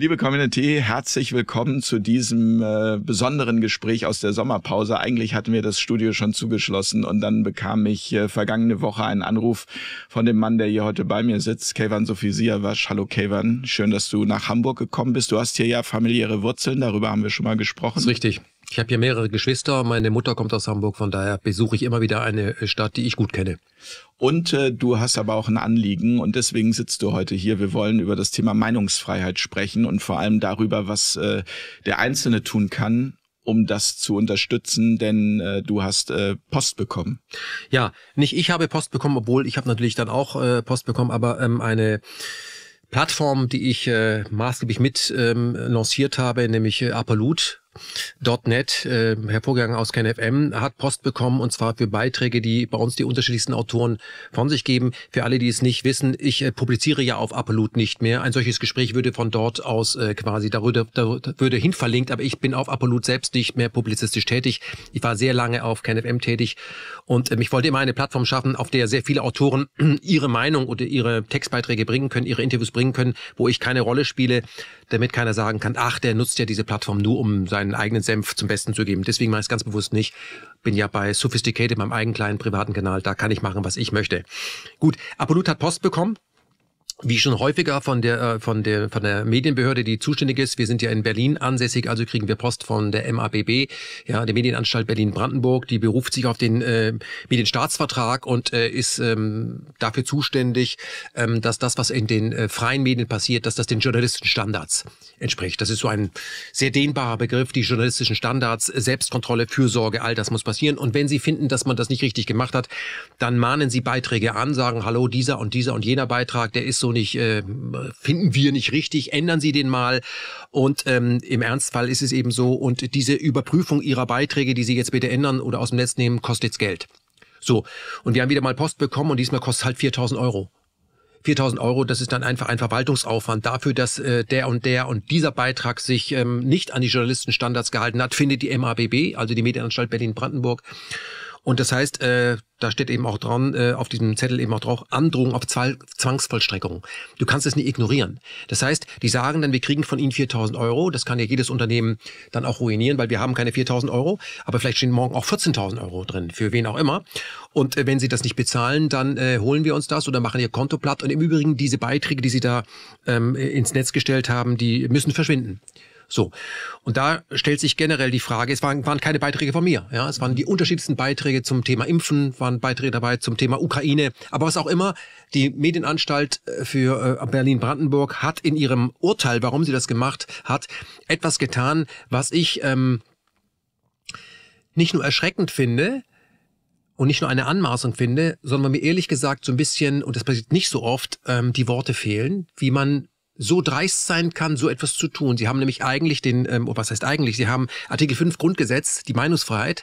Liebe Community, herzlich willkommen zu diesem äh, besonderen Gespräch aus der Sommerpause. Eigentlich hatten wir das Studio schon zugeschlossen und dann bekam ich äh, vergangene Woche einen Anruf von dem Mann, der hier heute bei mir sitzt, Kevan Sofisiawasch. Hallo Kevan, schön, dass du nach Hamburg gekommen bist. Du hast hier ja familiäre Wurzeln, darüber haben wir schon mal gesprochen. Das ist richtig. Ich habe hier mehrere Geschwister, meine Mutter kommt aus Hamburg, von daher besuche ich immer wieder eine äh, Stadt, die ich gut kenne. Und äh, du hast aber auch ein Anliegen und deswegen sitzt du heute hier. Wir wollen über das Thema Meinungsfreiheit sprechen und vor allem darüber, was äh, der Einzelne tun kann, um das zu unterstützen, denn äh, du hast äh, Post bekommen. Ja, nicht ich habe Post bekommen, obwohl ich habe natürlich dann auch äh, Post bekommen, aber ähm, eine Plattform, die ich äh, maßgeblich mit ähm, lanciert habe, nämlich äh, Apalut, .NET, äh, hervorgegangen aus KenFM, hat Post bekommen und zwar für Beiträge, die bei uns die unterschiedlichsten Autoren von sich geben. Für alle, die es nicht wissen, ich äh, publiziere ja auf Appelut nicht mehr. Ein solches Gespräch würde von dort aus äh, quasi, darüber, darüber würde hinverlinkt, aber ich bin auf Appelut selbst nicht mehr publizistisch tätig. Ich war sehr lange auf KenFM tätig und ähm, ich wollte immer eine Plattform schaffen, auf der sehr viele Autoren ihre Meinung oder ihre Textbeiträge bringen können, ihre Interviews bringen können, wo ich keine Rolle spiele damit keiner sagen kann, ach, der nutzt ja diese Plattform nur, um seinen eigenen Senf zum Besten zu geben. Deswegen mache ich es ganz bewusst nicht. Bin ja bei Sophisticated, meinem eigenen kleinen privaten Kanal, da kann ich machen, was ich möchte. Gut, Apolut hat Post bekommen wie schon häufiger von der, äh, von der, von der Medienbehörde, die zuständig ist. Wir sind ja in Berlin ansässig, also kriegen wir Post von der MABB, ja, der Medienanstalt Berlin-Brandenburg. Die beruft sich auf den äh, Medienstaatsvertrag und äh, ist ähm, dafür zuständig, ähm, dass das, was in den äh, freien Medien passiert, dass das den journalistischen Standards entspricht. Das ist so ein sehr dehnbarer Begriff, die journalistischen Standards, Selbstkontrolle, Fürsorge, all das muss passieren. Und wenn Sie finden, dass man das nicht richtig gemacht hat, dann mahnen Sie Beiträge an, sagen, hallo, dieser und dieser und jener Beitrag, der ist so nicht, äh, finden wir nicht richtig, ändern Sie den mal. Und ähm, im Ernstfall ist es eben so. Und diese Überprüfung Ihrer Beiträge, die Sie jetzt bitte ändern oder aus dem Netz nehmen, kostet jetzt Geld. So, und wir haben wieder mal Post bekommen und diesmal kostet halt 4000 Euro. 4000 Euro, das ist dann einfach ein Verwaltungsaufwand dafür, dass äh, der und der und dieser Beitrag sich ähm, nicht an die Journalistenstandards gehalten hat, findet die MABB, also die Medienanstalt Berlin-Brandenburg. Und das heißt, äh, da steht eben auch dran, äh, auf diesem Zettel eben auch drauf, Androhung auf Zwangsvollstreckung. Du kannst es nie ignorieren. Das heißt, die sagen dann, wir kriegen von ihnen 4000 Euro. Das kann ja jedes Unternehmen dann auch ruinieren, weil wir haben keine 4000 Euro. Aber vielleicht stehen morgen auch 14.000 Euro drin, für wen auch immer. Und äh, wenn sie das nicht bezahlen, dann äh, holen wir uns das oder machen ihr Konto platt. Und im Übrigen, diese Beiträge, die sie da ähm, ins Netz gestellt haben, die müssen verschwinden. So. Und da stellt sich generell die Frage, es waren, waren keine Beiträge von mir. Ja, es waren die mhm. unterschiedlichsten Beiträge zum Thema Impfen, waren Beiträge dabei zum Thema Ukraine. Aber was auch immer, die Medienanstalt äh, für äh, Berlin-Brandenburg hat in ihrem Urteil, warum sie das gemacht hat, etwas getan, was ich ähm, nicht nur erschreckend finde, und nicht nur eine Anmaßung finde, sondern mir ehrlich gesagt so ein bisschen, und das passiert nicht so oft, ähm, die Worte fehlen, wie man so dreist sein kann, so etwas zu tun. Sie haben nämlich eigentlich den, ähm, oh, was heißt eigentlich, Sie haben Artikel 5 Grundgesetz, die Meinungsfreiheit,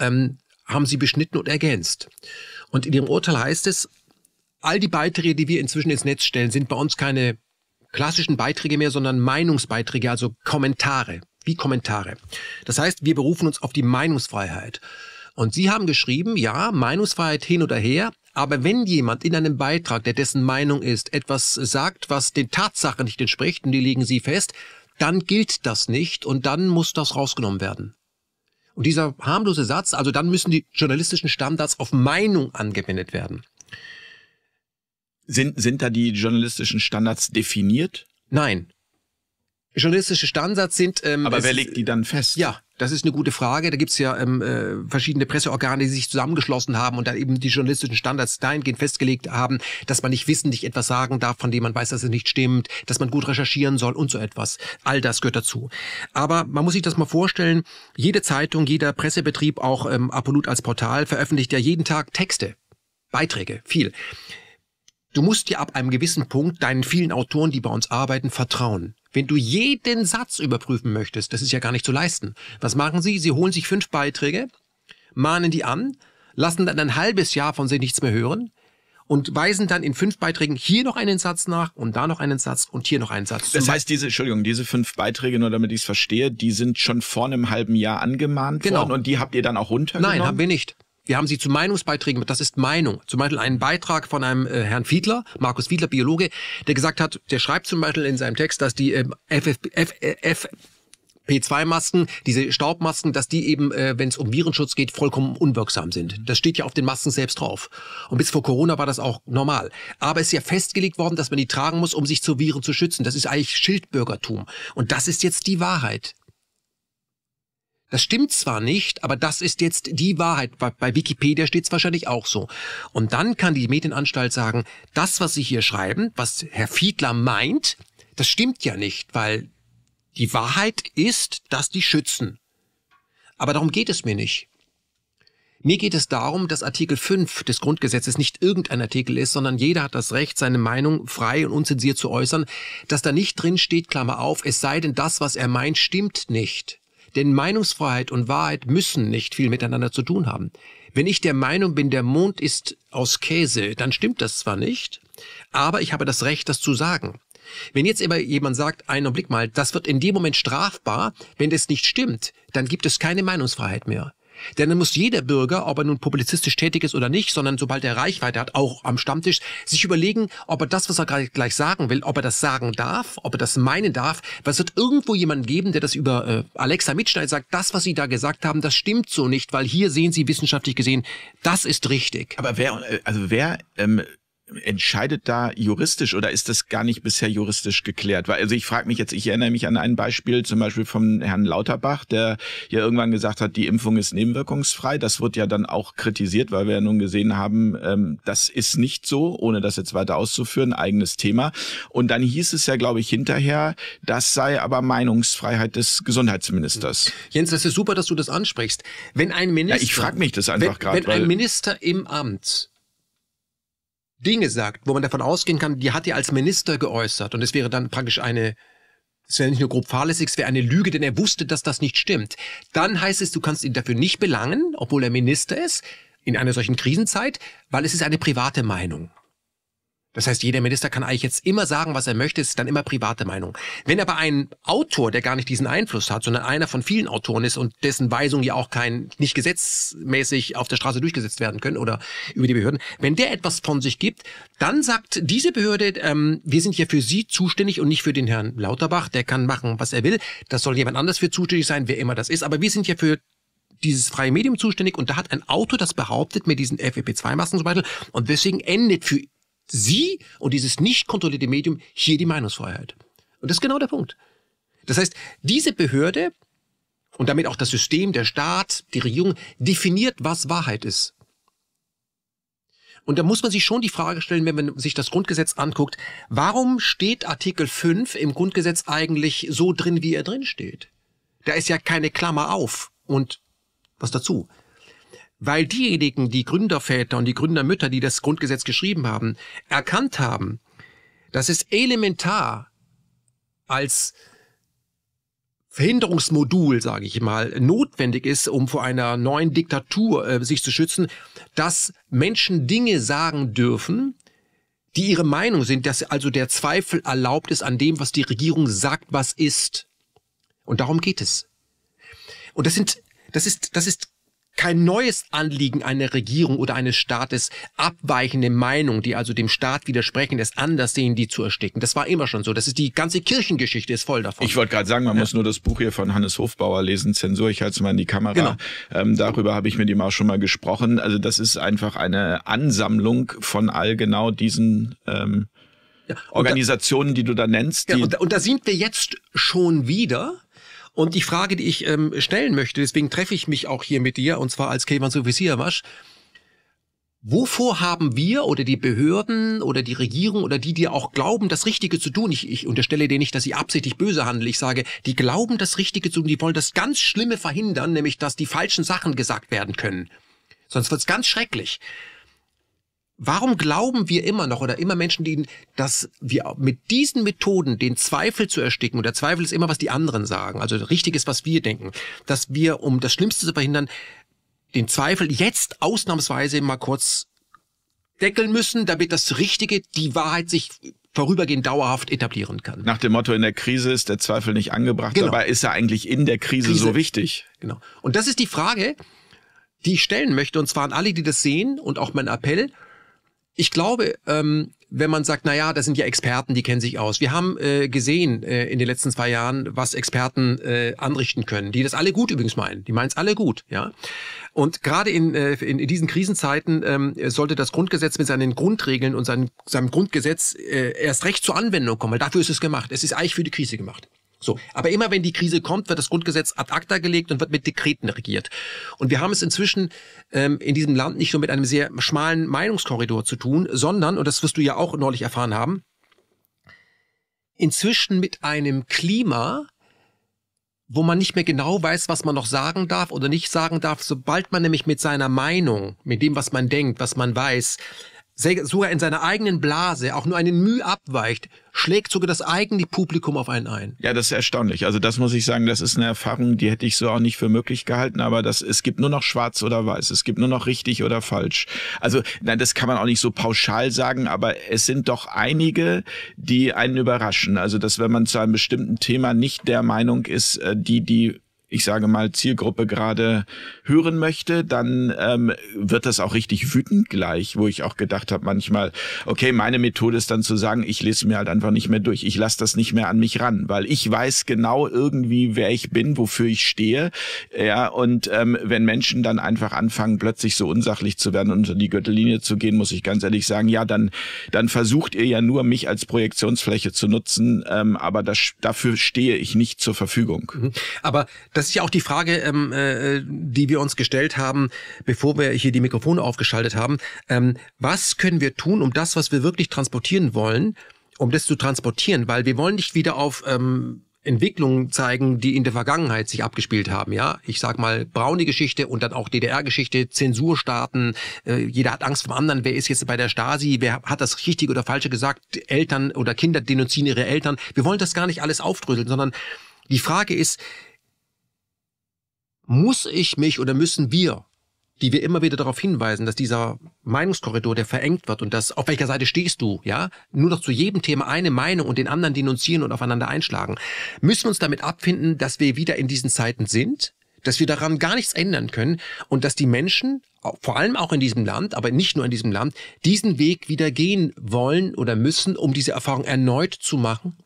ähm, haben Sie beschnitten und ergänzt. Und in Ihrem Urteil heißt es, all die Beiträge, die wir inzwischen ins Netz stellen, sind bei uns keine klassischen Beiträge mehr, sondern Meinungsbeiträge, also Kommentare, wie Kommentare. Das heißt, wir berufen uns auf die Meinungsfreiheit. Und Sie haben geschrieben, ja, Meinungsfreiheit hin oder her, aber wenn jemand in einem Beitrag, der dessen Meinung ist, etwas sagt, was den Tatsachen nicht entspricht, und die legen Sie fest, dann gilt das nicht und dann muss das rausgenommen werden. Und dieser harmlose Satz, also dann müssen die journalistischen Standards auf Meinung angewendet werden. Sind, sind da die journalistischen Standards definiert? Nein. Journalistische Standards sind. Ähm, Aber wer legt die dann fest? Ja, das ist eine gute Frage. Da gibt es ja ähm, äh, verschiedene Presseorgane, die sich zusammengeschlossen haben und da eben die journalistischen Standards dahingehend festgelegt haben, dass man nicht wissentlich etwas sagen darf, von dem man weiß, dass es nicht stimmt, dass man gut recherchieren soll und so etwas. All das gehört dazu. Aber man muss sich das mal vorstellen, jede Zeitung, jeder Pressebetrieb, auch ähm, Apolut als Portal, veröffentlicht ja jeden Tag Texte, Beiträge, viel. Du musst dir ab einem gewissen Punkt deinen vielen Autoren, die bei uns arbeiten, vertrauen. Wenn du jeden Satz überprüfen möchtest, das ist ja gar nicht zu leisten. Was machen sie? Sie holen sich fünf Beiträge, mahnen die an, lassen dann ein halbes Jahr von sich nichts mehr hören, und weisen dann in fünf Beiträgen hier noch einen Satz nach und da noch einen Satz und hier noch einen Satz. Das heißt, diese, Entschuldigung, diese fünf Beiträge, nur damit ich es verstehe, die sind schon vor einem halben Jahr angemahnt genau. worden und die habt ihr dann auch runtergenommen? Nein, haben wir nicht. Wir haben sie zu Meinungsbeiträgen, das ist Meinung. Zum Beispiel einen Beitrag von einem äh, Herrn Fiedler, Markus Fiedler, Biologe, der gesagt hat, der schreibt zum Beispiel in seinem Text, dass die ähm, FFP, F, P2-Masken, äh, diese Staubmasken, dass die eben, äh, wenn es um Virenschutz geht, vollkommen unwirksam sind. Das steht ja auf den Masken selbst drauf. Und bis vor Corona war das auch normal. Aber es ist ja festgelegt worden, dass man die tragen muss, um sich zu Viren zu schützen. Das ist eigentlich Schildbürgertum. Und das ist jetzt die Wahrheit. Das stimmt zwar nicht, aber das ist jetzt die Wahrheit. Bei, Wikipedia steht es wahrscheinlich auch so. Und dann kann die Medienanstalt sagen, das, was Sie hier schreiben, was Herr Fiedler meint, das stimmt ja nicht, weil die Wahrheit ist, dass die schützen. Aber darum geht es mir nicht. Mir geht es darum, dass Artikel 5 des Grundgesetzes nicht irgendein Artikel ist, sondern jeder hat das Recht, seine Meinung frei und unzensiert zu äußern, dass da nicht drin steht, Klammer auf, es sei denn, das, was er meint, stimmt nicht. Denn Meinungsfreiheit und Wahrheit müssen nicht viel miteinander zu tun haben. Wenn ich der Meinung bin, der Mond ist aus Käse, dann stimmt das zwar nicht, aber ich habe das Recht, das zu sagen. Wenn jetzt aber jemand sagt, einen Blick mal, das wird in dem Moment strafbar, wenn das nicht stimmt, dann gibt es keine Meinungsfreiheit mehr. Denn dann muss jeder Bürger, ob er nun publizistisch tätig ist oder nicht, sondern sobald er Reichweite hat, auch am Stammtisch, sich überlegen, ob er das, was er gerade gleich sagen will, ob er das sagen darf, ob er das meinen darf. Was wird irgendwo jemanden geben, der das über äh, Alexa mitschneidet, sagt, das, was Sie da gesagt haben, das stimmt so nicht, weil hier sehen Sie wissenschaftlich gesehen, das ist richtig. Aber wer, äh, also wer ähm, entscheidet da juristisch oder ist das gar nicht bisher juristisch geklärt? Weil, also ich frage mich jetzt, ich erinnere mich an ein Beispiel zum Beispiel vom Herrn Lauterbach, der ja irgendwann gesagt hat, die Impfung ist nebenwirkungsfrei. Das wurde ja dann auch kritisiert, weil wir ja nun gesehen haben, ähm, das ist nicht so, ohne das jetzt weiter auszuführen, eigenes Thema. Und dann hieß es ja, glaube ich, hinterher, das sei aber Meinungsfreiheit des Gesundheitsministers. Jens, das ist super, dass du das ansprichst. Wenn ein Minister... Ja, ich frage mich das einfach gerade. Wenn, grad, wenn ein Minister im Amt Dinge sagt, wo man davon ausgehen kann, die hat er als Minister geäußert und es wäre dann praktisch eine es wäre nicht nur grob fahrlässig, es wäre eine Lüge, denn er wusste, dass das nicht stimmt. Dann heißt es, du kannst ihn dafür nicht belangen, obwohl er Minister ist, in einer solchen Krisenzeit, weil es ist eine private Meinung. Das heißt, jeder Minister kann eigentlich jetzt immer sagen, was er möchte, ist dann immer private Meinung. Wenn aber ein Autor, der gar nicht diesen Einfluss hat, sondern einer von vielen Autoren ist und dessen Weisungen ja auch kein, nicht gesetzmäßig auf der Straße durchgesetzt werden können oder über die Behörden, wenn der etwas von sich gibt, dann sagt diese Behörde, ähm, wir sind ja für Sie zuständig und nicht für den Herrn Lauterbach, der kann machen, was er will. Das soll jemand anders für zuständig sein, wer immer das ist. Aber wir sind ja für dieses freie Medium zuständig und da hat ein Auto das behauptet mit diesen fep 2 masken zum Beispiel und deswegen endet für Sie und dieses nicht kontrollierte Medium hier die Meinungsfreiheit. Und das ist genau der Punkt. Das heißt, diese Behörde und damit auch das System, der Staat, die Regierung definiert, was Wahrheit ist. Und da muss man sich schon die Frage stellen, wenn man sich das Grundgesetz anguckt, warum steht Artikel 5 im Grundgesetz eigentlich so drin, wie er drin steht? Da ist ja keine Klammer auf und was dazu weil diejenigen, die Gründerväter und die Gründermütter, die das Grundgesetz geschrieben haben, erkannt haben, dass es elementar als Verhinderungsmodul, sage ich mal, notwendig ist, um vor einer neuen Diktatur äh, sich zu schützen, dass Menschen Dinge sagen dürfen, die ihre Meinung sind, dass also der Zweifel erlaubt ist an dem, was die Regierung sagt, was ist. Und darum geht es. Und das sind, das ist, das ist kein neues Anliegen einer Regierung oder eines Staates, abweichende Meinungen, die also dem Staat widersprechen, das anders sehen, die zu ersticken. Das war immer schon so. Das ist die ganze Kirchengeschichte ist voll davon. Ich wollte gerade sagen, man ja. muss nur das Buch hier von Hannes Hofbauer lesen, Zensur, ich halte es mal in die Kamera. Genau. Ähm, darüber habe ich mit ihm auch schon mal gesprochen. Also das ist einfach eine Ansammlung von all genau diesen ähm, ja, Organisationen, da, die du da nennst. Ja, und, da, und da sind wir jetzt schon wieder und die Frage, die ich ähm, stellen möchte, deswegen treffe ich mich auch hier mit dir, und zwar als Kevan Suvisiavasch, Wovor haben wir oder die Behörden oder die Regierung oder die, die auch glauben, das Richtige zu tun? Ich, ich unterstelle dir nicht, dass sie absichtlich böse handeln. Ich sage, die glauben, das Richtige zu tun. Die wollen das ganz Schlimme verhindern, nämlich, dass die falschen Sachen gesagt werden können. Sonst wird's ganz schrecklich. Warum glauben wir immer noch oder immer Menschen, die, dass wir mit diesen Methoden den Zweifel zu ersticken, und der Zweifel ist immer, was die anderen sagen, also richtig ist, was wir denken, dass wir, um das Schlimmste zu verhindern, den Zweifel jetzt ausnahmsweise mal kurz deckeln müssen, damit das Richtige, die Wahrheit sich vorübergehend dauerhaft etablieren kann. Nach dem Motto, in der Krise ist der Zweifel nicht angebracht, genau. dabei ist er eigentlich in der Krise, Krise, so wichtig. Genau. Und das ist die Frage, die ich stellen möchte, und zwar an alle, die das sehen und auch mein Appell, ich glaube, ähm, wenn man sagt, na ja, das sind ja Experten, die kennen sich aus. Wir haben äh, gesehen äh, in den letzten zwei Jahren, was Experten äh, anrichten können, die das alle gut übrigens meinen. Die meinen es alle gut, ja. Und gerade in, äh, in, in diesen Krisenzeiten ähm, sollte das Grundgesetz mit seinen Grundregeln und seinem, seinem Grundgesetz äh, erst recht zur Anwendung kommen, weil dafür ist es gemacht. Es ist eigentlich für die Krise gemacht. So, aber immer wenn die Krise kommt, wird das Grundgesetz ad acta gelegt und wird mit Dekreten regiert. Und wir haben es inzwischen ähm, in diesem Land nicht nur mit einem sehr schmalen Meinungskorridor zu tun, sondern, und das wirst du ja auch neulich erfahren haben, inzwischen mit einem Klima, wo man nicht mehr genau weiß, was man noch sagen darf oder nicht sagen darf, sobald man nämlich mit seiner Meinung, mit dem, was man denkt, was man weiß, sogar in seiner eigenen Blase auch nur einen Mühe abweicht, schlägt sogar das eigene Publikum auf einen ein. Ja, das ist erstaunlich. Also das muss ich sagen, das ist eine Erfahrung, die hätte ich so auch nicht für möglich gehalten, aber das, es gibt nur noch schwarz oder weiß, es gibt nur noch richtig oder falsch. Also nein, das kann man auch nicht so pauschal sagen, aber es sind doch einige, die einen überraschen. Also dass wenn man zu einem bestimmten Thema nicht der Meinung ist, äh, die die ich sage mal, Zielgruppe gerade hören möchte, dann ähm, wird das auch richtig wütend gleich, wo ich auch gedacht habe manchmal, okay, meine Methode ist dann zu sagen, ich lese mir halt einfach nicht mehr durch, ich lasse das nicht mehr an mich ran, weil ich weiß genau irgendwie, wer ich bin, wofür ich stehe. Ja, und ähm, wenn Menschen dann einfach anfangen, plötzlich so unsachlich zu werden und unter die Gürtellinie zu gehen, muss ich ganz ehrlich sagen, ja, dann, dann versucht ihr ja nur, mich als Projektionsfläche zu nutzen, ähm, aber das, dafür stehe ich nicht zur Verfügung. Mhm. Aber das das ist ja auch die Frage, ähm, äh, die wir uns gestellt haben, bevor wir hier die Mikrofone aufgeschaltet haben. Ähm, was können wir tun, um das, was wir wirklich transportieren wollen, um das zu transportieren? Weil wir wollen nicht wieder auf ähm, Entwicklungen zeigen, die in der Vergangenheit sich abgespielt haben. Ja, ich sag mal braune Geschichte und dann auch DDR-Geschichte, Zensurstaaten. Äh, jeder hat Angst vom anderen. Wer ist jetzt bei der Stasi? Wer hat das Richtige oder Falsche gesagt? Eltern oder Kinder denunzieren ihre Eltern. Wir wollen das gar nicht alles aufdröseln, sondern die Frage ist, muss ich mich oder müssen wir, die wir immer wieder darauf hinweisen, dass dieser Meinungskorridor, der verengt wird und dass auf welcher Seite stehst du, ja, nur noch zu jedem Thema eine Meinung und den anderen denunzieren und aufeinander einschlagen, müssen wir uns damit abfinden, dass wir wieder in diesen Zeiten sind, dass wir daran gar nichts ändern können und dass die Menschen, vor allem auch in diesem Land, aber nicht nur in diesem Land, diesen Weg wieder gehen wollen oder müssen, um diese Erfahrung erneut zu machen?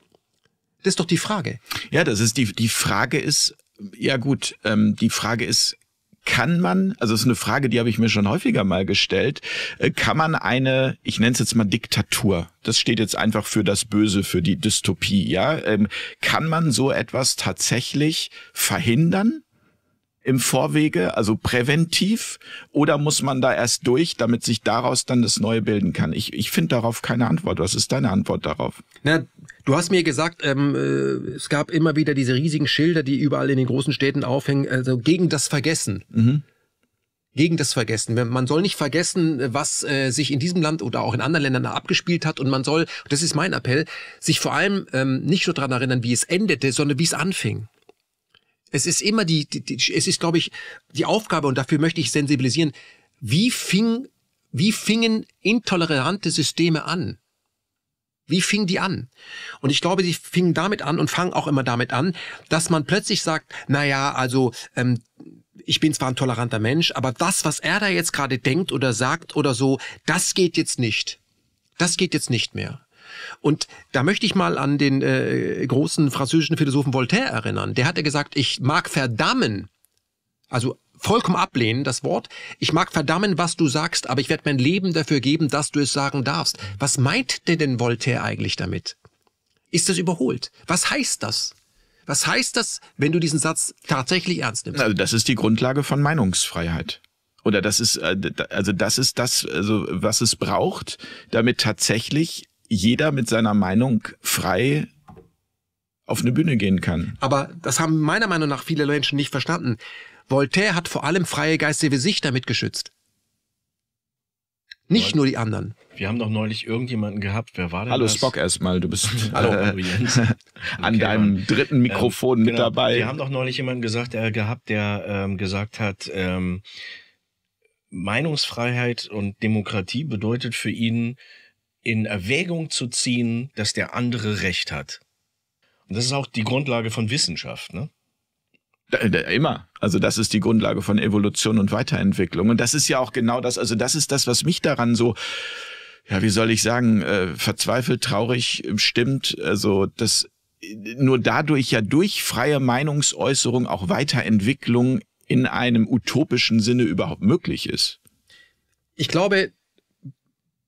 Das ist doch die Frage. Ja, das ist die, die Frage ist, ja gut, ähm, die Frage ist, kann man, also es ist eine Frage, die habe ich mir schon häufiger mal gestellt, äh, kann man eine, ich nenne es jetzt mal Diktatur, das steht jetzt einfach für das Böse, für die Dystopie, ja, ähm, kann man so etwas tatsächlich verhindern? im Vorwege, also präventiv, oder muss man da erst durch, damit sich daraus dann das Neue bilden kann? Ich, ich finde darauf keine Antwort. Was ist deine Antwort darauf? Na, Du hast mir gesagt, ähm, äh, es gab immer wieder diese riesigen Schilder, die überall in den großen Städten aufhängen, also gegen das Vergessen. Mhm. Gegen das Vergessen. Man soll nicht vergessen, was äh, sich in diesem Land oder auch in anderen Ländern abgespielt hat. Und man soll, das ist mein Appell, sich vor allem ähm, nicht nur daran erinnern, wie es endete, sondern wie es anfing. Es ist immer die, die, die es ist, glaube ich, die Aufgabe, und dafür möchte ich sensibilisieren, wie fing, wie fingen intolerante Systeme an? Wie fing die an? Und ich glaube, die fingen damit an und fangen auch immer damit an, dass man plötzlich sagt, na ja, also ähm, ich bin zwar ein toleranter Mensch, aber das, was er da jetzt gerade denkt oder sagt oder so, das geht jetzt nicht. Das geht jetzt nicht mehr. Und da möchte ich mal an den äh, großen französischen Philosophen Voltaire erinnern. Der hatte gesagt, ich mag verdammen, also vollkommen ablehnen, das Wort. Ich mag verdammen, was du sagst, aber ich werde mein Leben dafür geben, dass du es sagen darfst. Was meint denn Voltaire eigentlich damit? Ist das überholt? Was heißt das? Was heißt das, wenn du diesen Satz tatsächlich ernst nimmst? Also das ist die Grundlage von Meinungsfreiheit. Oder das ist, äh, also das ist das, also was es braucht, damit tatsächlich jeder mit seiner Meinung frei auf eine Bühne gehen kann. Aber das haben meiner Meinung nach viele Menschen nicht verstanden. Voltaire hat vor allem freie Geister wie sich damit geschützt. Nicht What? nur die anderen. Wir haben doch neulich irgendjemanden gehabt. Wer war denn Hallo das? Spock erstmal, du bist Hallo, äh, an okay, deinem Mann. dritten ähm, Mikrofon ähm, mit genau. dabei. Wir haben doch neulich jemanden gesagt, der äh, gehabt, der ähm, gesagt hat, ähm, Meinungsfreiheit und Demokratie bedeutet für ihn, in Erwägung zu ziehen, dass der andere Recht hat. Und das ist auch die Grundlage von Wissenschaft. Ne? Immer. Also das ist die Grundlage von Evolution und Weiterentwicklung. Und das ist ja auch genau das, also das ist das, was mich daran so, ja, wie soll ich sagen, äh, verzweifelt, traurig ähm, stimmt. Also dass nur dadurch ja durch freie Meinungsäußerung auch Weiterentwicklung in einem utopischen Sinne überhaupt möglich ist. Ich glaube,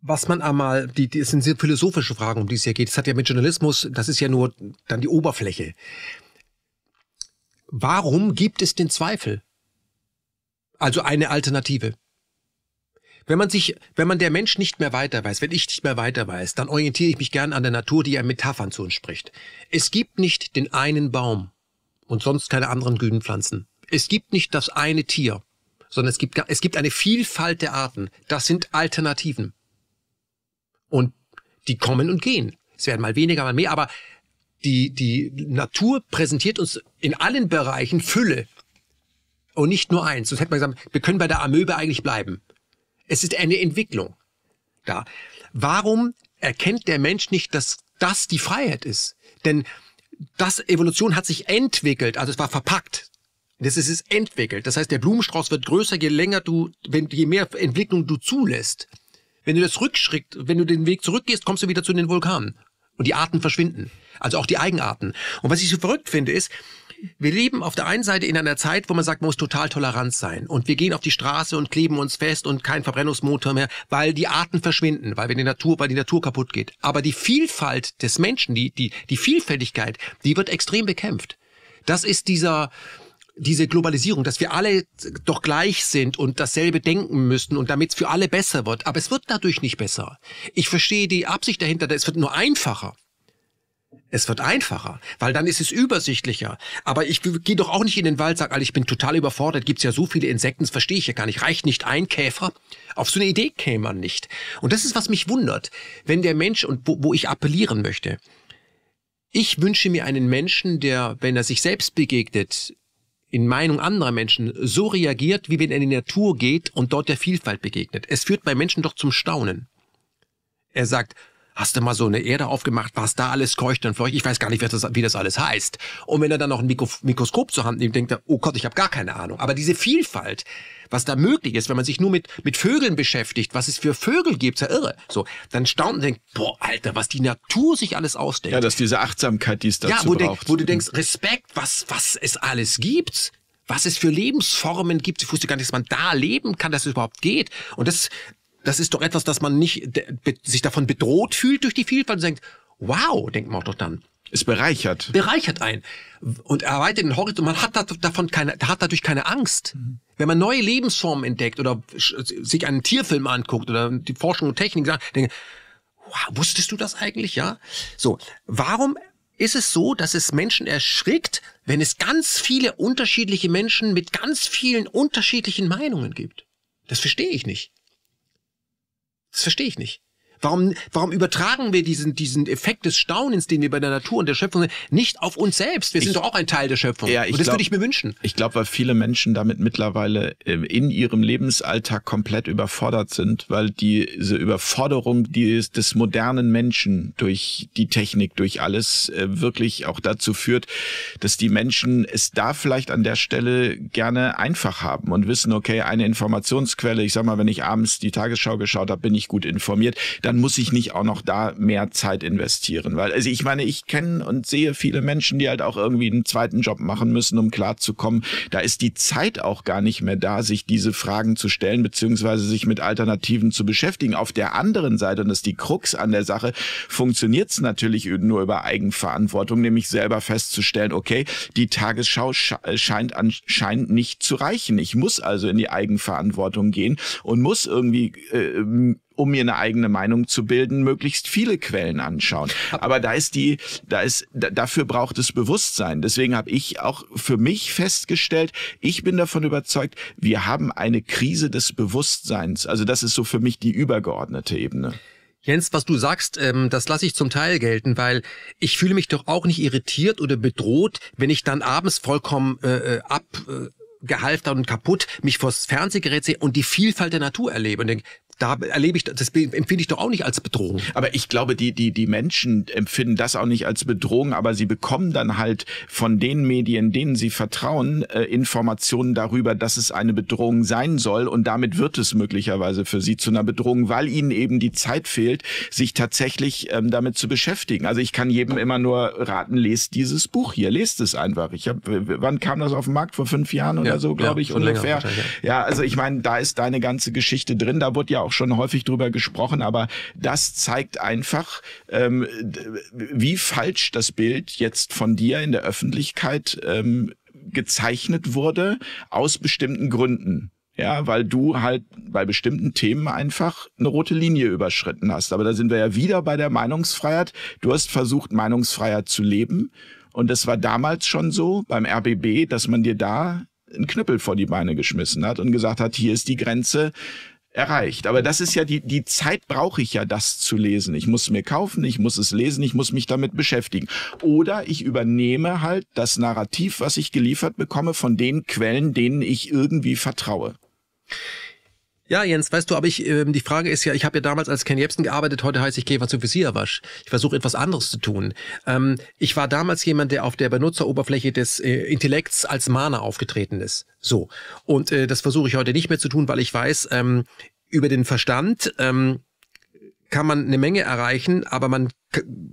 was man einmal, die, die, das sind sehr philosophische Fragen, um die es hier geht. Es hat ja mit Journalismus, das ist ja nur dann die Oberfläche. Warum gibt es den Zweifel? Also eine Alternative. Wenn man sich, wenn man der Mensch nicht mehr weiter weiß, wenn ich nicht mehr weiter weiß, dann orientiere ich mich gern an der Natur, die ja Metaphern zu uns spricht. Es gibt nicht den einen Baum und sonst keine anderen grünen Pflanzen. Es gibt nicht das eine Tier, sondern es gibt, es gibt eine Vielfalt der Arten. Das sind Alternativen. Und die kommen und gehen. Es werden mal weniger, mal mehr, aber die, die Natur präsentiert uns in allen Bereichen Fülle und nicht nur eins. Sonst hätte man gesagt, wir können bei der Amöbe eigentlich bleiben. Es ist eine Entwicklung da. Warum erkennt der Mensch nicht, dass das die Freiheit ist? Denn das Evolution hat sich entwickelt, also es war verpackt. Das ist es entwickelt. Das heißt, der Blumenstrauß wird größer, je länger du, wenn, je mehr Entwicklung du zulässt. Wenn du das rückschritt, wenn du den Weg zurückgehst, kommst du wieder zu den Vulkanen. Und die Arten verschwinden. Also auch die Eigenarten. Und was ich so verrückt finde, ist, wir leben auf der einen Seite in einer Zeit, wo man sagt, man muss total tolerant sein. Und wir gehen auf die Straße und kleben uns fest und kein Verbrennungsmotor mehr, weil die Arten verschwinden, weil wir die Natur, weil die Natur kaputt geht. Aber die Vielfalt des Menschen, die, die, die Vielfältigkeit, die wird extrem bekämpft. Das ist dieser, diese Globalisierung, dass wir alle doch gleich sind und dasselbe denken müssen und damit es für alle besser wird. Aber es wird dadurch nicht besser. Ich verstehe die Absicht dahinter, es wird nur einfacher. Es wird einfacher, weil dann ist es übersichtlicher. Aber ich gehe doch auch nicht in den Wald, sag, ich bin total überfordert, gibt's ja so viele Insekten, das verstehe ich ja gar nicht. Reicht nicht ein Käfer? Auf so eine Idee käme man nicht. Und das ist, was mich wundert, wenn der Mensch, und wo, wo ich appellieren möchte, ich wünsche mir einen Menschen, der, wenn er sich selbst begegnet, in Meinung anderer Menschen so reagiert, wie wenn er in die Natur geht und dort der Vielfalt begegnet. Es führt bei Menschen doch zum Staunen. Er sagt, hast du mal so eine Erde aufgemacht, was da alles keucht und feucht, ich weiß gar nicht, das, wie das alles heißt. Und wenn er dann noch ein Mikroskop zur Hand nimmt, denkt er, oh Gott, ich habe gar keine Ahnung. Aber diese Vielfalt, was da möglich ist, wenn man sich nur mit, mit Vögeln beschäftigt, was es für Vögel gibt, ist ja irre. So, dann staunt und denkt, boah, Alter, was die Natur sich alles ausdenkt. Ja, dass diese Achtsamkeit, die es dazu ja, wo braucht. Ja, wo du denkst, Respekt, was, was es alles gibt was es für Lebensformen gibt. Ich wusste gar nicht, dass man da leben kann, dass es überhaupt geht. Und das, das ist doch etwas, dass man nicht sich davon bedroht fühlt durch die Vielfalt und denkt, wow, denkt man auch doch dann. Es bereichert. Bereichert einen. Und erweitert den Horizont. Man hat davon keine, hat dadurch keine Angst. Mhm. Wenn man neue Lebensformen entdeckt oder sich einen Tierfilm anguckt oder die Forschung und Technik sagt, denke, wow, wusstest du das eigentlich, ja? So. Warum ist es so, dass es Menschen erschrickt, wenn es ganz viele unterschiedliche Menschen mit ganz vielen unterschiedlichen Meinungen gibt? Das verstehe ich nicht. Das verstehe ich nicht. Warum, warum übertragen wir diesen, diesen Effekt des Staunens, den wir bei der Natur und der Schöpfung sind, nicht auf uns selbst? Wir ich, sind doch auch ein Teil der Schöpfung. Ja, ich und das glaub, würde ich mir wünschen. Ich glaube, weil viele Menschen damit mittlerweile ähm, in ihrem Lebensalltag komplett überfordert sind, weil diese Überforderung des, des modernen Menschen durch die Technik, durch alles äh, wirklich auch dazu führt, dass die Menschen es da vielleicht an der Stelle gerne einfach haben und wissen, okay, eine Informationsquelle, ich sag mal, wenn ich abends die Tagesschau geschaut habe, bin ich gut informiert. Da dann muss ich nicht auch noch da mehr Zeit investieren. Weil, also ich meine, ich kenne und sehe viele Menschen, die halt auch irgendwie einen zweiten Job machen müssen, um klarzukommen. Da ist die Zeit auch gar nicht mehr da, sich diese Fragen zu stellen, beziehungsweise sich mit Alternativen zu beschäftigen. Auf der anderen Seite, und das ist die Krux an der Sache, funktioniert es natürlich nur über Eigenverantwortung, nämlich selber festzustellen, okay, die Tagesschau äh, scheint anscheinend nicht zu reichen. Ich muss also in die Eigenverantwortung gehen und muss irgendwie äh, um mir eine eigene Meinung zu bilden, möglichst viele Quellen anschauen. Aber da ist die, da ist, da, dafür braucht es Bewusstsein. Deswegen habe ich auch für mich festgestellt, ich bin davon überzeugt, wir haben eine Krise des Bewusstseins. Also das ist so für mich die übergeordnete Ebene. Jens, was du sagst, ähm, das lasse ich zum Teil gelten, weil ich fühle mich doch auch nicht irritiert oder bedroht, wenn ich dann abends vollkommen äh, ab. Äh, und kaputt, mich vors Fernsehgerät sehe und die Vielfalt der Natur erlebe und denke, da erlebe ich, das empfinde ich doch auch nicht als Bedrohung. Aber ich glaube, die, die, die Menschen empfinden das auch nicht als Bedrohung, aber sie bekommen dann halt von den Medien, denen sie vertrauen, äh, Informationen darüber, dass es eine Bedrohung sein soll und damit wird es möglicherweise für sie zu einer Bedrohung, weil ihnen eben die Zeit fehlt, sich tatsächlich ähm, damit zu beschäftigen. Also ich kann jedem immer nur raten, lest dieses Buch hier, lest es einfach. Ich hab, wann kam das auf den Markt? Vor fünf Jahren oder ja, so, glaube ja, ich, ungefähr. Ja. ja, also ich meine, da ist deine ganze Geschichte drin, da wurde ja auch auch schon häufig drüber gesprochen, aber das zeigt einfach, ähm, wie falsch das Bild jetzt von dir in der Öffentlichkeit ähm, gezeichnet wurde, aus bestimmten Gründen. Ja, weil du halt bei bestimmten Themen einfach eine rote Linie überschritten hast. Aber da sind wir ja wieder bei der Meinungsfreiheit. Du hast versucht, Meinungsfreiheit zu leben. Und das war damals schon so beim RBB, dass man dir da einen Knüppel vor die Beine geschmissen hat und gesagt hat, hier ist die Grenze, erreicht. Aber das ist ja die, die Zeit brauche ich ja, das zu lesen. Ich muss es mir kaufen, ich muss es lesen, ich muss mich damit beschäftigen. Oder ich übernehme halt das Narrativ, was ich geliefert bekomme, von den Quellen, denen ich irgendwie vertraue. Ja, Jens, weißt du, aber ich, ähm, die Frage ist ja, ich habe ja damals als Ken Jebsen gearbeitet, heute heiße ich Käfer zu Visierwasch. Ich versuche etwas anderes zu tun. Ähm, ich war damals jemand, der auf der Benutzeroberfläche des äh, Intellekts als Mana aufgetreten ist. So. Und äh, das versuche ich heute nicht mehr zu tun, weil ich weiß, ähm, über den Verstand ähm, kann man eine Menge erreichen, aber man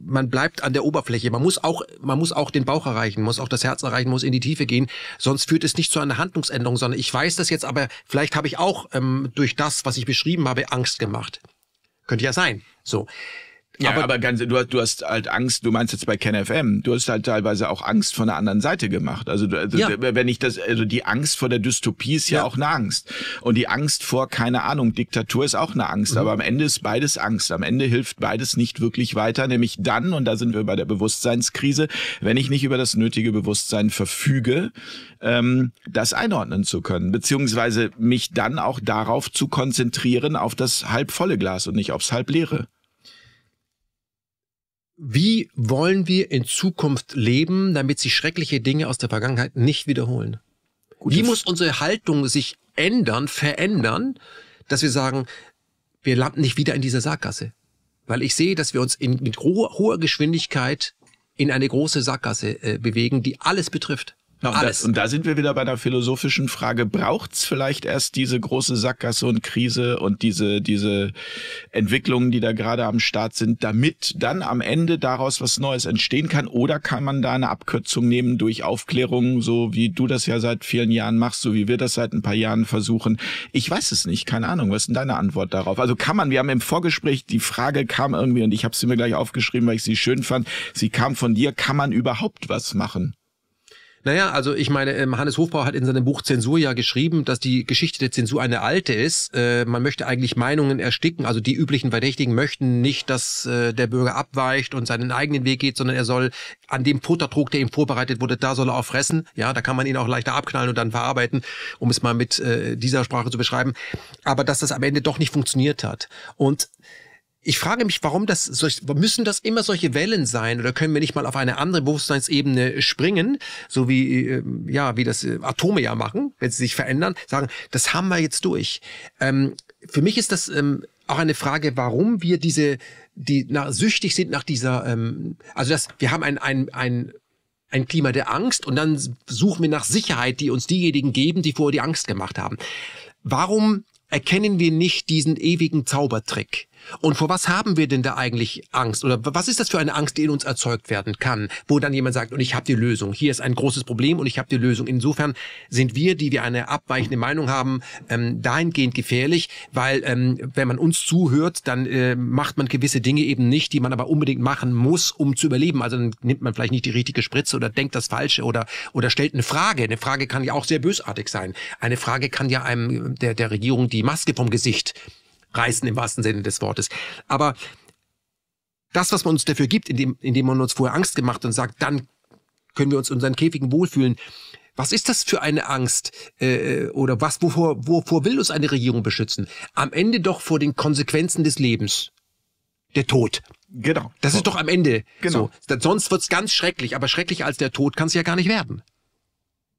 man bleibt an der Oberfläche. Man muss auch, man muss auch den Bauch erreichen, muss auch das Herz erreichen, muss in die Tiefe gehen. Sonst führt es nicht zu einer Handlungsänderung, sondern ich weiß das jetzt, aber vielleicht habe ich auch ähm, durch das, was ich beschrieben habe, Angst gemacht. Könnte ja sein. So. Ja, aber, aber ganz, du, hast, du hast halt Angst, du meinst jetzt bei KenFM, du hast halt teilweise auch Angst von der anderen Seite gemacht. Also, also ja. wenn ich das, also die Angst vor der Dystopie ist ja, ja, auch eine Angst. Und die Angst vor, keine Ahnung, Diktatur ist auch eine Angst. Mhm. Aber am Ende ist beides Angst. Am Ende hilft beides nicht wirklich weiter. Nämlich dann, und da sind wir bei der Bewusstseinskrise, wenn ich nicht über das nötige Bewusstsein verfüge, ähm, das einordnen zu können. Beziehungsweise mich dann auch darauf zu konzentrieren, auf das halbvolle Glas und nicht aufs halbleere. Wie wollen wir in Zukunft leben, damit sich schreckliche Dinge aus der Vergangenheit nicht wiederholen? Gut, Wie muss unsere Haltung sich ändern, verändern, dass wir sagen, wir landen nicht wieder in dieser Sackgasse? Weil ich sehe, dass wir uns in, mit hoher Geschwindigkeit in eine große Sackgasse äh, bewegen, die alles betrifft. Ja, und, das, und, da sind wir wieder bei der philosophischen Frage, braucht's vielleicht erst diese große Sackgasse und Krise und diese, diese Entwicklungen, die da gerade am Start sind, damit dann am Ende daraus was Neues entstehen kann? Oder kann man da eine Abkürzung nehmen durch Aufklärung, so wie du das ja seit vielen Jahren machst, so wie wir das seit ein paar Jahren versuchen? Ich weiß es nicht, keine Ahnung. Was ist denn deine Antwort darauf? Also kann man, wir haben im Vorgespräch, die Frage kam irgendwie und ich habe sie mir gleich aufgeschrieben, weil ich sie schön fand. Sie kam von dir, kann man überhaupt was machen? Naja, also ich meine, ähm, Hannes Hofbauer hat in seinem Buch Zensur ja geschrieben, dass die Geschichte der Zensur eine alte ist. Äh, man möchte eigentlich Meinungen ersticken. Also die üblichen Verdächtigen möchten nicht, dass äh, der Bürger abweicht und seinen eigenen Weg geht, sondern er soll an dem Futterdruck, der ihm vorbereitet wurde, da soll er auch fressen. Ja, da kann man ihn auch leichter abknallen und dann verarbeiten, um es mal mit äh, dieser Sprache zu beschreiben. Aber dass das am Ende doch nicht funktioniert hat. Und ich frage mich, warum das solch, müssen das immer solche Wellen sein oder können wir nicht mal auf eine andere Bewusstseinsebene springen, so wie äh, ja wie das äh, Atome ja machen, wenn sie sich verändern, sagen, das haben wir jetzt durch. Ähm, für mich ist das ähm, auch eine Frage, warum wir diese die nach, süchtig sind nach dieser, ähm, also das wir haben ein ein ein ein Klima der Angst und dann suchen wir nach Sicherheit, die uns diejenigen geben, die vorher die Angst gemacht haben. Warum erkennen wir nicht diesen ewigen Zaubertrick? Und vor was haben wir denn da eigentlich Angst? Oder was ist das für eine Angst, die in uns erzeugt werden kann, wo dann jemand sagt, und ich habe die Lösung, hier ist ein großes Problem und ich habe die Lösung. Insofern sind wir, die wir eine abweichende Meinung haben, ähm, dahingehend gefährlich, weil ähm, wenn man uns zuhört, dann äh, macht man gewisse Dinge eben nicht, die man aber unbedingt machen muss, um zu überleben. Also dann nimmt man vielleicht nicht die richtige Spritze oder denkt das Falsche oder, oder stellt eine Frage. Eine Frage kann ja auch sehr bösartig sein. Eine Frage kann ja einem der, der Regierung die Maske vom Gesicht reißen im wahrsten Sinne des Wortes. Aber das, was man uns dafür gibt, indem, indem man uns vorher Angst gemacht und sagt, dann können wir uns unseren Käfigen wohlfühlen. Was ist das für eine Angst? Äh, oder was, wovor, wovor will uns eine Regierung beschützen? Am Ende doch vor den Konsequenzen des Lebens. Der Tod. Genau. Das ist doch am Ende. Genau. So. Sonst wird es ganz schrecklich, aber schrecklicher als der Tod kann es ja gar nicht werden.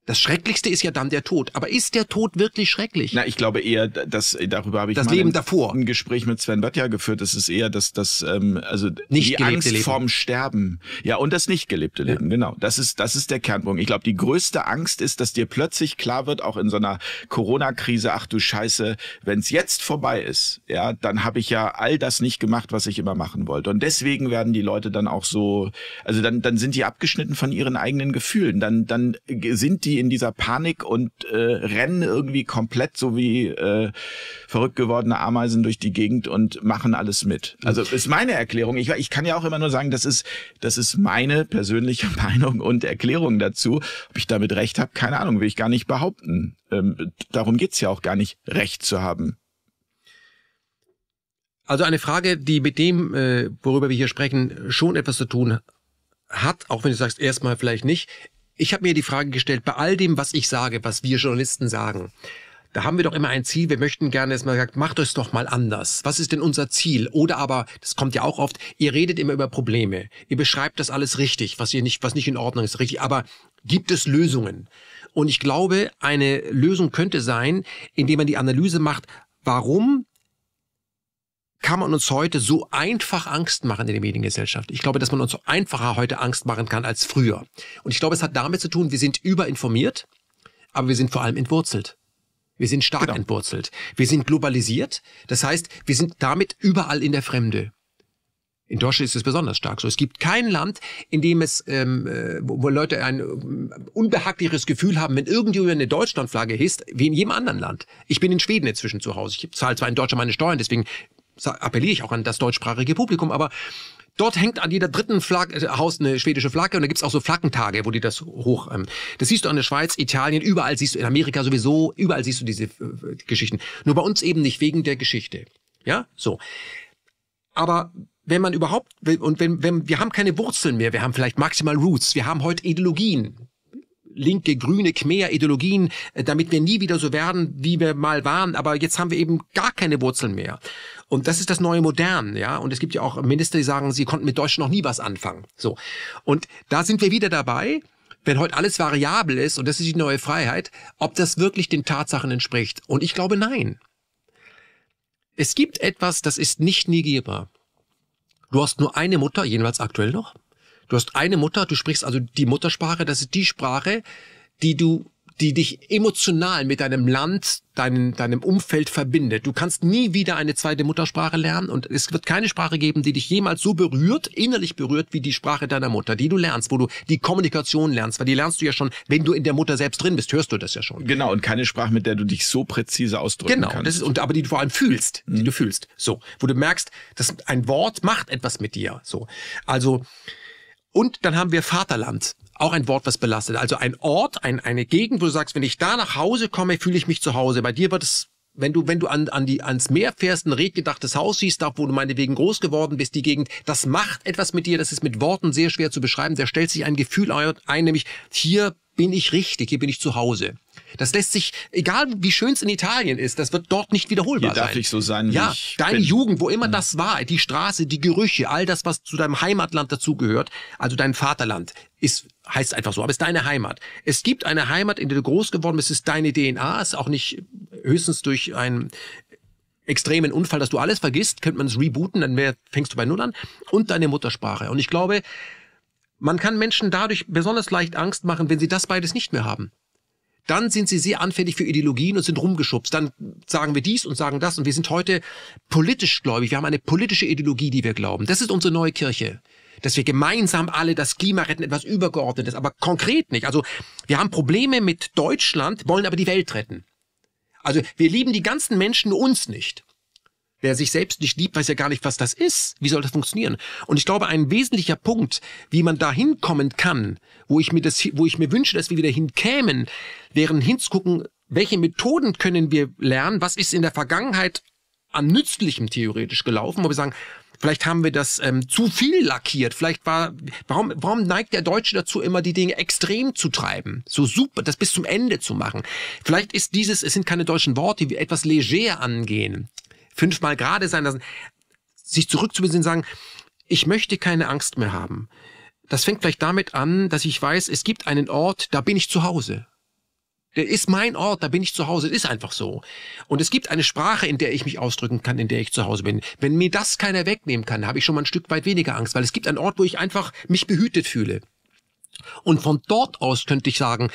Das Schrecklichste ist ja dann der Tod. Aber ist der Tod wirklich schrecklich? Na, ich glaube eher, dass darüber habe ich das mal Leben ein, davor. ein Gespräch mit Sven Böttcher geführt. Das ist eher, dass das ähm, also nicht die Angst Leben. vorm Sterben. Ja, und das nicht gelebte Leben. Ja. Genau. Das ist das ist der Kernpunkt. Ich glaube, die größte Angst ist, dass dir plötzlich klar wird, auch in so einer Corona-Krise, ach du Scheiße, wenn es jetzt vorbei ist, ja, dann habe ich ja all das nicht gemacht, was ich immer machen wollte. Und deswegen werden die Leute dann auch so, also dann dann sind die abgeschnitten von ihren eigenen Gefühlen. Dann dann sind die in dieser Panik und äh, rennen irgendwie komplett so wie äh, verrückt gewordene Ameisen durch die Gegend und machen alles mit. Also mhm. ist meine Erklärung. Ich, ich kann ja auch immer nur sagen, das ist, das ist meine persönliche Meinung und Erklärung dazu. Ob ich damit recht habe, keine Ahnung, will ich gar nicht behaupten. Ähm, darum es ja auch gar nicht, recht zu haben. Also eine Frage, die mit dem, äh, worüber wir hier sprechen, schon etwas zu tun hat, auch wenn du sagst, erstmal vielleicht nicht, ich habe mir die Frage gestellt, bei all dem, was ich sage, was wir Journalisten sagen, da haben wir doch immer ein Ziel. Wir möchten gerne, dass man sagt, macht es doch mal anders. Was ist denn unser Ziel? Oder aber, das kommt ja auch oft, ihr redet immer über Probleme. Ihr beschreibt das alles richtig, was ihr nicht, was nicht in Ordnung ist, richtig. Aber gibt es Lösungen? Und ich glaube, eine Lösung könnte sein, indem man die Analyse macht, warum kann man uns heute so einfach Angst machen in der Mediengesellschaft? Ich glaube, dass man uns so einfacher heute Angst machen kann als früher. Und ich glaube, es hat damit zu tun, wir sind überinformiert, aber wir sind vor allem entwurzelt. Wir sind stark genau. entwurzelt. Wir sind globalisiert. Das heißt, wir sind damit überall in der Fremde. In Deutschland ist es besonders stark so. Es gibt kein Land, in dem es, ähm, äh, wo Leute ein ähm, unbehaglicheres Gefühl haben, wenn irgendjemand eine Deutschlandflagge hisst, wie in jedem anderen Land. Ich bin in Schweden inzwischen zu Hause. Ich zahle zwar in Deutschland meine Steuern, deswegen appelliere ich auch an das deutschsprachige Publikum, aber Dort hängt an jeder dritten Flagge, äh, Haus eine schwedische Flagge und da gibt's auch so Flaggentage, wo die das hoch. Ähm, das siehst du an der Schweiz, Italien, überall siehst du, in Amerika sowieso, überall siehst du diese äh, Geschichten. Nur bei uns eben nicht wegen der Geschichte. Ja, so. Aber wenn man überhaupt, und wenn, wenn, wir haben keine Wurzeln mehr, wir haben vielleicht maximal Roots, wir haben heute Ideologien, linke, grüne, Khmer-Ideologien, äh, damit wir nie wieder so werden, wie wir mal waren. Aber jetzt haben wir eben gar keine Wurzeln mehr. Und das ist das neue Modern, ja. Und es gibt ja auch Minister, die sagen, sie konnten mit Deutsch noch nie was anfangen. So. Und da sind wir wieder dabei wenn heute alles variabel ist, und das ist die neue Freiheit, ob das wirklich den Tatsachen entspricht. Und ich glaube nein. Es gibt etwas, das ist nicht negierbar. Du hast nur eine Mutter, jedenfalls aktuell noch. Du hast eine Mutter, du sprichst also die Muttersprache, das ist die Sprache, die du die dich emotional mit deinem Land, deinem, deinem Umfeld verbindet. Du kannst nie wieder eine zweite Muttersprache lernen und es wird keine Sprache geben, die dich jemals so berührt, innerlich berührt, wie die Sprache deiner Mutter, die du lernst, wo du die Kommunikation lernst, weil die lernst du ja schon, wenn du in der Mutter selbst drin bist, hörst du das ja schon. Genau, und keine Sprache, mit der du dich so präzise ausdrücken genau, kannst. Genau, das ist, und aber die du vor allem fühlst, mhm. die du fühlst. So, wo du merkst, dass ein Wort macht etwas mit dir. So, also, und dann haben wir Vaterland. Auch ein Wort, was belastet. Also ein Ort, ein, eine Gegend, wo du sagst, wenn ich da nach Hause komme, fühle ich mich zu Hause. Bei dir wird es wenn du, wenn du an, an die, ans Meer fährst, ein redgedachtes Haus siehst, da wo du meinetwegen groß geworden bist, die Gegend, das macht etwas mit dir, das ist mit Worten sehr schwer zu beschreiben, da stellt sich ein Gefühl ein, nämlich hier bin ich richtig, hier bin ich zu Hause. Das lässt sich, egal wie schön es in Italien ist, das wird dort nicht wiederholbar Hier sein. darf ich so sein, wie ja, ich Deine bin. Jugend, wo immer das war, die Straße, die Gerüche, all das, was zu deinem Heimatland dazugehört, also deinem Vaterland, ist, heißt einfach so, aber ist deine Heimat. Es gibt eine Heimat, in der du groß geworden bist, ist deine DNA, ist auch nicht höchstens durch einen extremen Unfall, dass du alles vergisst, könnte man es rebooten, dann wär, fängst du bei Null an und deine Muttersprache. Und ich glaube, man kann Menschen dadurch besonders leicht Angst machen, wenn sie das beides nicht mehr haben dann sind sie sehr anfällig für Ideologien und sind rumgeschubst. Dann sagen wir dies und sagen das und wir sind heute politisch gläubig. Wir haben eine politische Ideologie, die wir glauben. Das ist unsere neue Kirche dass wir gemeinsam alle das Klima retten, etwas Übergeordnetes, aber konkret nicht. Also wir haben Probleme mit Deutschland, wollen aber die Welt retten. Also wir lieben die ganzen Menschen, uns nicht. Wer sich selbst nicht liebt, weiß ja gar nicht, was das ist. Wie soll das funktionieren? Und ich glaube, ein wesentlicher Punkt, wie man da hinkommen kann, wo ich mir das, wo ich mir wünsche, dass wir wieder hinkämen, wären hinzugucken, welche Methoden können wir lernen? Was ist in der Vergangenheit an Nützlichem theoretisch gelaufen? Wo wir sagen, Vielleicht haben wir das ähm, zu viel lackiert. Vielleicht war, warum, warum neigt der Deutsche dazu, immer die Dinge extrem zu treiben? So super, das bis zum Ende zu machen. Vielleicht ist dieses, es sind keine deutschen Worte, die etwas leger angehen fünfmal gerade sein lassen, sich zurückzubesinnen und sagen, ich möchte keine Angst mehr haben. Das fängt vielleicht damit an, dass ich weiß, es gibt einen Ort, da bin ich zu Hause. Der ist mein Ort, da bin ich zu Hause. Das ist einfach so. Und es gibt eine Sprache, in der ich mich ausdrücken kann, in der ich zu Hause bin. Wenn mir das keiner wegnehmen kann, habe ich schon mal ein Stück weit weniger Angst, weil es gibt einen Ort, wo ich einfach mich behütet fühle. Und von dort aus könnte ich sagen,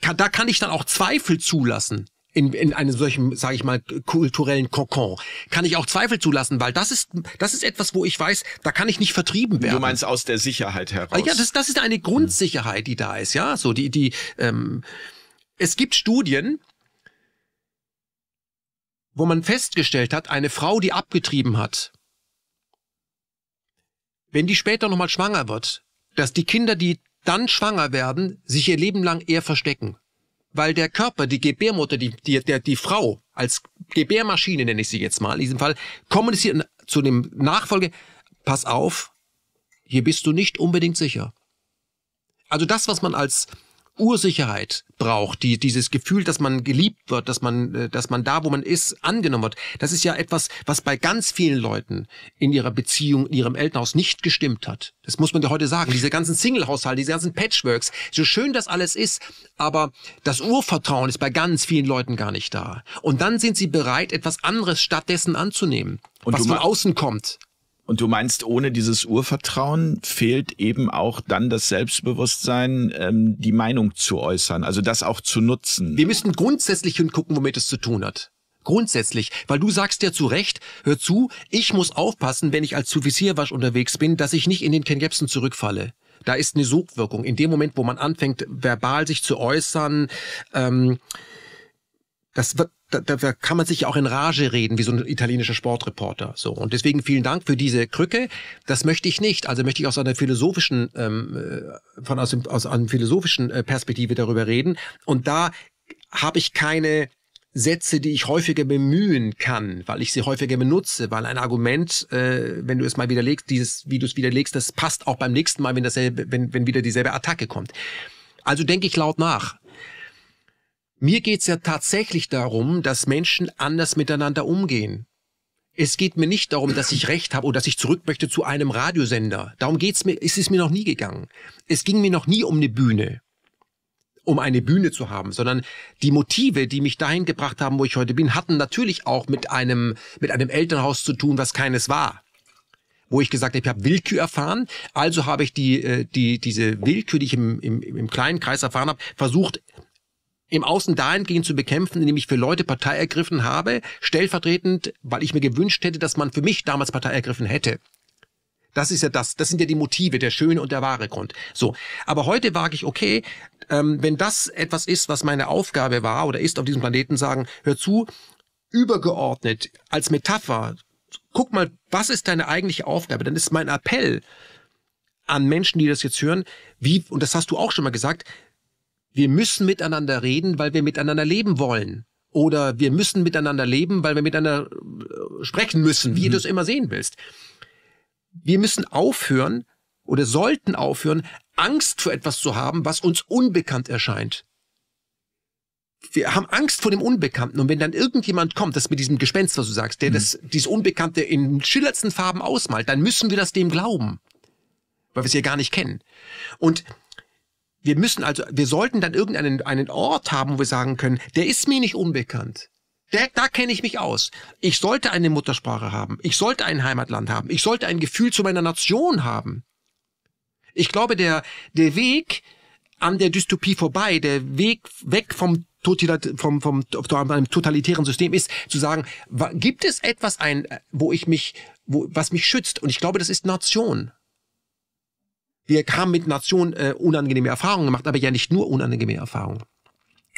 kann, da kann ich dann auch Zweifel zulassen in, in einem solchen, sage ich mal, kulturellen Kokon, kann ich auch Zweifel zulassen, weil das ist, das ist etwas, wo ich weiß, da kann ich nicht vertrieben werden. Du meinst aus der Sicherheit heraus. Ah, ja, das, das ist eine hm. Grundsicherheit, die da ist, ja. So, die, die, ähm, es gibt Studien, wo man festgestellt hat, eine Frau, die abgetrieben hat, wenn die später nochmal schwanger wird, dass die Kinder, die dann schwanger werden, sich ihr Leben lang eher verstecken weil der Körper, die Gebärmutter, die, die, der, die Frau als Gebärmaschine, nenne ich sie jetzt mal in diesem Fall, kommuniziert zu dem Nachfolge, pass auf, hier bist du nicht unbedingt sicher. Also das, was man als Ursicherheit braucht, die, dieses Gefühl, dass man geliebt wird, dass man, äh, dass man da, wo man ist, angenommen wird. Das ist ja etwas, was bei ganz vielen Leuten in ihrer Beziehung, in ihrem Elternhaus nicht gestimmt hat. Das muss man ja heute sagen. Diese ganzen Single-Haushalte, diese ganzen Patchworks, so schön das alles ist, aber das Urvertrauen ist bei ganz vielen Leuten gar nicht da. Und dann sind sie bereit, etwas anderes stattdessen anzunehmen, und was von außen kommt. Und du meinst, ohne dieses Urvertrauen fehlt eben auch dann das Selbstbewusstsein, ähm, die Meinung zu äußern, also das auch zu nutzen. Wir müssen grundsätzlich hingucken, womit es zu tun hat. Grundsätzlich, weil du sagst ja zu Recht, hör zu, ich muss aufpassen, wenn ich als Suvissierwasch unterwegs bin, dass ich nicht in den Ken Jebsen zurückfalle. Da ist eine Sogwirkung. In dem Moment, wo man anfängt, verbal sich zu äußern, ähm, das wird da, da kann man sich ja auch in Rage reden, wie so ein italienischer Sportreporter. So und deswegen vielen Dank für diese Krücke. Das möchte ich nicht. Also möchte ich aus einer philosophischen, ähm, äh, von aus, dem, aus einer philosophischen äh, Perspektive darüber reden. Und da habe ich keine Sätze, die ich häufiger bemühen kann, weil ich sie häufiger benutze, weil ein Argument, äh, wenn du es mal widerlegst, dieses, wie du es widerlegst, das passt auch beim nächsten Mal, wenn dasselbe, wenn, wenn wieder dieselbe Attacke kommt. Also denke ich laut nach mir geht's ja tatsächlich darum, dass Menschen anders miteinander umgehen. Es geht mir nicht darum, dass ich recht habe oder dass ich zurück möchte zu einem Radiosender. Darum geht's mir, ist es mir noch nie gegangen. Es ging mir noch nie um eine Bühne, um eine Bühne zu haben, sondern die Motive, die mich dahin gebracht haben, wo ich heute bin, hatten natürlich auch mit einem mit einem Elternhaus zu tun, was keines war wo ich gesagt habe, ich habe Willkür erfahren. Also habe ich die, äh, die, diese Willkür, die ich im, im, im kleinen Kreis erfahren habe, versucht im Außen dahingehend zu bekämpfen, indem ich für Leute Partei ergriffen habe, stellvertretend, weil ich mir gewünscht hätte, dass man für mich damals Partei ergriffen hätte. Das ist ja das, das sind ja die Motive, der schöne und der wahre Grund. So, aber heute wage ich, okay, ähm, wenn das etwas ist, was meine Aufgabe war oder ist auf diesem Planeten, sagen, hör zu, übergeordnet, als Metapher, guck mal, was ist deine eigentliche Aufgabe? Dann ist mein Appell an Menschen, die das jetzt hören, wie, und das hast du auch schon mal gesagt, wir müssen miteinander reden, weil wir miteinander leben wollen. Oder wir müssen miteinander leben, weil wir miteinander äh, sprechen müssen, wie mhm. du es immer sehen willst. Wir müssen aufhören oder sollten aufhören, Angst vor etwas zu haben, was uns unbekannt erscheint. Wir haben Angst vor dem Unbekannten. Und wenn dann irgendjemand kommt, das mit diesem Gespenst, was du sagst, der mhm. das, dieses Unbekannte in schillerndsten Farben ausmalt, dann müssen wir das dem glauben. Weil wir es ja gar nicht kennen. Und wir müssen also, wir sollten dann irgendeinen einen Ort haben, wo wir sagen können, der ist mir nicht unbekannt. Der, da kenne ich mich aus. Ich sollte eine Muttersprache haben. Ich sollte ein Heimatland haben. Ich sollte ein Gefühl zu meiner Nation haben. Ich glaube, der, der Weg an der Dystopie vorbei, der Weg weg vom, vom, vom, vom totalitären System ist, zu sagen, gibt es etwas ein, wo ich mich, wo, was mich schützt? Und ich glaube, das ist Nation. Wir haben mit Nation äh, unangenehme Erfahrungen gemacht, aber ja nicht nur unangenehme Erfahrungen.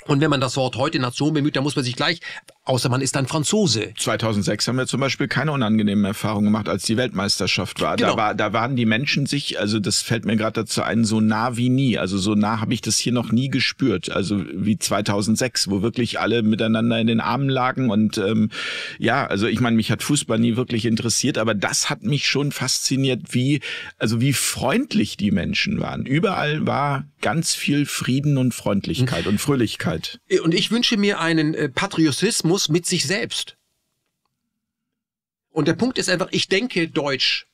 Und wenn man das Wort heute Nation bemüht, dann muss man sich gleich außer man ist ein Franzose. 2006 haben wir zum Beispiel keine unangenehmen Erfahrungen gemacht, als die Weltmeisterschaft war. Genau. Da, war da waren die Menschen sich, also das fällt mir gerade dazu ein, so nah wie nie. Also so nah habe ich das hier noch nie gespürt. Also wie 2006, wo wirklich alle miteinander in den Armen lagen. Und ähm, ja, also ich meine, mich hat Fußball nie wirklich interessiert, aber das hat mich schon fasziniert, wie, also wie freundlich die Menschen waren. Überall war ganz viel Frieden und Freundlichkeit mhm. und Fröhlichkeit. Und ich wünsche mir einen äh, Patriotismus, Rhythmus mit sich selbst. Und der Punkt ist einfach, ich denke deutsch,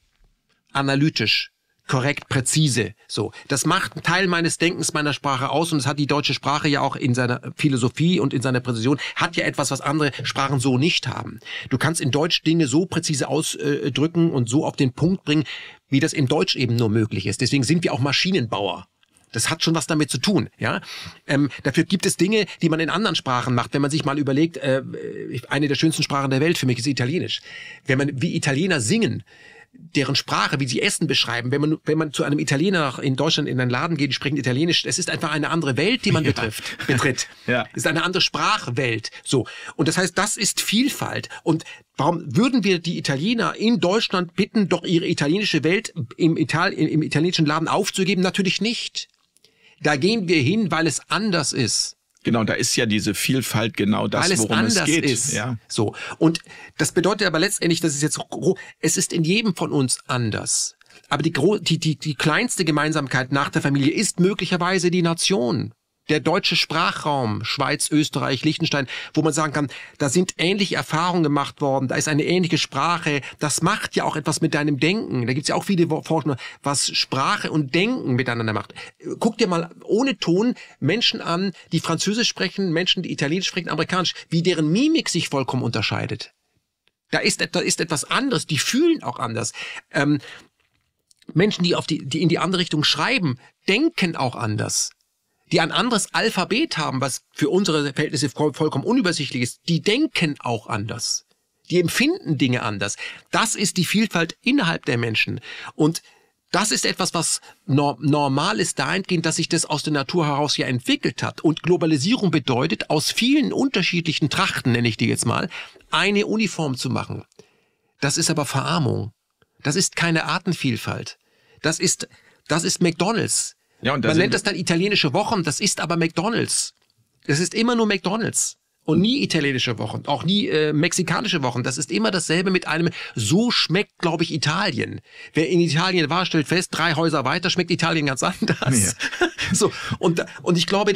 analytisch, korrekt, präzise. So, das macht einen Teil meines Denkens meiner Sprache aus und es hat die deutsche Sprache ja auch in seiner Philosophie und in seiner Präzision hat ja etwas, was andere Sprachen so nicht haben. Du kannst in Deutsch Dinge so präzise ausdrücken und so auf den Punkt bringen, wie das in Deutsch eben nur möglich ist. Deswegen sind wir auch Maschinenbauer. Das hat schon was damit zu tun. Ja? Ähm, dafür gibt es Dinge, die man in anderen Sprachen macht. Wenn man sich mal überlegt, äh, eine der schönsten Sprachen der Welt für mich ist Italienisch. Wenn man wie Italiener singen, deren Sprache, wie sie Essen beschreiben. Wenn man, wenn man zu einem Italiener in Deutschland in einen Laden geht, die sprechen Italienisch. Es ist einfach eine andere Welt, die man ja. betrifft, betritt. ja. Es ist eine andere Sprachwelt. So. Und das heißt, das ist Vielfalt. Und warum würden wir die Italiener in Deutschland bitten, doch ihre italienische Welt im, Ital im italienischen Laden aufzugeben? Natürlich nicht. Da gehen wir hin, weil es anders ist. Genau, da ist ja diese Vielfalt genau das, Weil es worum anders es geht. Ist. Ja. So. Und das bedeutet aber letztendlich, dass es jetzt, es ist in jedem von uns anders. Aber die, die, die, die kleinste Gemeinsamkeit nach der Familie ist möglicherweise die Nation der deutsche Sprachraum, Schweiz, Österreich, Liechtenstein, wo man sagen kann, da sind ähnliche Erfahrungen gemacht worden, da ist eine ähnliche Sprache, das macht ja auch etwas mit deinem Denken. Da gibt's ja auch viele Forschungen, was Sprache und Denken miteinander macht. Guck dir mal ohne Ton Menschen an, die Französisch sprechen, Menschen, die Italienisch sprechen, Amerikanisch, wie deren Mimik sich vollkommen unterscheidet. Da ist, da ist etwas anderes, die fühlen auch anders. Ähm, Menschen, die, auf die, die in die andere Richtung schreiben, denken auch anders die ein anderes Alphabet haben, was für unsere Verhältnisse vollkommen unübersichtlich ist, die denken auch anders. Die empfinden Dinge anders. Das ist die Vielfalt innerhalb der Menschen. Und das ist etwas, was normal ist dahingehend, dass sich das aus der Natur heraus ja entwickelt hat. Und Globalisierung bedeutet, aus vielen unterschiedlichen Trachten, nenne ich die jetzt mal, eine Uniform zu machen. Das ist aber Verarmung. Das ist keine Artenvielfalt. Das ist, das ist McDonalds. Ja, und Man nennt das dann italienische Wochen, das ist aber McDonalds. Das ist immer nur McDonalds. Und nie italienische Wochen, auch nie äh, mexikanische Wochen. Das ist immer dasselbe mit einem, so schmeckt, glaube ich, Italien. Wer in Italien war, stellt fest, drei Häuser weiter schmeckt Italien ganz anders. Ja. so, und, und ich glaube,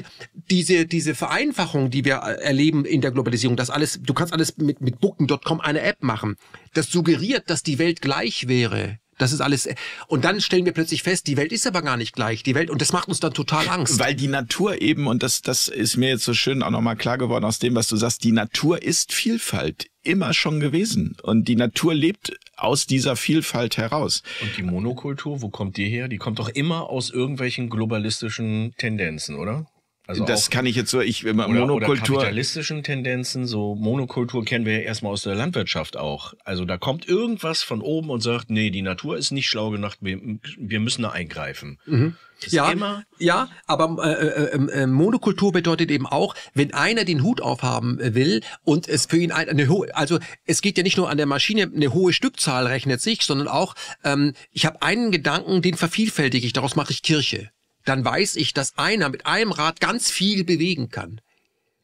diese, diese Vereinfachung, die wir äh, erleben in der Globalisierung, dass alles, du kannst alles mit, mit Booking.com eine App machen, das suggeriert, dass die Welt gleich wäre. Das ist alles. Und dann stellen wir plötzlich fest, die Welt ist aber gar nicht gleich. Die Welt, und das macht uns dann total Angst. Weil die Natur eben, und das, das ist mir jetzt so schön auch nochmal klar geworden aus dem, was du sagst, die Natur ist Vielfalt immer schon gewesen. Und die Natur lebt aus dieser Vielfalt heraus. Und die Monokultur, wo kommt die her? Die kommt doch immer aus irgendwelchen globalistischen Tendenzen, oder? Also das kann ich jetzt so, ich äh, oder, Monokultur. Oder kapitalistischen Tendenzen, so Monokultur kennen wir ja erstmal aus der Landwirtschaft auch. Also da kommt irgendwas von oben und sagt, nee, die Natur ist nicht schlau genug, wir, wir müssen da eingreifen. Mhm. Ja, ja, aber äh, äh, ähm, äh, Monokultur bedeutet eben auch, wenn einer den Hut aufhaben äh, will und es für ihn eine hohe, also es geht ja nicht nur an der Maschine, eine hohe Stückzahl rechnet sich, sondern auch, ähm, ich habe einen Gedanken, den vervielfältige ich, daraus mache ich Kirche dann weiß ich, dass einer mit einem Rad ganz viel bewegen kann.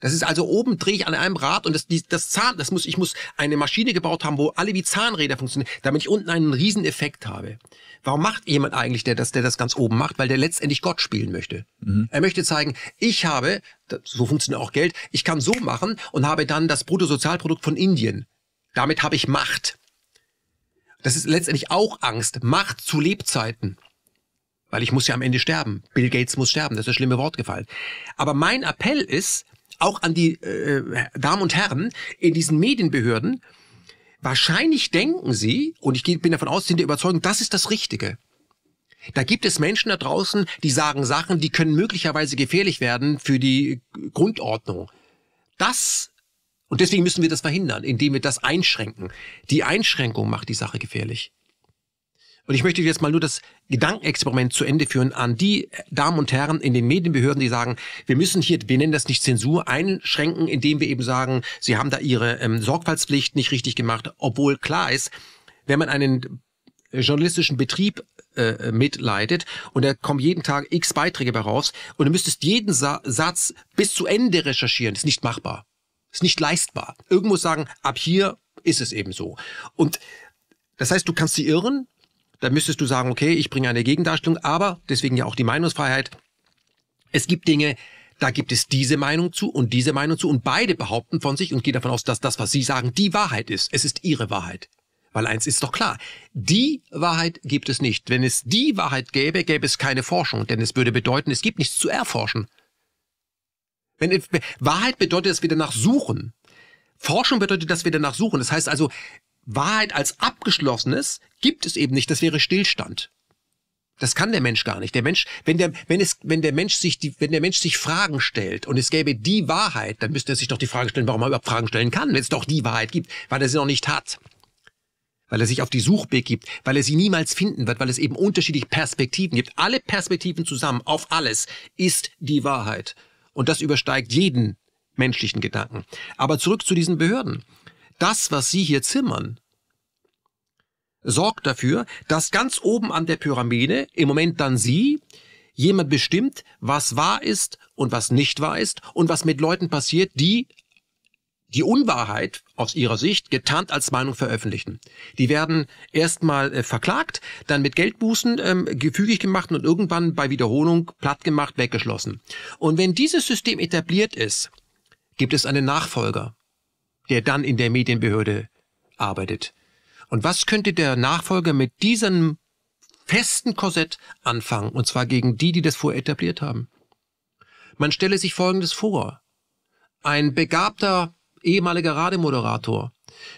Das ist also oben drehe ich an einem Rad und das, das Zahn, das muss, ich muss eine Maschine gebaut haben, wo alle wie Zahnräder funktionieren, damit ich unten einen riesen Effekt habe. Warum macht jemand eigentlich, der das, der das ganz oben macht? Weil der letztendlich Gott spielen möchte. Mhm. Er möchte zeigen, ich habe, so funktioniert auch Geld, ich kann so machen und habe dann das Bruttosozialprodukt von Indien. Damit habe ich Macht. Das ist letztendlich auch Angst. Macht zu Lebzeiten. Weil ich muss ja am Ende sterben. Bill Gates muss sterben, das ist das schlimme Wort gefallen. Aber mein Appell ist, auch an die äh, Damen und Herren in diesen Medienbehörden, wahrscheinlich denken sie, und ich bin davon aus, sind der Überzeugung, das ist das Richtige. Da gibt es Menschen da draußen, die sagen Sachen, die können möglicherweise gefährlich werden für die Grundordnung. Das, und deswegen müssen wir das verhindern, indem wir das einschränken. Die Einschränkung macht die Sache gefährlich. Und ich möchte jetzt mal nur das Gedankenexperiment zu Ende führen an die Damen und Herren in den Medienbehörden, die sagen, wir müssen hier, wir nennen das nicht Zensur, einschränken, indem wir eben sagen, sie haben da ihre ähm, Sorgfaltspflicht nicht richtig gemacht, obwohl klar ist, wenn man einen journalistischen Betrieb äh, mitleidet und da kommen jeden Tag x Beiträge bei raus und du müsstest jeden Sa Satz bis zu Ende recherchieren, ist nicht machbar, ist nicht leistbar. Irgendwo sagen, ab hier ist es eben so. Und das heißt, du kannst sie irren, da müsstest du sagen, okay, ich bringe eine Gegendarstellung, aber deswegen ja auch die Meinungsfreiheit. Es gibt Dinge, da gibt es diese Meinung zu und diese Meinung zu und beide behaupten von sich und gehen davon aus, dass das, was sie sagen, die Wahrheit ist. Es ist ihre Wahrheit. Weil eins ist doch klar, die Wahrheit gibt es nicht. Wenn es die Wahrheit gäbe, gäbe es keine Forschung, denn es würde bedeuten, es gibt nichts zu erforschen. Wenn, Wahrheit bedeutet, dass wir danach suchen. Forschung bedeutet, dass wir danach suchen. Das heißt also, Wahrheit als abgeschlossenes gibt es eben nicht. Das wäre Stillstand. Das kann der Mensch gar nicht. Der Mensch, wenn der, wenn es, wenn der Mensch sich die, wenn der Mensch sich Fragen stellt und es gäbe die Wahrheit, dann müsste er sich doch die Frage stellen, warum er überhaupt Fragen stellen kann, wenn es doch die Wahrheit gibt, weil er sie noch nicht hat. Weil er sich auf die Suchweg gibt, weil er sie niemals finden wird, weil es eben unterschiedliche Perspektiven gibt. Alle Perspektiven zusammen auf alles ist die Wahrheit. Und das übersteigt jeden menschlichen Gedanken. Aber zurück zu diesen Behörden. Das, was Sie hier zimmern, sorgt dafür, dass ganz oben an der Pyramide, im Moment dann Sie, jemand bestimmt, was wahr ist und was nicht wahr ist und was mit Leuten passiert, die die Unwahrheit aus ihrer Sicht getarnt als Meinung veröffentlichen. Die werden erstmal äh, verklagt, dann mit Geldbußen ähm, gefügig gemacht und irgendwann bei Wiederholung platt gemacht, weggeschlossen. Und wenn dieses System etabliert ist, gibt es einen Nachfolger, der dann in der Medienbehörde arbeitet. Und was könnte der Nachfolger mit diesem festen Korsett anfangen? Und zwar gegen die, die das vorher etabliert haben. Man stelle sich Folgendes vor. Ein begabter ehemaliger Rademoderator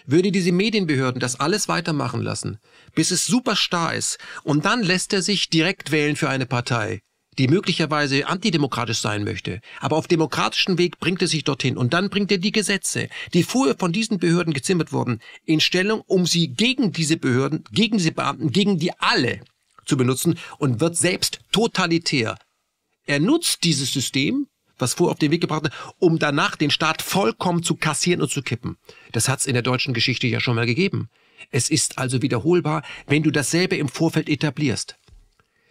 würde diese Medienbehörden das alles weitermachen lassen, bis es superstar ist, und dann lässt er sich direkt wählen für eine Partei die möglicherweise antidemokratisch sein möchte. Aber auf demokratischen Weg bringt er sich dorthin. Und dann bringt er die Gesetze, die vorher von diesen Behörden gezimmert wurden, in Stellung, um sie gegen diese Behörden, gegen diese Beamten, gegen die alle zu benutzen und wird selbst totalitär. Er nutzt dieses System, was vorher auf den Weg gebracht hat, um danach den Staat vollkommen zu kassieren und zu kippen. Das hat es in der deutschen Geschichte ja schon mal gegeben. Es ist also wiederholbar, wenn du dasselbe im Vorfeld etablierst.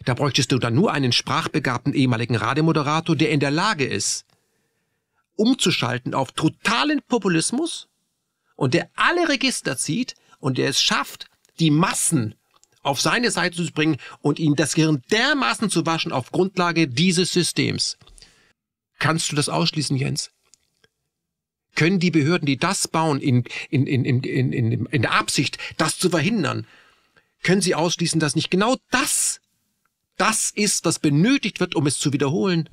Da bräuchtest du dann nur einen sprachbegabten ehemaligen Radiomoderator, der in der Lage ist, umzuschalten auf totalen Populismus und der alle Register zieht und der es schafft, die Massen auf seine Seite zu bringen und ihnen das Gehirn dermaßen zu waschen auf Grundlage dieses Systems. Kannst du das ausschließen, Jens? Können die Behörden, die das bauen, in, in, in, in, in, in der Absicht, das zu verhindern, können sie ausschließen, dass nicht genau das das ist, was benötigt wird, um es zu wiederholen.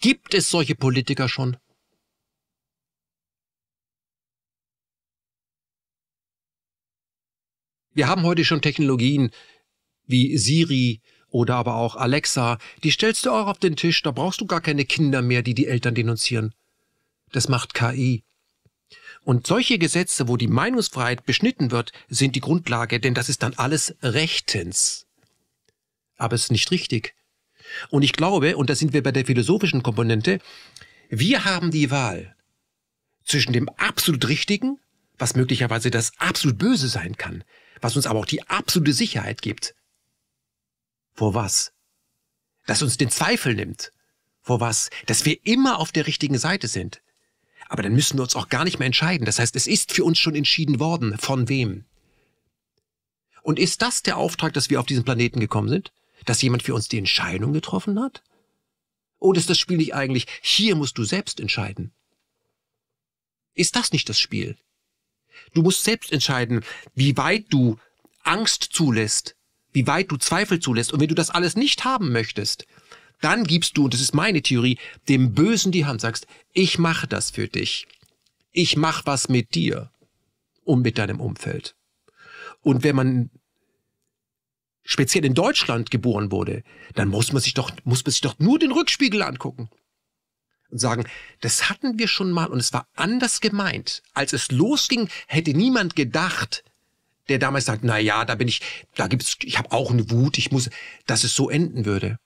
Gibt es solche Politiker schon? Wir haben heute schon Technologien wie Siri oder aber auch Alexa, die stellst du auch auf den Tisch, da brauchst du gar keine Kinder mehr, die die Eltern denunzieren. Das macht KI. Und solche Gesetze, wo die Meinungsfreiheit beschnitten wird, sind die Grundlage, denn das ist dann alles rechtens. Aber es ist nicht richtig. Und ich glaube, und da sind wir bei der philosophischen Komponente, wir haben die Wahl zwischen dem absolut Richtigen, was möglicherweise das absolut Böse sein kann, was uns aber auch die absolute Sicherheit gibt. Vor was? Dass uns den Zweifel nimmt. Vor was? Dass wir immer auf der richtigen Seite sind. Aber dann müssen wir uns auch gar nicht mehr entscheiden. Das heißt, es ist für uns schon entschieden worden, von wem. Und ist das der Auftrag, dass wir auf diesen Planeten gekommen sind? Dass jemand für uns die Entscheidung getroffen hat? Oder ist das Spiel nicht eigentlich, hier musst du selbst entscheiden? Ist das nicht das Spiel? Du musst selbst entscheiden, wie weit du Angst zulässt, wie weit du Zweifel zulässt. Und wenn du das alles nicht haben möchtest, dann gibst du, und das ist meine Theorie, dem Bösen die Hand, sagst, ich mache das für dich. Ich mache was mit dir und mit deinem Umfeld. Und wenn man speziell in Deutschland geboren wurde, dann muss man sich doch, muss man sich doch nur den Rückspiegel angucken und sagen, das hatten wir schon mal und es war anders gemeint. Als es losging, hätte niemand gedacht, der damals sagt, na ja, da bin ich, da gibt's, ich habe auch eine Wut, ich muss, dass es so enden würde.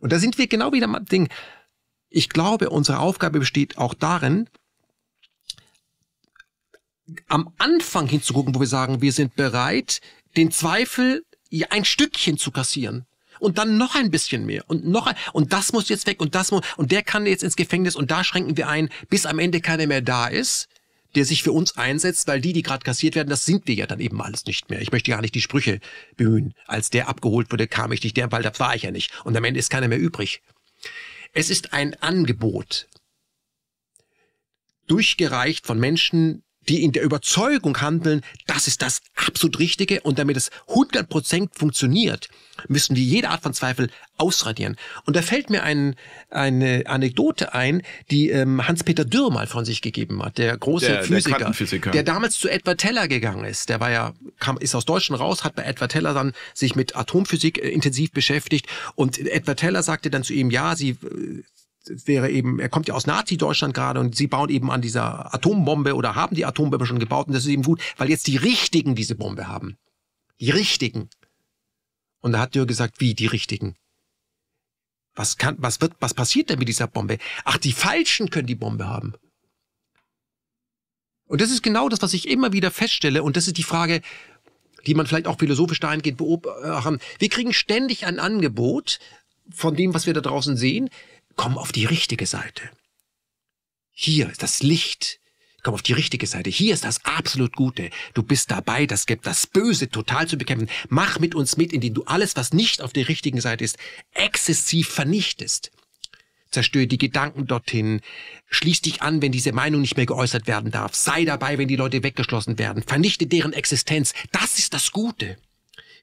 Und da sind wir genau wieder mal Ding. Ich glaube, unsere Aufgabe besteht auch darin, am Anfang hinzugucken, wo wir sagen, wir sind bereit, den Zweifel ein Stückchen zu kassieren. Und dann noch ein bisschen mehr und noch ein, und das muss jetzt weg und das muss und der kann jetzt ins Gefängnis und da schränken wir ein, bis am Ende keiner mehr da ist der sich für uns einsetzt, weil die, die gerade kassiert werden, das sind wir ja dann eben alles nicht mehr. Ich möchte gar nicht die Sprüche bemühen. Als der abgeholt wurde, kam ich nicht, der weil da war ich ja nicht. Und am Ende ist keiner mehr übrig. Es ist ein Angebot, durchgereicht von Menschen, die in der Überzeugung handeln, das ist das absolut Richtige und damit es 100% funktioniert, müssen die jede Art von Zweifel ausradieren. Und da fällt mir ein, eine Anekdote ein, die ähm, Hans-Peter Dürr mal von sich gegeben hat, der große der, Physiker, der, der, damals zu Edward Teller gegangen ist. Der war ja, kam, ist aus Deutschland raus, hat bei Edward Teller dann sich mit Atomphysik äh, intensiv beschäftigt und Edward Teller sagte dann zu ihm, ja, sie, äh, wäre eben, er kommt ja aus Nazi-Deutschland gerade und sie bauen eben an dieser Atombombe oder haben die Atombombe schon gebaut und das ist eben gut, weil jetzt die Richtigen diese Bombe haben. Die Richtigen. Und da hat Dürr gesagt, wie die Richtigen? Was kann, was wird, was passiert denn mit dieser Bombe? Ach, die Falschen können die Bombe haben. Und das ist genau das, was ich immer wieder feststelle und das ist die Frage, die man vielleicht auch philosophisch dahingehend beobachten. Wir kriegen ständig ein Angebot von dem, was wir da draußen sehen, komm auf die richtige Seite. Hier ist das Licht. Komm auf die richtige Seite. Hier ist das absolut Gute. Du bist dabei, das, das Böse total zu bekämpfen. Mach mit uns mit, indem du alles, was nicht auf der richtigen Seite ist, exzessiv vernichtest. Zerstöre die Gedanken dorthin. Schließ dich an, wenn diese Meinung nicht mehr geäußert werden darf. Sei dabei, wenn die Leute weggeschlossen werden. Vernichte deren Existenz. Das ist das Gute.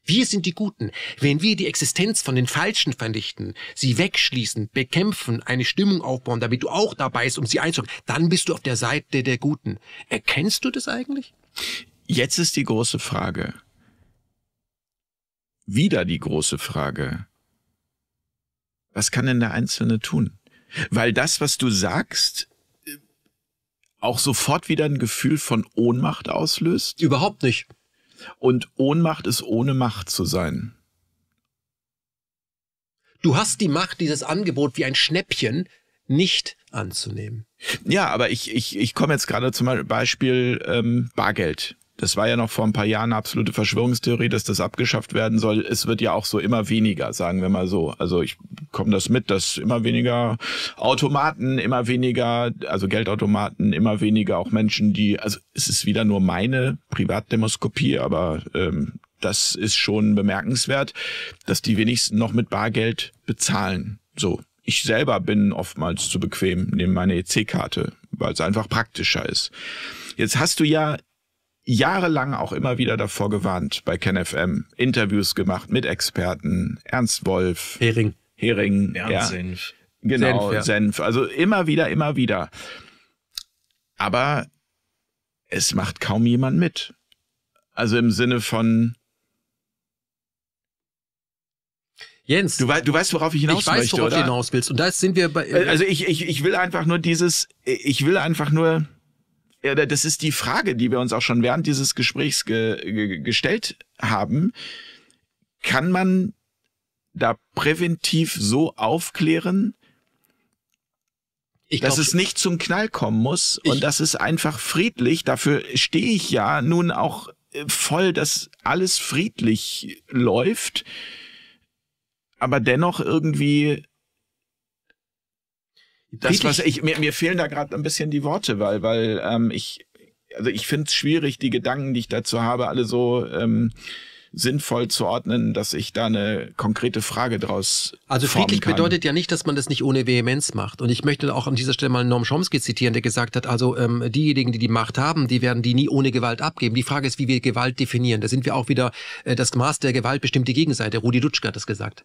Wir sind die Guten. Wenn wir die Existenz von den Falschen vernichten, sie wegschließen, bekämpfen, eine Stimmung aufbauen, damit du auch dabei bist, um sie einzuholen, dann bist du auf der Seite der Guten. Erkennst du das eigentlich? Jetzt ist die große Frage. Wieder die große Frage. Was kann denn der Einzelne tun? Weil das, was du sagst, äh, auch sofort wieder ein Gefühl von Ohnmacht auslöst? Überhaupt nicht. Und Ohnmacht ist ohne Macht zu sein. Du hast die Macht, dieses Angebot wie ein Schnäppchen nicht anzunehmen. Ja, aber ich, ich, ich komme jetzt gerade zum Beispiel ähm, Bargeld das war ja noch vor ein paar Jahren eine absolute Verschwörungstheorie, dass das abgeschafft werden soll. Es wird ja auch so immer weniger, sagen wir mal so. Also ich komme das mit, dass immer weniger Automaten, immer weniger, also Geldautomaten, immer weniger auch Menschen, die, also es ist wieder nur meine Privatdemoskopie, aber ähm, das ist schon bemerkenswert, dass die wenigsten noch mit Bargeld bezahlen. So. Ich selber bin oftmals zu bequem, nehme meine EC-Karte, weil es einfach praktischer ist. Jetzt hast du ja jahrelang auch immer wieder davor gewarnt bei KenFM. Interviews gemacht mit Experten, Ernst Wolf. Hering. Hering. Ja, Senf. Genau, Senf, ja. Senf. Also immer wieder, immer wieder. Aber es macht kaum jemand mit. Also im Sinne von, Jens. Du, wei du, weißt, worauf ich hinaus ich weiß, möchte, worauf oder? du hinaus willst. Und da sind wir bei. Äh, also ich, ich, ich will einfach nur dieses, ich will einfach nur ja, das ist die Frage, die wir uns auch schon während dieses Gesprächs ge ge gestellt haben. Kann man da präventiv so aufklären, ich dass es nicht zum Knall kommen muss und das ist einfach friedlich. Dafür stehe ich ja nun auch äh, voll, dass alles friedlich läuft, aber dennoch irgendwie das, was ich, mir, mir fehlen da gerade ein bisschen die Worte, weil, weil ähm, ich, also ich finde es schwierig, die Gedanken, die ich dazu habe, alle so ähm, sinnvoll zu ordnen, dass ich da eine konkrete Frage draus. Also friedlich bedeutet ja nicht, dass man das nicht ohne Vehemenz macht. Und ich möchte auch an dieser Stelle mal Norm Chomsky zitieren, der gesagt hat, also ähm, diejenigen, die die Macht haben, die werden die nie ohne Gewalt abgeben. Die Frage ist, wie wir Gewalt definieren. Da sind wir auch wieder, äh, das Maß der Gewalt bestimmt die Gegenseite. Rudi Dutschke hat das gesagt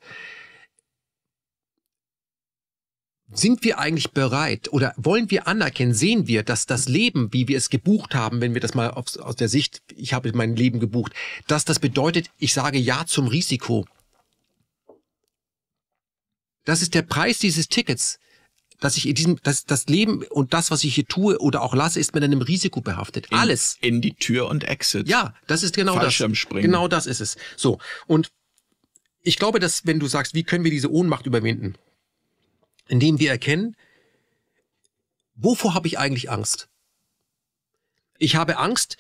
sind wir eigentlich bereit oder wollen wir anerkennen, sehen wir, dass das Leben, wie wir es gebucht haben, wenn wir das mal aus, aus der Sicht, ich habe mein Leben gebucht, dass das bedeutet, ich sage Ja zum Risiko. Das ist der Preis dieses Tickets, dass ich in diesem, dass das Leben und das, was ich hier tue oder auch lasse, ist mit einem Risiko behaftet. In, Alles. In die Tür und Exit. Ja, das ist genau das. Springen. Genau das ist es. So. Und ich glaube, dass wenn du sagst, wie können wir diese Ohnmacht überwinden? indem wir erkennen, wovor habe ich eigentlich Angst? Ich habe Angst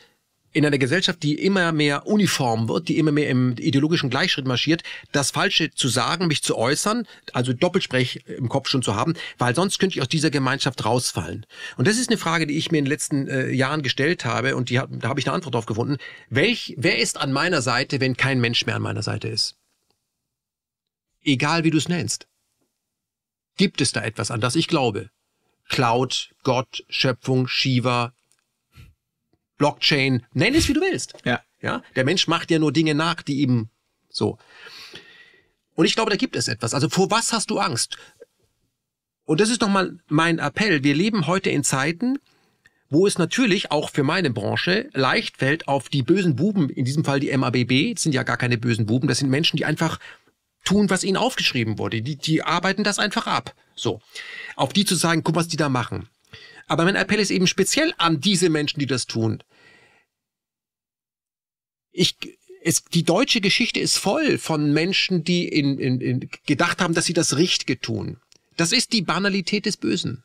in einer Gesellschaft, die immer mehr uniform wird, die immer mehr im ideologischen Gleichschritt marschiert, das Falsche zu sagen, mich zu äußern, also Doppelsprech im Kopf schon zu haben, weil sonst könnte ich aus dieser Gemeinschaft rausfallen. Und das ist eine Frage, die ich mir in den letzten äh, Jahren gestellt habe und die, da habe ich eine Antwort drauf gefunden. Welch, wer ist an meiner Seite, wenn kein Mensch mehr an meiner Seite ist? Egal wie du es nennst gibt es da etwas, an das ich glaube. Cloud, Gott, Schöpfung, Shiva, Blockchain, nenn es wie du willst. Ja. Ja, der Mensch macht ja nur Dinge nach, die ihm so. Und ich glaube, da gibt es etwas. Also vor was hast du Angst? Und das ist nochmal mein Appell. Wir leben heute in Zeiten, wo es natürlich auch für meine Branche leicht fällt, auf die bösen Buben, in diesem Fall die MABB, das sind ja gar keine bösen Buben, das sind Menschen, die einfach tun, was ihnen aufgeschrieben wurde. Die, die arbeiten das einfach ab. So. Auf die zu sagen, guck, was die da machen. Aber mein Appell ist eben speziell an diese Menschen, die das tun. Ich, es, die deutsche Geschichte ist voll von Menschen, die in, in, in gedacht haben, dass sie das Richtige tun. Das ist die Banalität des Bösen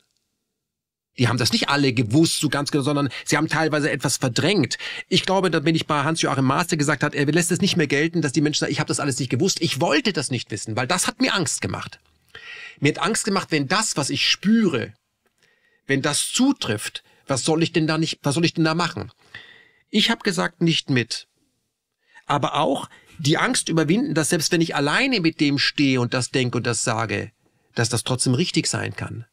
die haben das nicht alle gewusst, so ganz genau, sondern sie haben teilweise etwas verdrängt. Ich glaube, da bin ich bei Hans-Joachim Maas, der gesagt hat, er lässt es nicht mehr gelten, dass die Menschen sagen, ich habe das alles nicht gewusst, ich wollte das nicht wissen, weil das hat mir Angst gemacht. Mir hat Angst gemacht, wenn das, was ich spüre, wenn das zutrifft, was soll ich denn da nicht, was soll ich denn da machen? Ich habe gesagt, nicht mit. Aber auch die Angst überwinden, dass selbst wenn ich alleine mit dem stehe und das denke und das sage, dass das trotzdem richtig sein kann.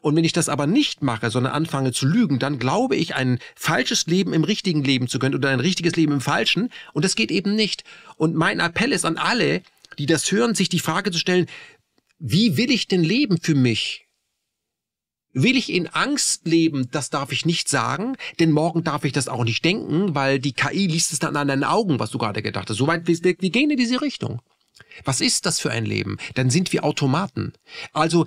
Und wenn ich das aber nicht mache, sondern anfange zu lügen, dann glaube ich, ein falsches Leben im richtigen Leben zu können oder ein richtiges Leben im falschen. Und das geht eben nicht. Und mein Appell ist an alle, die das hören, sich die Frage zu stellen, wie will ich denn leben für mich? Will ich in Angst leben? Das darf ich nicht sagen, denn morgen darf ich das auch nicht denken, weil die KI liest es dann an deinen Augen, was du gerade gedacht hast. Soweit wir, wir gehen in diese Richtung. Was ist das für ein Leben? Dann sind wir Automaten. Also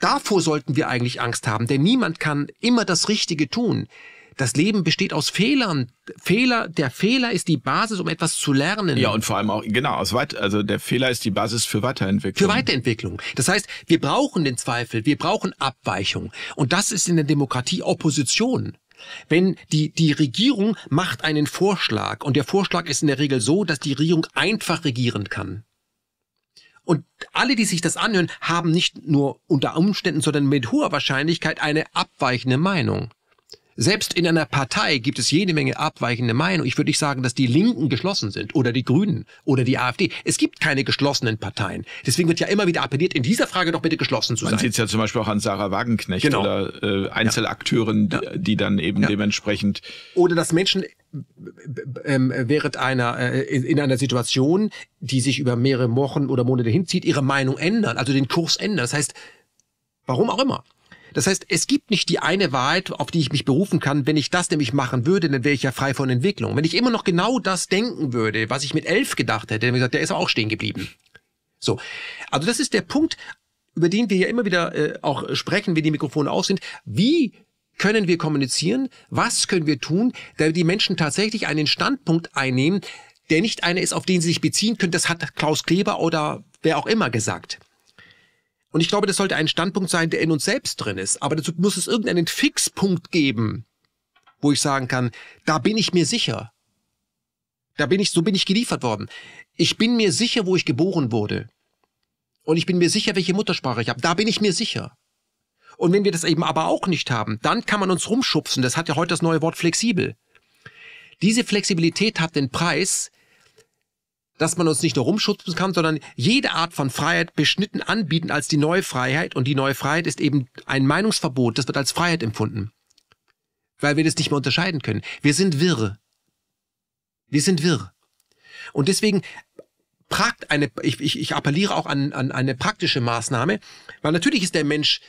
davor sollten wir eigentlich Angst haben, denn niemand kann immer das Richtige tun. Das Leben besteht aus Fehlern. Fehler, der Fehler ist die Basis, um etwas zu lernen. Ja, und vor allem auch, genau, aus weit, also der Fehler ist die Basis für Weiterentwicklung. Für Weiterentwicklung. Das heißt, wir brauchen den Zweifel, wir brauchen Abweichung. Und das ist in der Demokratie Opposition. Wenn die, die Regierung macht einen Vorschlag und der Vorschlag ist in der Regel so, dass die Regierung einfach regieren kann. Und alle, die sich das anhören, haben nicht nur unter Umständen, sondern mit hoher Wahrscheinlichkeit eine abweichende Meinung. Selbst in einer Partei gibt es jede Menge abweichende Meinungen. Ich würde nicht sagen, dass die Linken geschlossen sind oder die Grünen oder die AfD. Es gibt keine geschlossenen Parteien. Deswegen wird ja immer wieder appelliert, in dieser Frage doch bitte geschlossen zu Man sein. Man sieht es ja zum Beispiel auch an Sarah Wagenknecht genau. oder äh, Einzelakteuren, ja. die, die, dann eben ja. dementsprechend. Oder dass Menschen ähm, während einer äh, in einer Situation, die sich über mehrere Wochen oder Monate hinzieht, ihre Meinung ändern, also den Kurs ändern. Das heißt, warum auch immer. Das heißt, es gibt nicht die eine Wahrheit, auf die ich mich berufen kann. Wenn ich das nämlich machen würde, dann wäre ich ja frei von Entwicklung. Wenn ich immer noch genau das denken würde, was ich mit elf gedacht hätte, dann hätte ich gesagt, der ist auch stehen geblieben. So, also das ist der Punkt, über den wir ja immer wieder äh, auch sprechen, wenn die Mikrofone aus sind. Wie können wir kommunizieren? Was können wir tun, damit die Menschen tatsächlich einen Standpunkt einnehmen, der nicht einer ist, auf den sie sich beziehen können? Das hat Klaus Kleber oder wer auch immer gesagt. Und ich glaube, das sollte ein Standpunkt sein, der in uns selbst drin ist. Aber dazu muss es irgendeinen Fixpunkt geben, wo ich sagen kann, da bin ich mir sicher. Da bin ich, so bin ich geliefert worden. Ich bin mir sicher, wo ich geboren wurde. Und ich bin mir sicher, welche Muttersprache ich habe. Da bin ich mir sicher. Und wenn wir das eben aber auch nicht haben, dann kann man uns rumschubsen. Das hat ja heute das neue Wort flexibel. Diese Flexibilität hat den Preis, dass man uns nicht nur rumschubsen kann, sondern jede Art von Freiheit beschnitten anbieten als die neue Freiheit. Und die neue Freiheit ist eben ein Meinungsverbot. Das wird als Freiheit empfunden. Weil wir das nicht mehr unterscheiden können. Wir sind wirr. Wir sind wirr. Und deswegen prakt eine, ich, ich, ich appelliere auch an, an eine praktische Maßnahme, weil natürlich ist der Mensch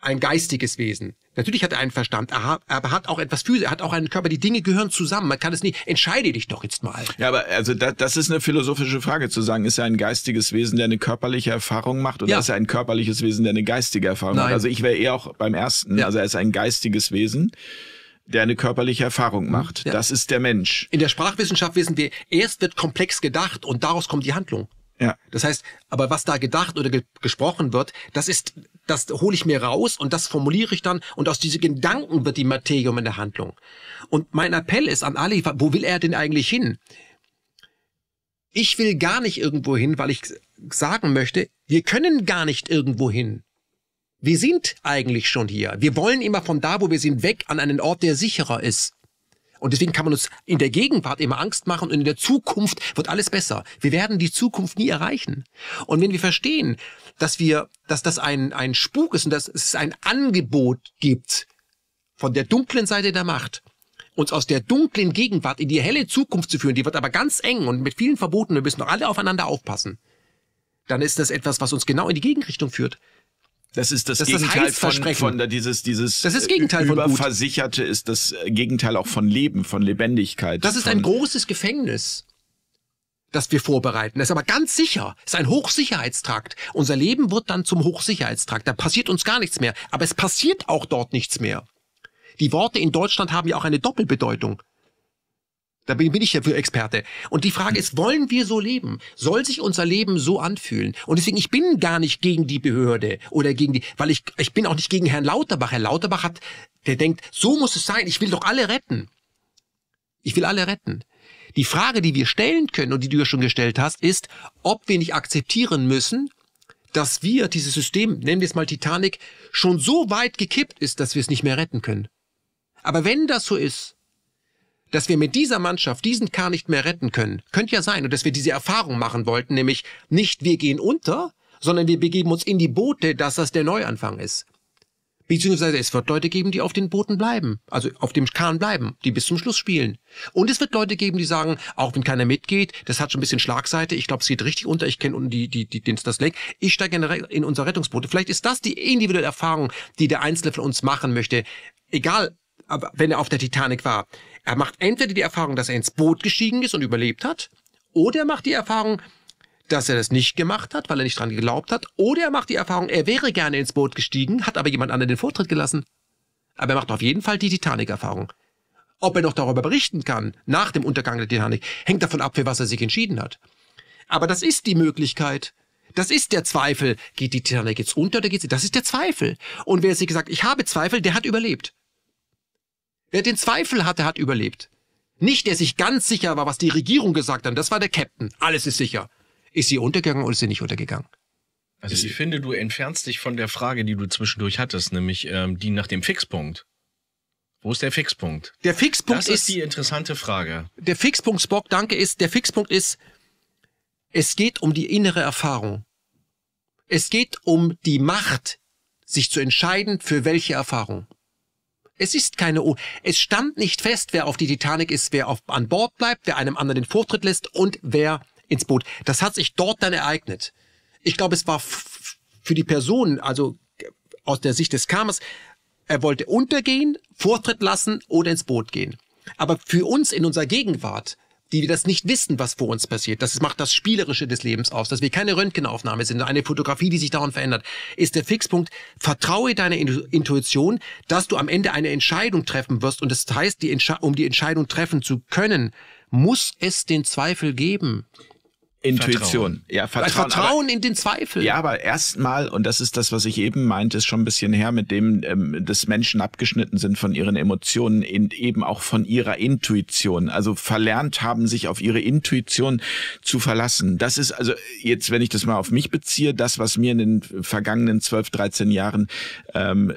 ein geistiges Wesen. Natürlich hat er einen Verstand, aber hat auch etwas Physisches, hat auch einen Körper. Die Dinge gehören zusammen. Man kann es nicht. Entscheide dich doch jetzt mal. Ja, aber also das, das ist eine philosophische Frage zu sagen. Ist er ein geistiges Wesen, der eine körperliche Erfahrung macht, oder ja. ist er ein körperliches Wesen, der eine geistige Erfahrung Nein. macht? Also ich wäre eher auch beim ersten. Ja. Also er ist ein geistiges Wesen der eine körperliche Erfahrung mhm. macht. Ja. Das ist der Mensch. In der Sprachwissenschaft wissen wir, erst wird komplex gedacht und daraus kommt die Handlung. Ja. Das heißt, aber was da gedacht oder ge gesprochen wird, das ist das hole ich mir raus und das formuliere ich dann und aus diesen Gedanken wird die Materium in der Handlung. Und mein Appell ist an alle, wo will er denn eigentlich hin? Ich will gar nicht irgendwo hin, weil ich sagen möchte, wir können gar nicht irgendwo hin. Wir sind eigentlich schon hier. Wir wollen immer von da, wo wir sind, weg an einen Ort, der sicherer ist. Und deswegen kann man uns in der Gegenwart immer Angst machen und in der Zukunft wird alles besser. Wir werden die Zukunft nie erreichen. Und wenn wir verstehen, dass wir, dass das ein, ein Spuk ist und dass es ein Angebot gibt von der dunklen Seite der Macht, uns aus der dunklen Gegenwart in die helle Zukunft zu führen, die wird aber ganz eng und mit vielen Verboten, wir müssen doch alle aufeinander aufpassen, dann ist das etwas, was uns genau in die Gegenrichtung führt. Das ist das, das Gegenteil ist das von, von dieses dieses das ist Gegenteil überversicherte von ist das Gegenteil auch von Leben, von Lebendigkeit. Das ist ein großes Gefängnis das wir vorbereiten. Das ist aber ganz sicher. Das ist ein Hochsicherheitstrakt. Unser Leben wird dann zum Hochsicherheitstrakt. Da passiert uns gar nichts mehr. Aber es passiert auch dort nichts mehr. Die Worte in Deutschland haben ja auch eine Doppelbedeutung. Da bin, bin ich ja für Experte. Und die Frage ist, wollen wir so leben? Soll sich unser Leben so anfühlen? Und deswegen, ich bin gar nicht gegen die Behörde oder gegen die, weil ich, ich bin auch nicht gegen Herrn Lauterbach. Herr Lauterbach hat, der denkt, so muss es sein, ich will doch alle retten. Ich will alle retten. Die Frage, die wir stellen können und die du ja schon gestellt hast, ist, ob wir nicht akzeptieren müssen, dass wir dieses System, nennen wir es mal Titanic, schon so weit gekippt ist, dass wir es nicht mehr retten können. Aber wenn das so ist, dass wir mit dieser Mannschaft diesen K nicht mehr retten können, könnte ja sein, und dass wir diese Erfahrung machen wollten, nämlich nicht wir gehen unter, sondern wir begeben uns in die Boote, dass das der Neuanfang ist. Beziehungsweise es wird Leute geben, die auf den Booten bleiben, also auf dem Kahn bleiben, die bis zum Schluss spielen. Und es wird Leute geben, die sagen, auch wenn keiner mitgeht, das hat schon ein bisschen Schlagseite, ich glaube, es geht richtig unter, ich kenne unten die, die, die, den, das Lenk, ich steige in unser Rettungsboot. Vielleicht ist das die individuelle Erfahrung, die der Einzelne von uns machen möchte. Egal, aber wenn er auf der Titanic war. Er macht entweder die Erfahrung, dass er ins Boot gestiegen ist und überlebt hat, oder er macht die Erfahrung, dass er das nicht gemacht hat, weil er nicht dran geglaubt hat, oder er macht die Erfahrung, er wäre gerne ins Boot gestiegen, hat aber jemand anderen den Vortritt gelassen. Aber er macht auf jeden Fall die Titanic-Erfahrung. Ob er noch darüber berichten kann, nach dem Untergang der Titanic, hängt davon ab, für was er sich entschieden hat. Aber das ist die Möglichkeit. Das ist der Zweifel. Geht die Titanic jetzt unter oder geht sie? Das ist der Zweifel. Und wer sich gesagt, ich habe Zweifel, der hat überlebt. Wer den Zweifel hatte, hat überlebt. Nicht der sich ganz sicher war, was die Regierung gesagt hat. Das war der Captain. Alles ist sicher. Ist sie untergegangen oder ist sie nicht untergegangen? Also ist ich finde, du entfernst dich von der Frage, die du zwischendurch hattest, nämlich ähm, die nach dem Fixpunkt. Wo ist der Fixpunkt? Der Fixpunkt das ist, ist die interessante Frage. Der Fixpunkt, Spock, danke, ist, der Fixpunkt ist, es geht um die innere Erfahrung. Es geht um die Macht, sich zu entscheiden, für welche Erfahrung. Es ist keine, o es stand nicht fest, wer auf die Titanic ist, wer auf, an Bord bleibt, wer einem anderen den Vortritt lässt und wer ins Boot. Das hat sich dort dann ereignet. Ich glaube, es war für die Person, also äh, aus der Sicht des Karmas, er wollte untergehen, Vortritt lassen oder ins Boot gehen. Aber für uns in unserer Gegenwart, die wir das nicht wissen, was vor uns passiert, das macht das Spielerische des Lebens aus, dass wir keine Röntgenaufnahme sind, eine Fotografie, die sich daran verändert, ist der Fixpunkt, vertraue deiner Intuition, dass du am Ende eine Entscheidung treffen wirst. Und das heißt, die um die Entscheidung treffen zu können, muss es den Zweifel geben. Intuition. Vertrauen. Ja, Vertrauen, Vertrauen aber, in den Zweifel. Ja, aber erstmal, und das ist das, was ich eben meinte, ist schon ein bisschen her, mit dem, ähm, dass Menschen abgeschnitten sind von ihren Emotionen, in, eben auch von ihrer Intuition. Also verlernt haben, sich auf ihre Intuition zu verlassen. Das ist also jetzt, wenn ich das mal auf mich beziehe, das, was mir in den vergangenen 12, 13 Jahren ähm,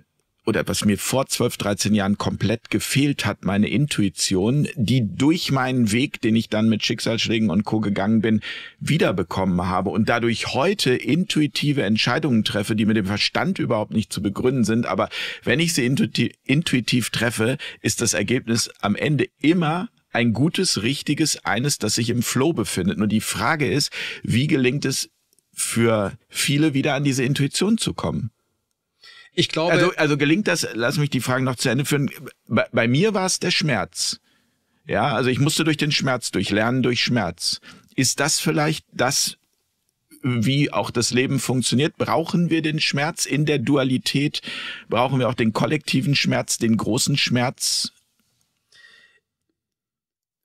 oder was mir vor 12, 13 Jahren komplett gefehlt hat, meine Intuition, die durch meinen Weg, den ich dann mit Schicksalsschlägen und Co. gegangen bin, wiederbekommen habe und dadurch heute intuitive Entscheidungen treffe, die mit dem Verstand überhaupt nicht zu begründen sind. Aber wenn ich sie intuitiv, intuitiv treffe, ist das Ergebnis am Ende immer ein gutes, richtiges, eines, das sich im Flow befindet. Nur die Frage ist, wie gelingt es für viele wieder an diese Intuition zu kommen? Ich glaube. Also, also gelingt das, lass mich die Frage noch zu Ende führen. Bei, bei mir war es der Schmerz. Ja, also ich musste durch den Schmerz durch, lernen durch Schmerz. Ist das vielleicht das, wie auch das Leben funktioniert? Brauchen wir den Schmerz in der Dualität? Brauchen wir auch den kollektiven Schmerz, den großen Schmerz?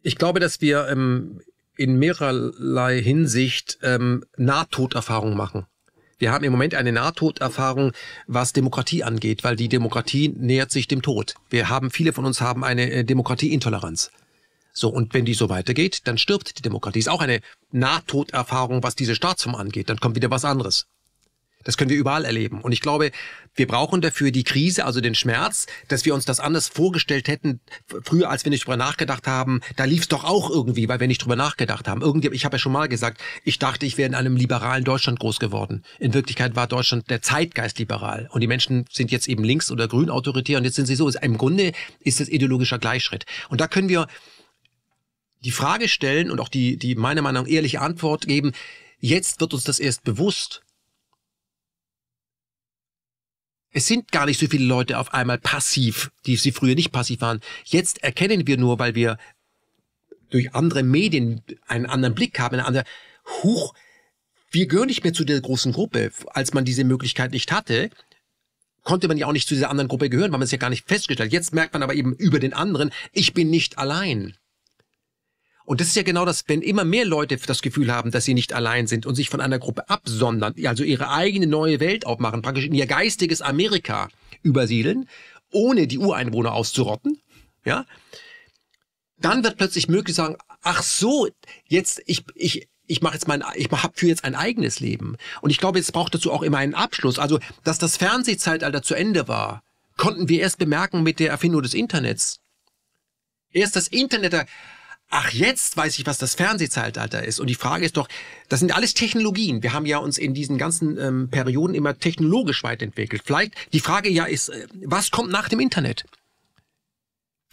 Ich glaube, dass wir ähm, in mehrerlei Hinsicht ähm, Nahtoderfahrungen machen. Wir haben im Moment eine Nahtoderfahrung, was Demokratie angeht, weil die Demokratie nähert sich dem Tod. Wir haben, viele von uns haben eine äh, Demokratieintoleranz. So, und wenn die so weitergeht, dann stirbt die Demokratie. Ist auch eine Nahtoderfahrung, was diese Staatsform angeht. Dann kommt wieder was anderes. Das können wir überall erleben. Und ich glaube, wir brauchen dafür die Krise, also den Schmerz, dass wir uns das anders vorgestellt hätten, früher, als wir nicht drüber nachgedacht haben. Da lief es doch auch irgendwie, weil wir nicht drüber nachgedacht haben. Irgendwie, ich habe ja schon mal gesagt, ich dachte, ich wäre in einem liberalen Deutschland groß geworden. In Wirklichkeit war Deutschland der Zeitgeist liberal. Und die Menschen sind jetzt eben links oder grün autoritär und jetzt sind sie so. Im Grunde ist das ideologischer Gleichschritt. Und da können wir die Frage stellen und auch die, die meiner Meinung nach ehrliche Antwort geben. Jetzt wird uns das erst bewusst, es sind gar nicht so viele Leute auf einmal passiv, die sie früher nicht passiv waren. Jetzt erkennen wir nur, weil wir durch andere Medien einen anderen Blick haben, eine andere, huch, wir gehören nicht mehr zu der großen Gruppe. Als man diese Möglichkeit nicht hatte, konnte man ja auch nicht zu dieser anderen Gruppe gehören, weil man es ja gar nicht festgestellt. Jetzt merkt man aber eben über den anderen, ich bin nicht allein. Und das ist ja genau das, wenn immer mehr Leute das Gefühl haben, dass sie nicht allein sind und sich von einer Gruppe absondern, also ihre eigene neue Welt aufmachen, praktisch in ihr geistiges Amerika übersiedeln, ohne die Ureinwohner auszurotten, ja, dann wird plötzlich möglich sagen, ach so, jetzt, ich, ich, ich mache jetzt mein, ich hab für jetzt ein eigenes Leben. Und ich glaube, es braucht dazu auch immer einen Abschluss. Also, dass das Fernsehzeitalter zu Ende war, konnten wir erst bemerken mit der Erfindung des Internets. Erst das Internet ach, jetzt weiß ich, was das Fernsehzeitalter ist. Und die Frage ist doch, das sind alles Technologien. Wir haben ja uns in diesen ganzen ähm, Perioden immer technologisch weiterentwickelt. Vielleicht die Frage ja ist, äh, was kommt nach dem Internet?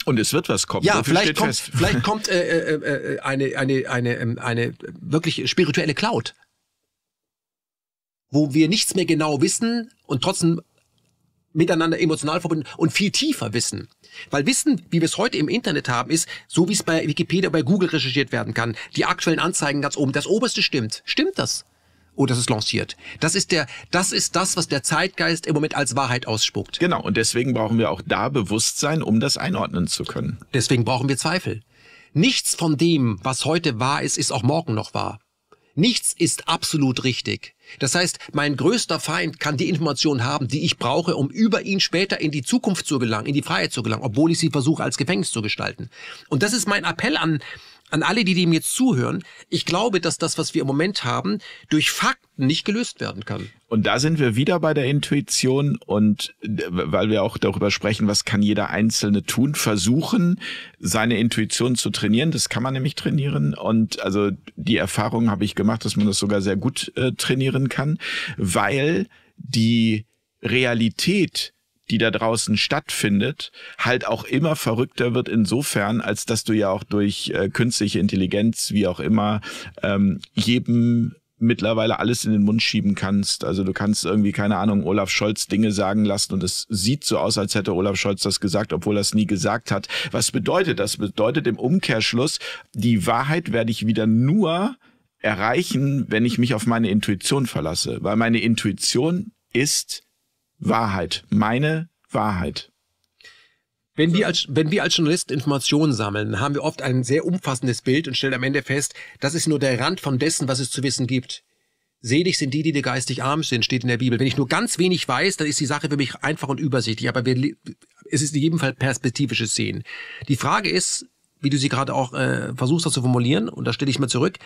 Und es wird was kommen. Ja, so vielleicht, kommt, vielleicht kommt, äh, äh, äh, eine, eine, eine, ähm, eine wirklich spirituelle Cloud, wo wir nichts mehr genau wissen und trotzdem miteinander emotional verbunden und viel tiefer Wissen. Weil Wissen, wie wir es heute im Internet haben, ist, so wie es bei Wikipedia, bei Google recherchiert werden kann, die aktuellen Anzeigen ganz oben, das oberste stimmt. Stimmt das? Oh, das ist lanciert. Das ist der, das ist das, was der Zeitgeist im Moment als Wahrheit ausspuckt. Genau. Und deswegen brauchen wir auch da Bewusstsein, um das einordnen zu können. Deswegen brauchen wir Zweifel. Nichts von dem, was heute wahr ist, ist auch morgen noch wahr. Nichts ist absolut richtig. Das heißt, mein größter Feind kann die Informationen haben, die ich brauche, um über ihn später in die Zukunft zu gelangen, in die Freiheit zu gelangen, obwohl ich sie versuche als Gefängnis zu gestalten. Und das ist mein Appell an an alle, die dem jetzt zuhören, ich glaube, dass das, was wir im Moment haben, durch Fakten nicht gelöst werden kann. Und da sind wir wieder bei der Intuition und äh, weil wir auch darüber sprechen, was kann jeder Einzelne tun, versuchen, seine Intuition zu trainieren. Das kann man nämlich trainieren. Und also die Erfahrung habe ich gemacht, dass man das sogar sehr gut äh, trainieren kann, weil die Realität die da draußen stattfindet, halt auch immer verrückter wird insofern, als dass du ja auch durch äh, künstliche Intelligenz, wie auch immer, ähm, jedem mittlerweile alles in den Mund schieben kannst. Also du kannst irgendwie, keine Ahnung, Olaf Scholz Dinge sagen lassen und es sieht so aus, als hätte Olaf Scholz das gesagt, obwohl er es nie gesagt hat. Was bedeutet das? Bedeutet im Umkehrschluss, die Wahrheit werde ich wieder nur erreichen, wenn ich mich auf meine Intuition verlasse. Weil meine Intuition ist Wahrheit, meine Wahrheit. Wenn wir, als, wenn wir als Journalisten Informationen sammeln, haben wir oft ein sehr umfassendes Bild und stellen am Ende fest, das ist nur der Rand von dessen, was es zu wissen gibt. Selig sind die, die dir geistig arm sind, steht in der Bibel. Wenn ich nur ganz wenig weiß, dann ist die Sache für mich einfach und übersichtlich. Aber wir, es ist in jedem Fall perspektivisches Sehen. Die Frage ist, wie du sie gerade auch äh, versuchst das zu formulieren, und da stelle ich mal zurück,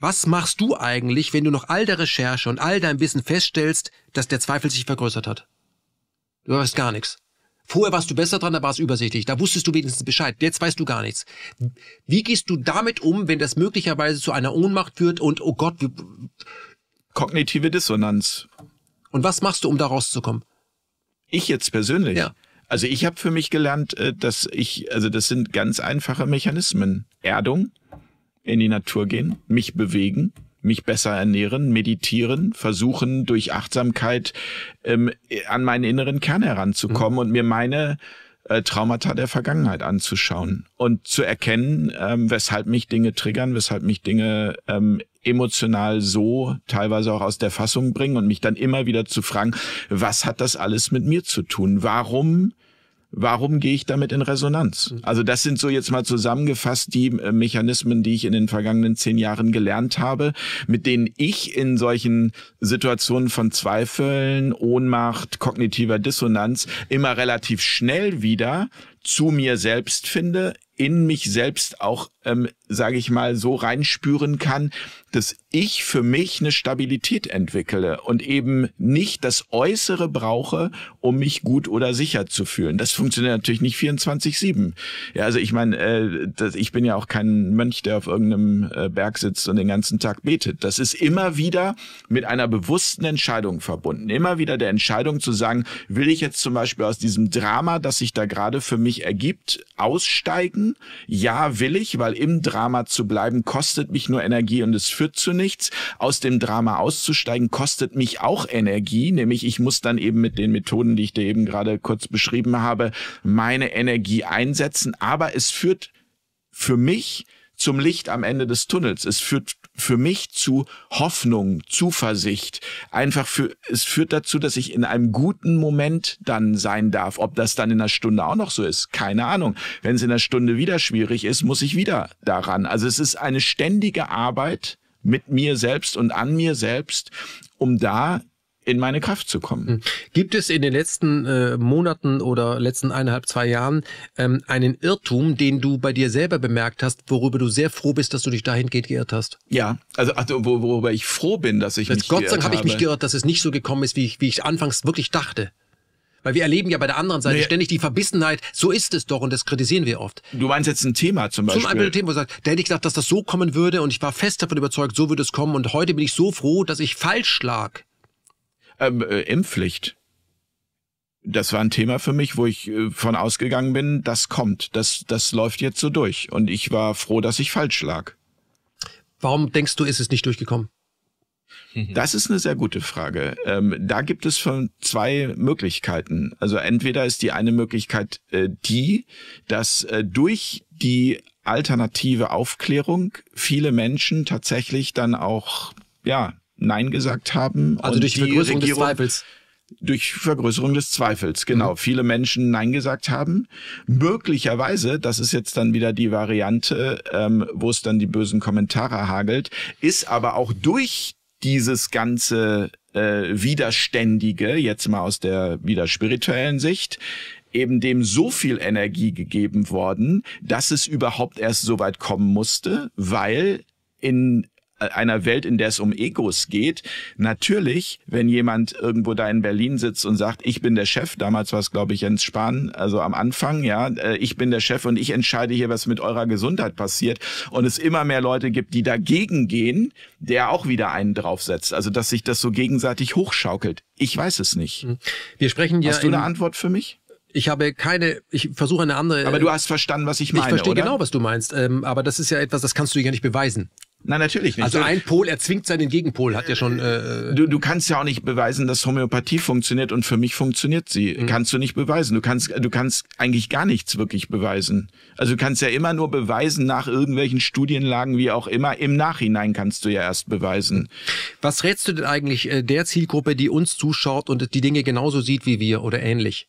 was machst du eigentlich, wenn du nach all der Recherche und all deinem Wissen feststellst, dass der Zweifel sich vergrößert hat? Du weißt gar nichts. Vorher warst du besser dran, da war es übersichtlich. Da wusstest du wenigstens Bescheid. Jetzt weißt du gar nichts. Wie gehst du damit um, wenn das möglicherweise zu einer Ohnmacht führt und, oh Gott, wie... Kognitive Dissonanz. Und was machst du, um da rauszukommen? Ich jetzt persönlich? Ja. Also ich habe für mich gelernt, äh, dass ich, also das sind ganz einfache Mechanismen. Erdung, in die Natur gehen, mich bewegen, mich besser ernähren, meditieren, versuchen durch Achtsamkeit ähm, an meinen inneren Kern heranzukommen mhm. und mir meine äh, Traumata der Vergangenheit anzuschauen und zu erkennen, ähm, weshalb mich Dinge triggern, weshalb mich Dinge ähm, emotional so teilweise auch aus der Fassung bringen und mich dann immer wieder zu fragen, was hat das alles mit mir zu tun? Warum warum gehe ich damit in Resonanz? Mhm. Also das sind so jetzt mal zusammengefasst die äh, Mechanismen, die ich in den vergangenen zehn Jahren gelernt habe, mit denen ich in solchen Situationen von Zweifeln, Ohnmacht, kognitiver Dissonanz immer relativ schnell wieder zu mir selbst finde, in mich selbst auch, ähm, sage ich mal, so reinspüren kann, dass ich für mich eine Stabilität entwickle und eben nicht das Äußere brauche, um mich gut oder sicher zu fühlen. Das funktioniert natürlich nicht 24-7. Ja, also ich meine, äh, ich bin ja auch kein Mönch, der auf irgendeinem äh, Berg sitzt und den ganzen Tag betet. Das ist immer wieder mit einer bewussten Entscheidung verbunden. Immer wieder der Entscheidung zu sagen, will ich jetzt zum Beispiel aus diesem Drama, das sich da gerade für mich ergibt, aussteigen ja, will ich, weil im Drama zu bleiben kostet mich nur Energie und es führt zu nichts. Aus dem Drama auszusteigen kostet mich auch Energie, nämlich ich muss dann eben mit den Methoden, die ich dir eben gerade kurz beschrieben habe, meine Energie einsetzen, aber es führt für mich zum Licht am Ende des Tunnels. Es führt für mich zu Hoffnung, Zuversicht. Einfach für, es führt dazu, dass ich in einem guten Moment dann sein darf. Ob das dann in einer Stunde auch noch so ist, keine Ahnung. Wenn es in einer Stunde wieder schwierig ist, muss ich wieder daran. Also es ist eine ständige Arbeit mit mir selbst und an mir selbst, um da in meine Kraft zu kommen. Hm. Gibt es in den letzten äh, Monaten oder letzten eineinhalb, zwei Jahren ähm, einen Irrtum, den du bei dir selber bemerkt hast, worüber du sehr froh bist, dass du dich dahingehend geirrt hast? Ja, also, also wo, worüber ich froh bin, dass ich Jetzt mich Gott sei Dank habe ich mich geirrt, dass es nicht so gekommen ist, wie ich, wie ich anfangs wirklich dachte. Weil wir erleben ja bei der anderen Seite nee. ständig die Verbissenheit, so ist es doch und das kritisieren wir oft. Du meinst jetzt ein Thema zum Beispiel? Zum Beispiel ein Thema, wo sagt, da hätte ich gedacht, dass das so kommen würde und ich war fest davon überzeugt, so würde es kommen und heute bin ich so froh, dass ich falsch lag. Ähm, äh, Impfpflicht. Das war ein Thema für mich, wo ich äh, von ausgegangen bin, das kommt, das, das läuft jetzt so durch. Und ich war froh, dass ich falsch lag. Warum denkst du, ist es nicht durchgekommen? Das ist eine sehr gute Frage. Ähm, da gibt es von zwei Möglichkeiten. Also entweder ist die eine Möglichkeit äh, die, dass äh, durch die alternative Aufklärung viele Menschen tatsächlich dann auch ja Nein gesagt haben. Also durch die Vergrößerung Regierung, des Zweifels. Durch Vergrößerung des Zweifels, genau. Mhm. Viele Menschen Nein gesagt haben. Möglicherweise, das ist jetzt dann wieder die Variante, ähm, wo es dann die bösen Kommentare hagelt, ist aber auch durch dieses ganze äh, Widerständige, jetzt mal aus der wieder spirituellen Sicht, eben dem so viel Energie gegeben worden, dass es überhaupt erst so weit kommen musste, weil in einer Welt, in der es um Egos geht. Natürlich, wenn jemand irgendwo da in Berlin sitzt und sagt, ich bin der Chef, damals war es, glaube ich, Jens Spahn, also am Anfang, ja, äh, ich bin der Chef und ich entscheide hier, was mit eurer Gesundheit passiert. Und es immer mehr Leute gibt, die dagegen gehen, der auch wieder einen draufsetzt. Also, dass sich das so gegenseitig hochschaukelt. Ich weiß es nicht. Mhm. Wir sprechen ja. Hast du eine Antwort für mich? Ich habe keine, ich versuche eine andere. Aber du hast verstanden, was ich meine. Ich verstehe oder? genau, was du meinst. Ähm, aber das ist ja etwas, das kannst du ja nicht beweisen. Nein, natürlich nicht. Also ein Pol erzwingt seinen Gegenpol, hat ja schon. Äh, äh du, du kannst ja auch nicht beweisen, dass Homöopathie funktioniert und für mich funktioniert sie. Mhm. Kannst du nicht beweisen. Du kannst, du kannst eigentlich gar nichts wirklich beweisen. Also du kannst ja immer nur beweisen nach irgendwelchen Studienlagen, wie auch immer. Im Nachhinein kannst du ja erst beweisen. Was rätst du denn eigentlich äh, der Zielgruppe, die uns zuschaut und die Dinge genauso sieht wie wir oder ähnlich?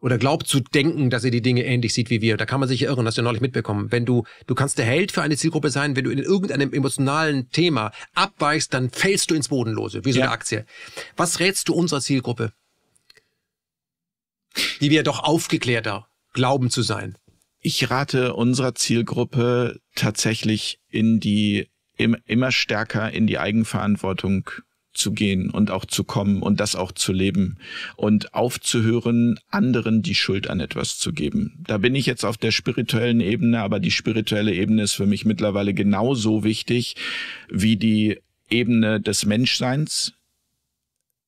oder glaubt zu denken, dass er die Dinge ähnlich sieht wie wir. Da kann man sich irren, hast du ja neulich mitbekommen. Wenn du, du kannst der Held für eine Zielgruppe sein, wenn du in irgendeinem emotionalen Thema abweichst, dann fällst du ins Bodenlose, wie so ja. eine Aktie. Was rätst du unserer Zielgruppe? Die wir doch aufgeklärter glauben zu sein. Ich rate unserer Zielgruppe tatsächlich in die, im, immer stärker in die Eigenverantwortung zu gehen und auch zu kommen und das auch zu leben und aufzuhören, anderen die Schuld an etwas zu geben. Da bin ich jetzt auf der spirituellen Ebene, aber die spirituelle Ebene ist für mich mittlerweile genauso wichtig wie die Ebene des Menschseins,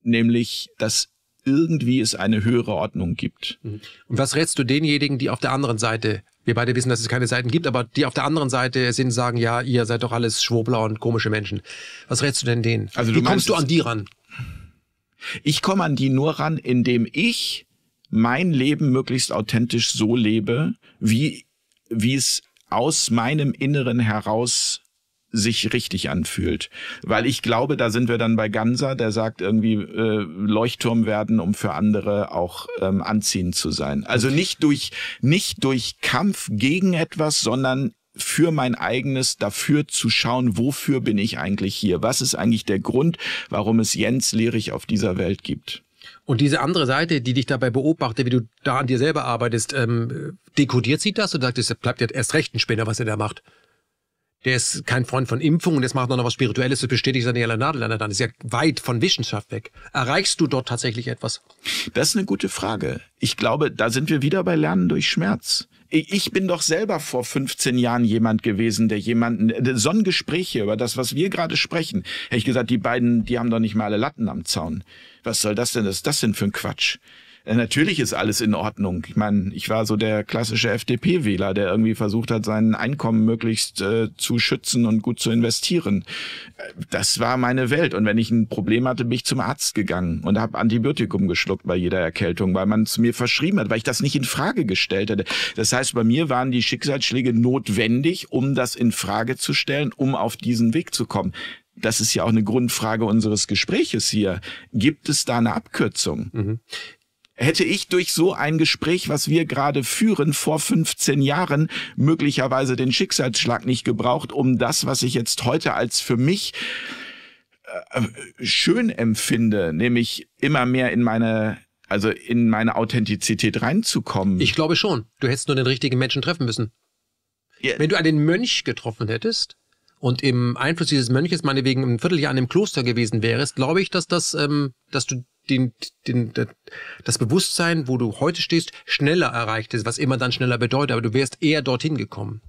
nämlich dass irgendwie es eine höhere Ordnung gibt. Mhm. Und was rätst du denjenigen, die auf der anderen Seite wir beide wissen, dass es keine Seiten gibt, aber die auf der anderen Seite sind, sagen, ja, ihr seid doch alles Schwobler und komische Menschen. Was rätst du denn denen? Also Wie kommst du an die ran? Ich komme an die nur ran, indem ich mein Leben möglichst authentisch so lebe, wie, wie es aus meinem Inneren heraus sich richtig anfühlt. Weil ich glaube, da sind wir dann bei Ganser, der sagt irgendwie, äh, Leuchtturm werden, um für andere auch ähm, anziehend zu sein. Also nicht durch, nicht durch Kampf gegen etwas, sondern für mein eigenes, dafür zu schauen, wofür bin ich eigentlich hier? Was ist eigentlich der Grund, warum es Jens Lehrig auf dieser Welt gibt? Und diese andere Seite, die dich dabei beobachtet, wie du da an dir selber arbeitest, ähm, dekodiert sie das und sagt, es bleibt jetzt erst recht ein Spinner, was er da macht? der ist kein Freund von Impfungen, jetzt macht noch was Spirituelles, das bestätigt Daniela Nadeländer dann. Das ist ja weit von Wissenschaft weg. Erreichst du dort tatsächlich etwas? Das ist eine gute Frage. Ich glaube, da sind wir wieder bei Lernen durch Schmerz ich bin doch selber vor 15 Jahren jemand gewesen, der jemanden, so ein Gespräch hier über das, was wir gerade sprechen, hätte ich gesagt, die beiden, die haben doch nicht mal alle Latten am Zaun. Was soll das denn, was ist das denn für ein Quatsch? Äh, natürlich ist alles in Ordnung. Ich meine, ich war so der klassische FDP-Wähler, der irgendwie versucht hat, sein Einkommen möglichst äh, zu schützen und gut zu investieren. Äh, das war meine Welt. Und wenn ich ein Problem hatte, bin ich zum Arzt gegangen und habe Antibiotikum geschluckt bei jeder Erkältung, weil man es mir verschrieben hat, weil ich das nicht in Frage gestellt hätte. Das heißt, bei mir waren die Schicksalsschläge notwendig, um das in Frage zu stellen, um auf diesen Weg zu kommen das ist ja auch eine Grundfrage unseres Gespräches hier. Gibt es da eine Abkürzung? Mhm hätte ich durch so ein Gespräch, was wir gerade führen, vor 15 Jahren möglicherweise den Schicksalsschlag nicht gebraucht, um das, was ich jetzt heute als für mich äh, äh, schön empfinde, nämlich immer mehr in meine also in meine Authentizität reinzukommen. Ich glaube schon. Du hättest nur den richtigen Menschen treffen müssen. Yeah. Wenn du einen Mönch getroffen hättest und im Einfluss dieses Mönches meinetwegen im Vierteljahr in einem Kloster gewesen wärst, glaube ich, dass das, ähm, dass du den, den, das Bewusstsein, wo du heute stehst, schneller erreicht ist, was immer dann schneller bedeutet, aber du wärst eher dorthin gekommen.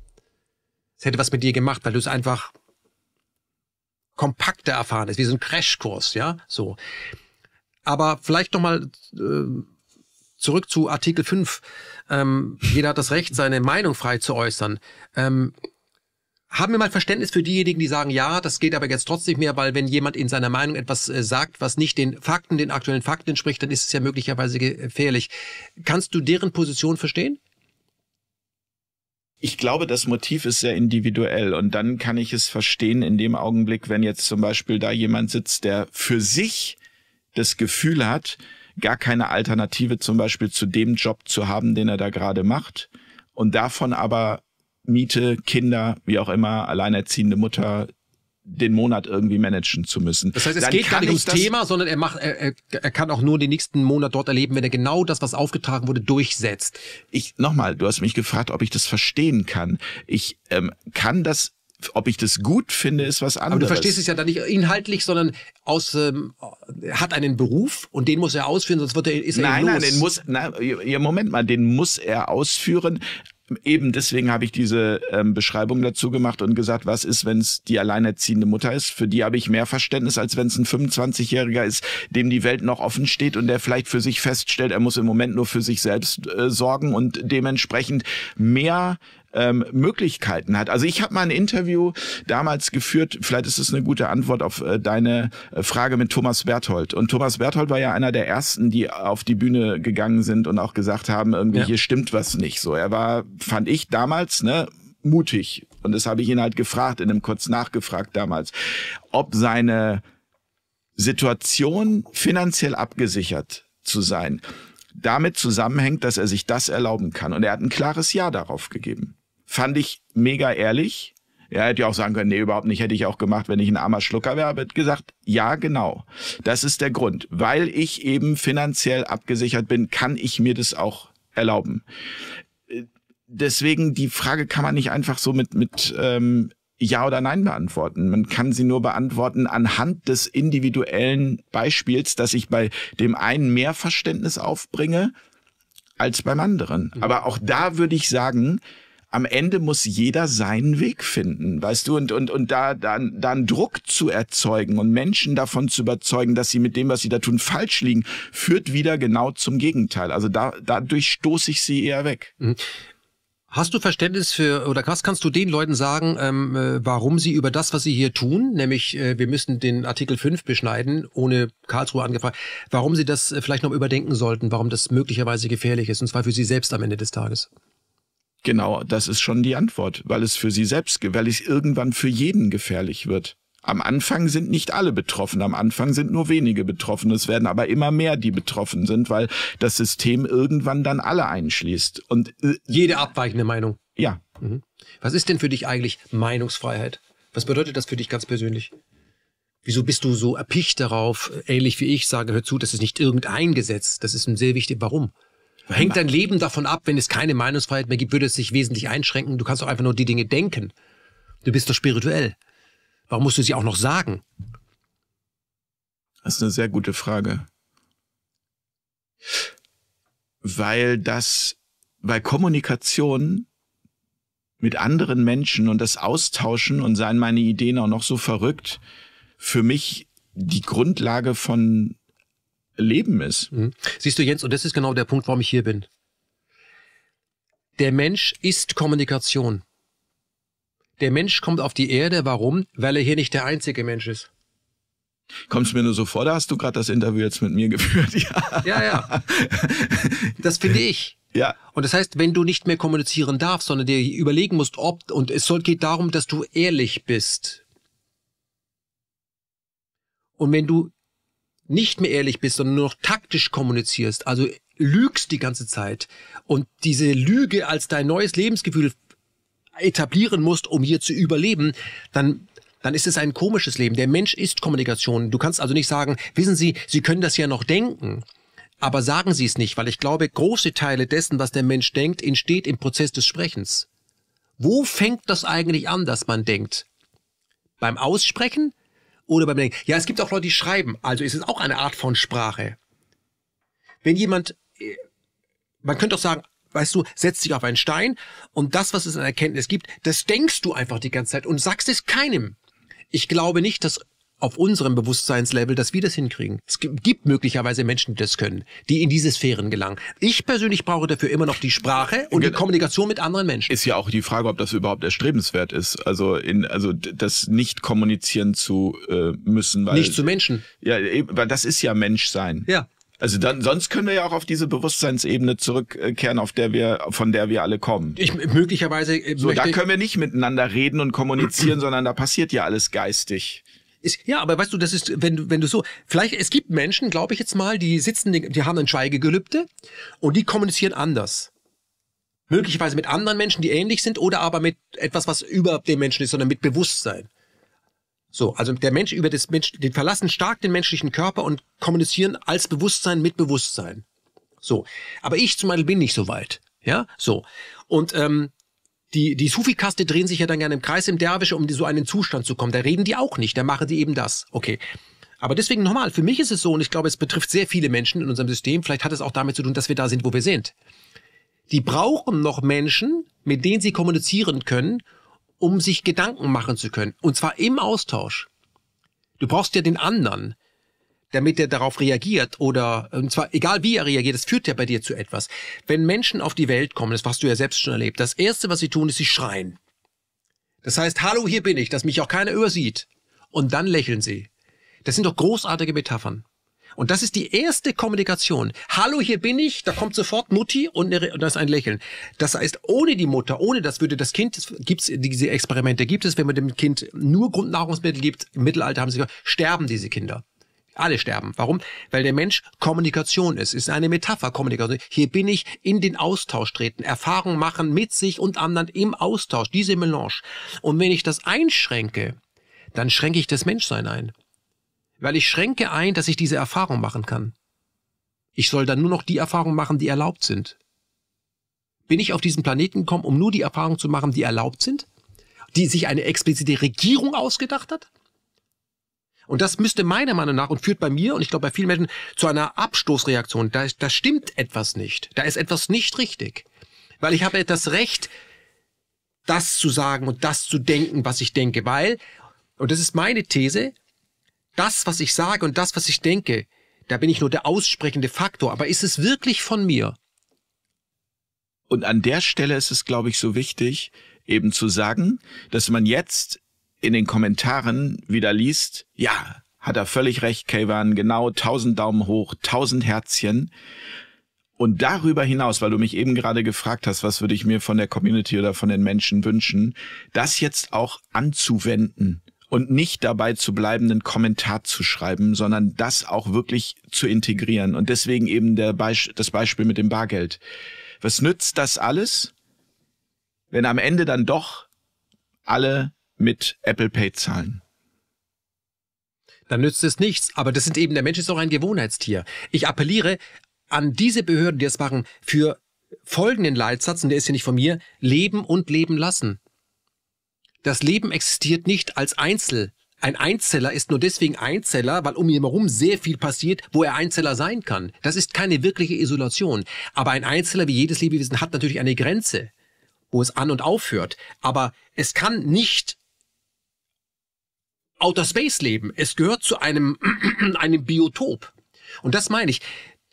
Es hätte was mit dir gemacht, weil du es einfach kompakter erfahren hast, wie so ein Crashkurs, ja, so. Aber vielleicht nochmal äh, zurück zu Artikel 5. Ähm, jeder hat das Recht, seine Meinung frei zu äußern. Ähm, haben wir mal Verständnis für diejenigen, die sagen, ja, das geht aber jetzt trotzdem mehr, weil wenn jemand in seiner Meinung etwas äh, sagt, was nicht den Fakten, den aktuellen Fakten entspricht, dann ist es ja möglicherweise gefährlich. Kannst du deren Position verstehen? Ich glaube, das Motiv ist sehr individuell und dann kann ich es verstehen in dem Augenblick, wenn jetzt zum Beispiel da jemand sitzt, der für sich das Gefühl hat, gar keine Alternative zum Beispiel zu dem Job zu haben, den er da gerade macht und davon aber Miete, Kinder, wie auch immer, alleinerziehende Mutter, den Monat irgendwie managen zu müssen. Das heißt, es Dann geht gar nicht ums Thema, sondern er, macht, er, er, kann auch nur den nächsten Monat dort erleben, wenn er genau das, was aufgetragen wurde, durchsetzt. Ich nochmal, du hast mich gefragt, ob ich das verstehen kann. Ich ähm, kann das ob ich das gut finde, ist was anderes. Aber du verstehst es ja dann nicht inhaltlich, sondern aus, ähm, hat einen Beruf und den muss er ausführen, sonst wird er, ist er Nein, nein, den muss, nein, Moment mal, den muss er ausführen, eben deswegen habe ich diese ähm, Beschreibung dazu gemacht und gesagt, was ist, wenn es die alleinerziehende Mutter ist? Für die habe ich mehr Verständnis, als wenn es ein 25-Jähriger ist, dem die Welt noch offen steht und der vielleicht für sich feststellt, er muss im Moment nur für sich selbst äh, sorgen und dementsprechend mehr ähm, Möglichkeiten hat. Also ich habe mal ein Interview damals geführt, vielleicht ist es eine gute Antwort auf äh, deine äh, Frage mit Thomas Berthold. Und Thomas Berthold war ja einer der ersten, die auf die Bühne gegangen sind und auch gesagt haben, irgendwie ja. hier stimmt was nicht. So, er war, fand ich damals, ne, mutig. Und das habe ich ihn halt gefragt, in einem kurz nachgefragt damals, ob seine Situation finanziell abgesichert zu sein damit zusammenhängt, dass er sich das erlauben kann. Und er hat ein klares Ja darauf gegeben fand ich mega ehrlich. Er hätte ja auch sagen können, nee, überhaupt nicht, hätte ich auch gemacht, wenn ich ein armer Schlucker wäre. Aber gesagt, ja, genau. Das ist der Grund. Weil ich eben finanziell abgesichert bin, kann ich mir das auch erlauben. Deswegen, die Frage kann man nicht einfach so mit, mit ähm, Ja oder Nein beantworten. Man kann sie nur beantworten anhand des individuellen Beispiels, dass ich bei dem einen mehr Verständnis aufbringe als beim anderen. Mhm. Aber auch da würde ich sagen, am Ende muss jeder seinen Weg finden, weißt du, und, und, und da, da, da einen Druck zu erzeugen und Menschen davon zu überzeugen, dass sie mit dem, was sie da tun, falsch liegen, führt wieder genau zum Gegenteil. Also da, dadurch stoße ich sie eher weg. Mhm. Hast du Verständnis für oder was kannst du den Leuten sagen, ähm, äh, warum sie über das, was sie hier tun, nämlich äh, wir müssen den Artikel 5 beschneiden, ohne Karlsruhe angefragt, warum sie das äh, vielleicht noch überdenken sollten, warum das möglicherweise gefährlich ist, und zwar für sie selbst am Ende des Tages? Genau, das ist schon die Antwort, weil es für sie selbst, weil es irgendwann für jeden gefährlich wird. Am Anfang sind nicht alle betroffen, am Anfang sind nur wenige betroffen, es werden aber immer mehr, die betroffen sind, weil das System irgendwann dann alle einschließt. Und äh, jede abweichende Meinung. Ja. Mhm. Was ist denn für dich eigentlich Meinungsfreiheit? Was bedeutet das für dich ganz persönlich? Wieso bist du so erpicht darauf, äh, ähnlich wie ich sage, hör zu, das ist nicht irgendein Gesetz, das ist ein sehr wichtiges Warum? Hängt dein Leben davon ab, wenn es keine Meinungsfreiheit mehr gibt, würde es sich wesentlich einschränken. Du kannst doch einfach nur die Dinge denken. Du bist doch spirituell. Warum musst du sie auch noch sagen? Das ist eine sehr gute Frage. Weil das, weil Kommunikation mit anderen Menschen und das Austauschen und seien meine Ideen auch noch so verrückt, für mich die Grundlage von Leben ist. Mhm. Siehst du, Jens, und das ist genau der Punkt, warum ich hier bin. Der Mensch ist Kommunikation. Der Mensch kommt auf die Erde, warum? Weil er hier nicht der einzige Mensch ist. Kommst du mir nur so vor, da hast du gerade das Interview jetzt mit mir geführt. Ja, ja. ja. Das finde ich. Ja. Und das heißt, wenn du nicht mehr kommunizieren darfst, sondern dir überlegen musst, ob, und es soll, geht darum, dass du ehrlich bist. Und wenn du nicht mehr ehrlich bist, sondern nur noch taktisch kommunizierst, also lügst die ganze Zeit und diese Lüge als dein neues Lebensgefühl etablieren musst, um hier zu überleben, dann dann ist es ein komisches Leben. Der Mensch ist Kommunikation. Du kannst also nicht sagen, wissen Sie, Sie können das ja noch denken. Aber sagen Sie es nicht, weil ich glaube, große Teile dessen, was der Mensch denkt, entsteht im Prozess des Sprechens. Wo fängt das eigentlich an, dass man denkt? Beim Aussprechen oder beim Denken. Ja, es gibt auch Leute, die schreiben. Also ist es auch eine Art von Sprache. Wenn jemand, äh, man könnte auch sagen, weißt du, setzt dich auf einen Stein und das, was es an Erkenntnis gibt, das denkst du einfach die ganze Zeit und sagst es keinem. Ich glaube nicht, dass auf unserem Bewusstseinslevel, dass wir das hinkriegen. Es gibt möglicherweise Menschen, die das können, die in diese Sphären gelangen. Ich persönlich brauche dafür immer noch die Sprache und die Kommunikation mit anderen Menschen. Ist ja auch die Frage, ob das überhaupt erstrebenswert ist. Also in, also das nicht kommunizieren zu äh, müssen, weil nicht zu Menschen. Ja, e-, weil das ist ja Menschsein. Ja. Also dann, sonst können wir ja auch auf diese Bewusstseinsebene zurückkehren, auf der wir, von der wir alle kommen. Ich, möglicherweise. Äh, so, da können wir nicht miteinander reden und kommunizieren, sondern da passiert ja alles geistig. Ist, ja, aber weißt du, das ist, wenn du, wenn du so, vielleicht, es gibt Menschen, glaube ich jetzt mal, die sitzen, die, die haben ein Schweigegelübde und die kommunizieren anders. Möglicherweise mit anderen Menschen, die ähnlich sind oder aber mit etwas, was über dem Menschen ist, sondern mit Bewusstsein. So, also der Mensch über das Mensch, den verlassen stark den menschlichen Körper und kommunizieren als Bewusstsein mit Bewusstsein. So, aber ich zum Beispiel bin nicht so weit. Ja, so. Und ähm, die, die Sufi-Kaste drehen sich ja dann gerne im Kreis im Derwische, um so einen Zustand zu kommen. Da reden die auch nicht, da machen die eben das. Okay. Aber deswegen nochmal, für mich ist es so, und ich glaube, es betrifft sehr viele Menschen in unserem System, vielleicht hat es auch damit zu tun, dass wir da sind, wo wir sind. Die brauchen noch Menschen, mit denen sie kommunizieren können, um sich Gedanken machen zu können. Und zwar im Austausch. Du brauchst ja den anderen damit er darauf reagiert oder und zwar egal wie er reagiert, das führt ja bei dir zu etwas. Wenn Menschen auf die Welt kommen, das hast du ja selbst schon erlebt, das erste, was sie tun, ist sie schreien. Das heißt, hallo, hier bin ich, dass mich auch keiner übersieht. Und dann lächeln sie. Das sind doch großartige Metaphern. Und das ist die erste Kommunikation. Hallo, hier bin ich, da kommt sofort Mutti und, eine, und das ist ein Lächeln. Das heißt, ohne die Mutter, ohne das würde das Kind, gibt es diese Experimente, gibt es, wenn man dem Kind nur Grundnahrungsmittel gibt, im Mittelalter haben sie gesagt, sterben diese Kinder. Alle sterben. Warum? Weil der Mensch Kommunikation ist. Ist eine Metapher Kommunikation. Hier bin ich in den Austausch treten, Erfahrung machen mit sich und anderen im Austausch, diese Melange. Und wenn ich das einschränke, dann schränke ich das Menschsein ein. Weil ich schränke ein, dass ich diese Erfahrung machen kann. Ich soll dann nur noch die Erfahrungen machen, die erlaubt sind. Bin ich auf diesen Planeten gekommen, um nur die Erfahrungen zu machen, die erlaubt sind? Die sich eine explizite Regierung ausgedacht hat? Und das müsste meiner Meinung nach und führt bei mir und ich glaube bei vielen Menschen zu einer Abstoßreaktion. Da, da stimmt etwas nicht. Da ist etwas nicht richtig. Weil ich habe das Recht, das zu sagen und das zu denken, was ich denke. Weil, und das ist meine These, das, was ich sage und das, was ich denke, da bin ich nur der aussprechende Faktor. Aber ist es wirklich von mir? Und an der Stelle ist es, glaube ich, so wichtig, eben zu sagen, dass man jetzt in den Kommentaren wieder liest, ja, hat er völlig recht, Kayvan, genau, tausend Daumen hoch, tausend Herzchen. Und darüber hinaus, weil du mich eben gerade gefragt hast, was würde ich mir von der Community oder von den Menschen wünschen, das jetzt auch anzuwenden und nicht dabei zu bleiben, einen Kommentar zu schreiben, sondern das auch wirklich zu integrieren. Und deswegen eben der Beisp das Beispiel mit dem Bargeld. Was nützt das alles, wenn am Ende dann doch alle mit Apple Pay zahlen dann nützt es nichts. Aber das sind eben, der Mensch ist auch ein Gewohnheitstier. Ich appelliere an diese Behörden, die das machen, für folgenden Leitsatz, und der ist ja nicht von mir, Leben und Leben lassen. Das Leben existiert nicht als Einzel. Ein Einzeller ist nur deswegen Einzeller, weil um ihn herum sehr viel passiert, wo er Einzeller sein kann. Das ist keine wirkliche Isolation. Aber ein Einzeller, wie jedes Lebewesen, hat natürlich eine Grenze, wo es an und aufhört. Aber es kann nicht Outer Space leben. Es gehört zu einem, einem Biotop. Und das meine ich.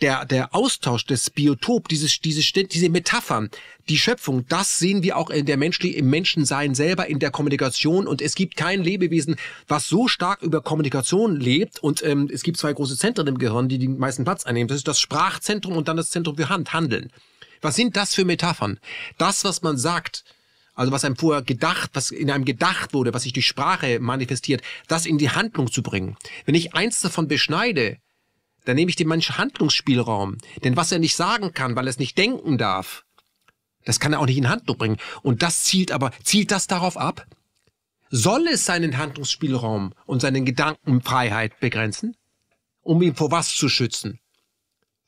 Der, der Austausch, des Biotop, dieses, diese, diese Metaphern, die Schöpfung, das sehen wir auch in der Menschli im Menschensein selber, in der Kommunikation. Und es gibt kein Lebewesen, was so stark über Kommunikation lebt. Und ähm, es gibt zwei große Zentren im Gehirn, die den meisten Platz einnehmen. Das ist das Sprachzentrum und dann das Zentrum für Hand, Handeln. Was sind das für Metaphern? Das, was man sagt, also was einem vorher gedacht, was in einem gedacht wurde, was sich durch Sprache manifestiert, das in die Handlung zu bringen. Wenn ich eins davon beschneide, dann nehme ich dem Menschen Handlungsspielraum. Denn was er nicht sagen kann, weil er es nicht denken darf, das kann er auch nicht in Handlung bringen. Und das zielt aber, zielt das darauf ab? Soll es seinen Handlungsspielraum und seinen Gedankenfreiheit begrenzen, um ihn vor was zu schützen?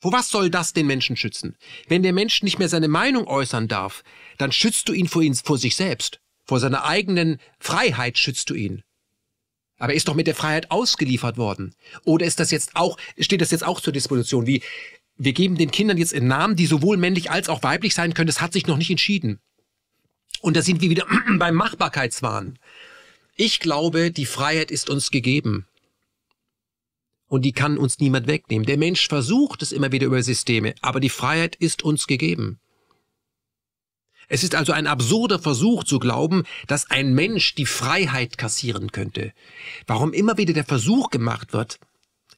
Wo was soll das den Menschen schützen? Wenn der Mensch nicht mehr seine Meinung äußern darf, dann schützt du ihn vor, ihn vor sich selbst. Vor seiner eigenen Freiheit schützt du ihn. Aber er ist doch mit der Freiheit ausgeliefert worden. Oder ist das jetzt auch, steht das jetzt auch zur Disposition? Wie, wir geben den Kindern jetzt einen Namen, die sowohl männlich als auch weiblich sein können, das hat sich noch nicht entschieden. Und da sind wir wieder beim Machbarkeitswahn. Ich glaube, die Freiheit ist uns gegeben und die kann uns niemand wegnehmen. Der Mensch versucht es immer wieder über Systeme, aber die Freiheit ist uns gegeben. Es ist also ein absurder Versuch zu glauben, dass ein Mensch die Freiheit kassieren könnte. Warum immer wieder der Versuch gemacht wird,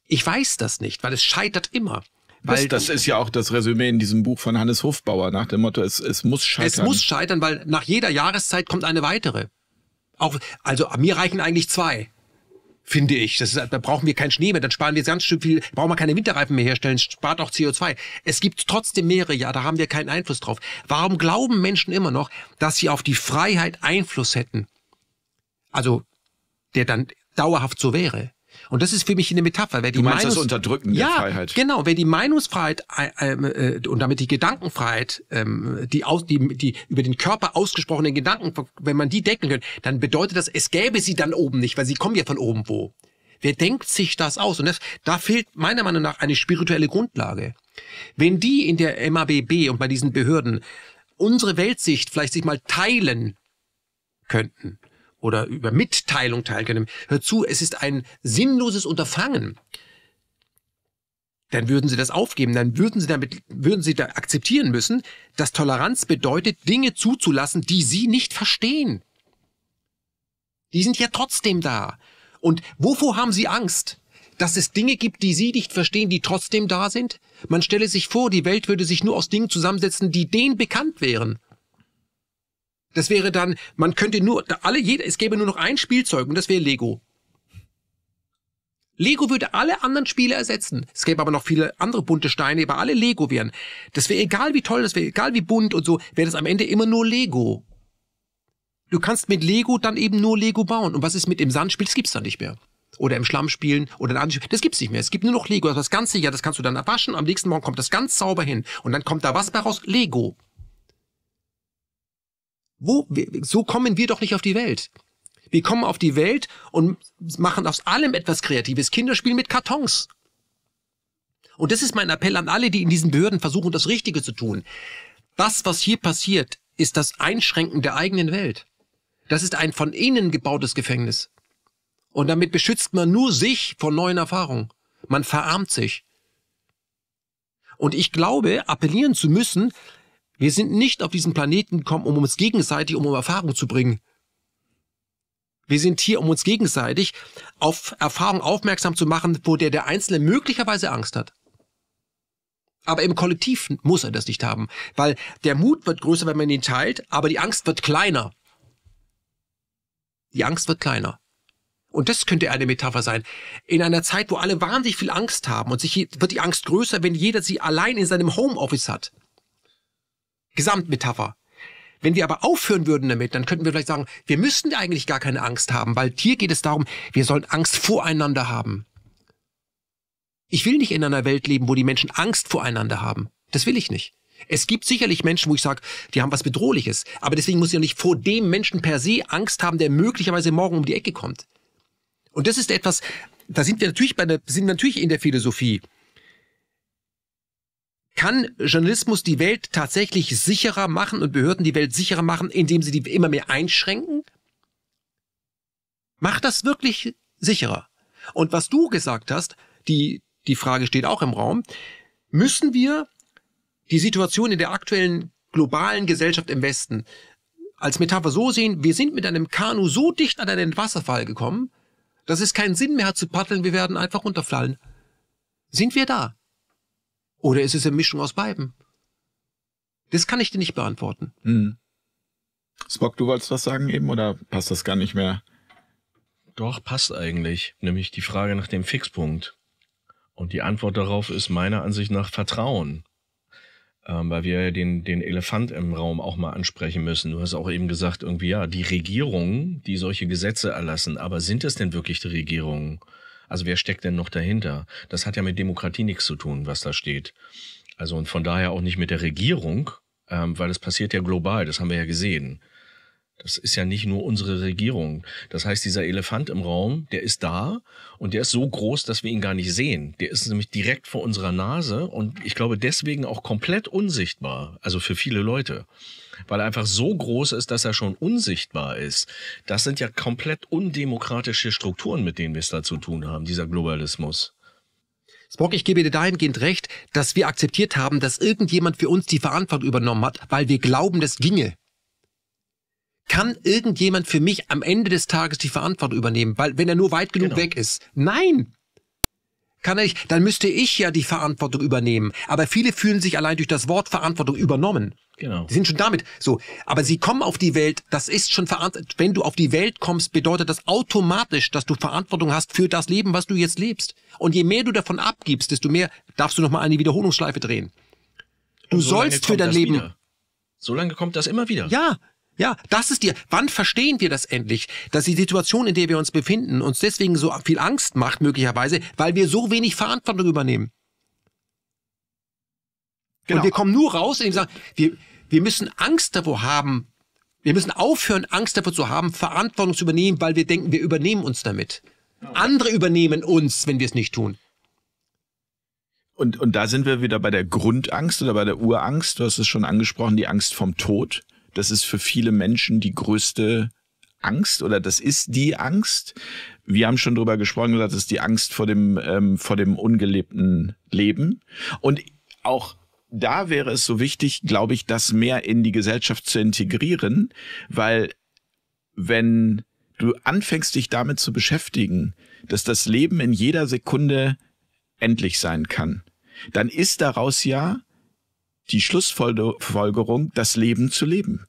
ich weiß das nicht, weil es scheitert immer. Weil das, das ist ja auch das Resümee in diesem Buch von Hannes Hofbauer nach dem Motto, es, es muss scheitern. Es muss scheitern, weil nach jeder Jahreszeit kommt eine weitere. Auch, also mir reichen eigentlich zwei finde ich. Das ist, da brauchen wir keinen Schnee mehr, dann sparen wir ganz schön viel, brauchen wir keine Winterreifen mehr herstellen, spart auch CO2. Es gibt trotzdem mehrere, ja, da haben wir keinen Einfluss drauf. Warum glauben Menschen immer noch, dass sie auf die Freiheit Einfluss hätten? Also, der dann dauerhaft so wäre. Und das ist für mich eine Metapher. Wer die du meinst Meinungs das Unterdrücken ja, der Freiheit. Genau, wer die Meinungsfreiheit äh, äh, und damit die Gedankenfreiheit, ähm, die, aus, die, die über den Körper ausgesprochenen Gedanken, wenn man die decken könnte, dann bedeutet das, es gäbe sie dann oben nicht, weil sie kommen ja von oben wo. Wer denkt sich das aus? Und das, da fehlt meiner Meinung nach eine spirituelle Grundlage. Wenn die in der MABB und bei diesen Behörden unsere Weltsicht vielleicht sich mal teilen könnten, oder über Mitteilung teilgenommen. Hör zu, es ist ein sinnloses Unterfangen. Dann würden sie das aufgeben, dann würden sie damit, würden sie da akzeptieren müssen, dass Toleranz bedeutet, Dinge zuzulassen, die sie nicht verstehen. Die sind ja trotzdem da. Und wovor haben sie Angst? dass es Dinge gibt, die Sie nicht verstehen, die trotzdem da sind? Man stelle sich vor, die Welt würde sich nur aus Dingen zusammensetzen, die denen bekannt wären. Das wäre dann, man könnte nur, alle, jeder, es gäbe nur noch ein Spielzeug und das wäre Lego. Lego würde alle anderen Spiele ersetzen. Es gäbe aber noch viele andere bunte Steine, aber alle Lego wären. Das wäre egal wie toll, das wäre egal wie bunt und so, wäre das am Ende immer nur Lego. Du kannst mit Lego dann eben nur Lego bauen. Und was ist mit dem Sandspiel? Das gibt's dann nicht mehr. Oder im Schlamm spielen oder in anderen Spielen. Das gibt's nicht mehr. Es gibt nur noch Lego. Also das ganze Jahr, das kannst du dann erwaschen. Am nächsten Morgen kommt das ganz sauber hin. Und dann kommt da was bei raus? Lego. Wo, so kommen wir doch nicht auf die Welt. Wir kommen auf die Welt und machen aus allem etwas Kreatives. Kinder spielen mit Kartons. Und das ist mein Appell an alle, die in diesen Behörden versuchen, das Richtige zu tun. Das, was hier passiert, ist das Einschränken der eigenen Welt. Das ist ein von innen gebautes Gefängnis. Und damit beschützt man nur sich vor neuen Erfahrungen. Man verarmt sich. Und ich glaube, appellieren zu müssen, wir sind nicht auf diesen Planeten gekommen, um uns gegenseitig um Erfahrung zu bringen. Wir sind hier, um uns gegenseitig auf Erfahrung aufmerksam zu machen, wo der, der Einzelne möglicherweise Angst hat. Aber im Kollektiv muss er das nicht haben, weil der Mut wird größer, wenn man ihn teilt, aber die Angst wird kleiner. Die Angst wird kleiner. Und das könnte eine Metapher sein. In einer Zeit, wo alle wahnsinnig viel Angst haben und sich wird die Angst größer, wenn jeder sie allein in seinem Homeoffice hat. Gesamtmetapher. Wenn wir aber aufhören würden damit, dann könnten wir vielleicht sagen, wir müssten eigentlich gar keine Angst haben, weil hier geht es darum, wir sollen Angst voreinander haben. Ich will nicht in einer Welt leben, wo die Menschen Angst voreinander haben. Das will ich nicht. Es gibt sicherlich Menschen, wo ich sage, die haben was Bedrohliches. Aber deswegen muss ich ja nicht vor dem Menschen per se Angst haben, der möglicherweise morgen um die Ecke kommt. Und das ist etwas, da sind wir natürlich, bei der, sind wir natürlich in der Philosophie. Kann Journalismus die Welt tatsächlich sicherer machen und Behörden die Welt sicherer machen, indem sie die immer mehr einschränken? Macht das wirklich sicherer? Und was du gesagt hast, die, die Frage steht auch im Raum, müssen wir die Situation in der aktuellen globalen Gesellschaft im Westen als Metapher so sehen, wir sind mit einem Kanu so dicht an einen Wasserfall gekommen, dass es keinen Sinn mehr hat zu paddeln, wir werden einfach runterfallen. Sind wir da? Oder ist es eine Mischung aus beiden? Das kann ich dir nicht beantworten. Hm. Spock, du wolltest was sagen eben oder passt das gar nicht mehr? Doch, passt eigentlich. Nämlich die Frage nach dem Fixpunkt. Und die Antwort darauf ist meiner Ansicht nach Vertrauen. Ähm, weil wir den, den Elefant im Raum auch mal ansprechen müssen. Du hast auch eben gesagt, irgendwie, ja, die Regierungen, die solche Gesetze erlassen, aber sind es denn wirklich die Regierungen? Also wer steckt denn noch dahinter? Das hat ja mit Demokratie nichts zu tun, was da steht. Also und von daher auch nicht mit der Regierung, ähm, weil das passiert ja global, das haben wir ja gesehen. Das ist ja nicht nur unsere Regierung. Das heißt, dieser Elefant im Raum, der ist da und der ist so groß, dass wir ihn gar nicht sehen. Der ist nämlich direkt vor unserer Nase und ich glaube deswegen auch komplett unsichtbar, also für viele Leute weil er einfach so groß ist, dass er schon unsichtbar ist. Das sind ja komplett undemokratische Strukturen, mit denen wir es da zu tun haben, dieser Globalismus. Spock, ich gebe dir dahingehend recht, dass wir akzeptiert haben, dass irgendjemand für uns die Verantwortung übernommen hat, weil wir glauben, das ginge. Kann irgendjemand für mich am Ende des Tages die Verantwortung übernehmen, weil wenn er nur weit genug genau. weg ist? Nein! Kann er nicht, dann müsste ich ja die Verantwortung übernehmen. Aber viele fühlen sich allein durch das Wort Verantwortung übernommen. Genau. Die sind schon damit so. Aber sie kommen auf die Welt, das ist schon verantwortlich. Wenn du auf die Welt kommst, bedeutet das automatisch, dass du Verantwortung hast für das Leben, was du jetzt lebst. Und je mehr du davon abgibst, desto mehr darfst du nochmal eine Wiederholungsschleife drehen. Du so sollst für dein Leben. Wieder. So lange kommt das immer wieder. Ja, ja, das ist dir. Wann verstehen wir das endlich? Dass die Situation, in der wir uns befinden, uns deswegen so viel Angst macht, möglicherweise, weil wir so wenig Verantwortung übernehmen. Genau. Und wir kommen nur raus, indem wir sagen, wir, wir müssen Angst davor haben, wir müssen aufhören, Angst davor zu haben, Verantwortung zu übernehmen, weil wir denken, wir übernehmen uns damit. Andere übernehmen uns, wenn wir es nicht tun. Und, und da sind wir wieder bei der Grundangst oder bei der Urangst. Du hast es schon angesprochen, die Angst vom Tod. Das ist für viele Menschen die größte Angst oder das ist die Angst. Wir haben schon darüber gesprochen, das ist die Angst vor dem, ähm, vor dem ungelebten Leben. Und auch da wäre es so wichtig, glaube ich, das mehr in die Gesellschaft zu integrieren, weil wenn du anfängst, dich damit zu beschäftigen, dass das Leben in jeder Sekunde endlich sein kann, dann ist daraus ja die Schlussfolgerung, das Leben zu leben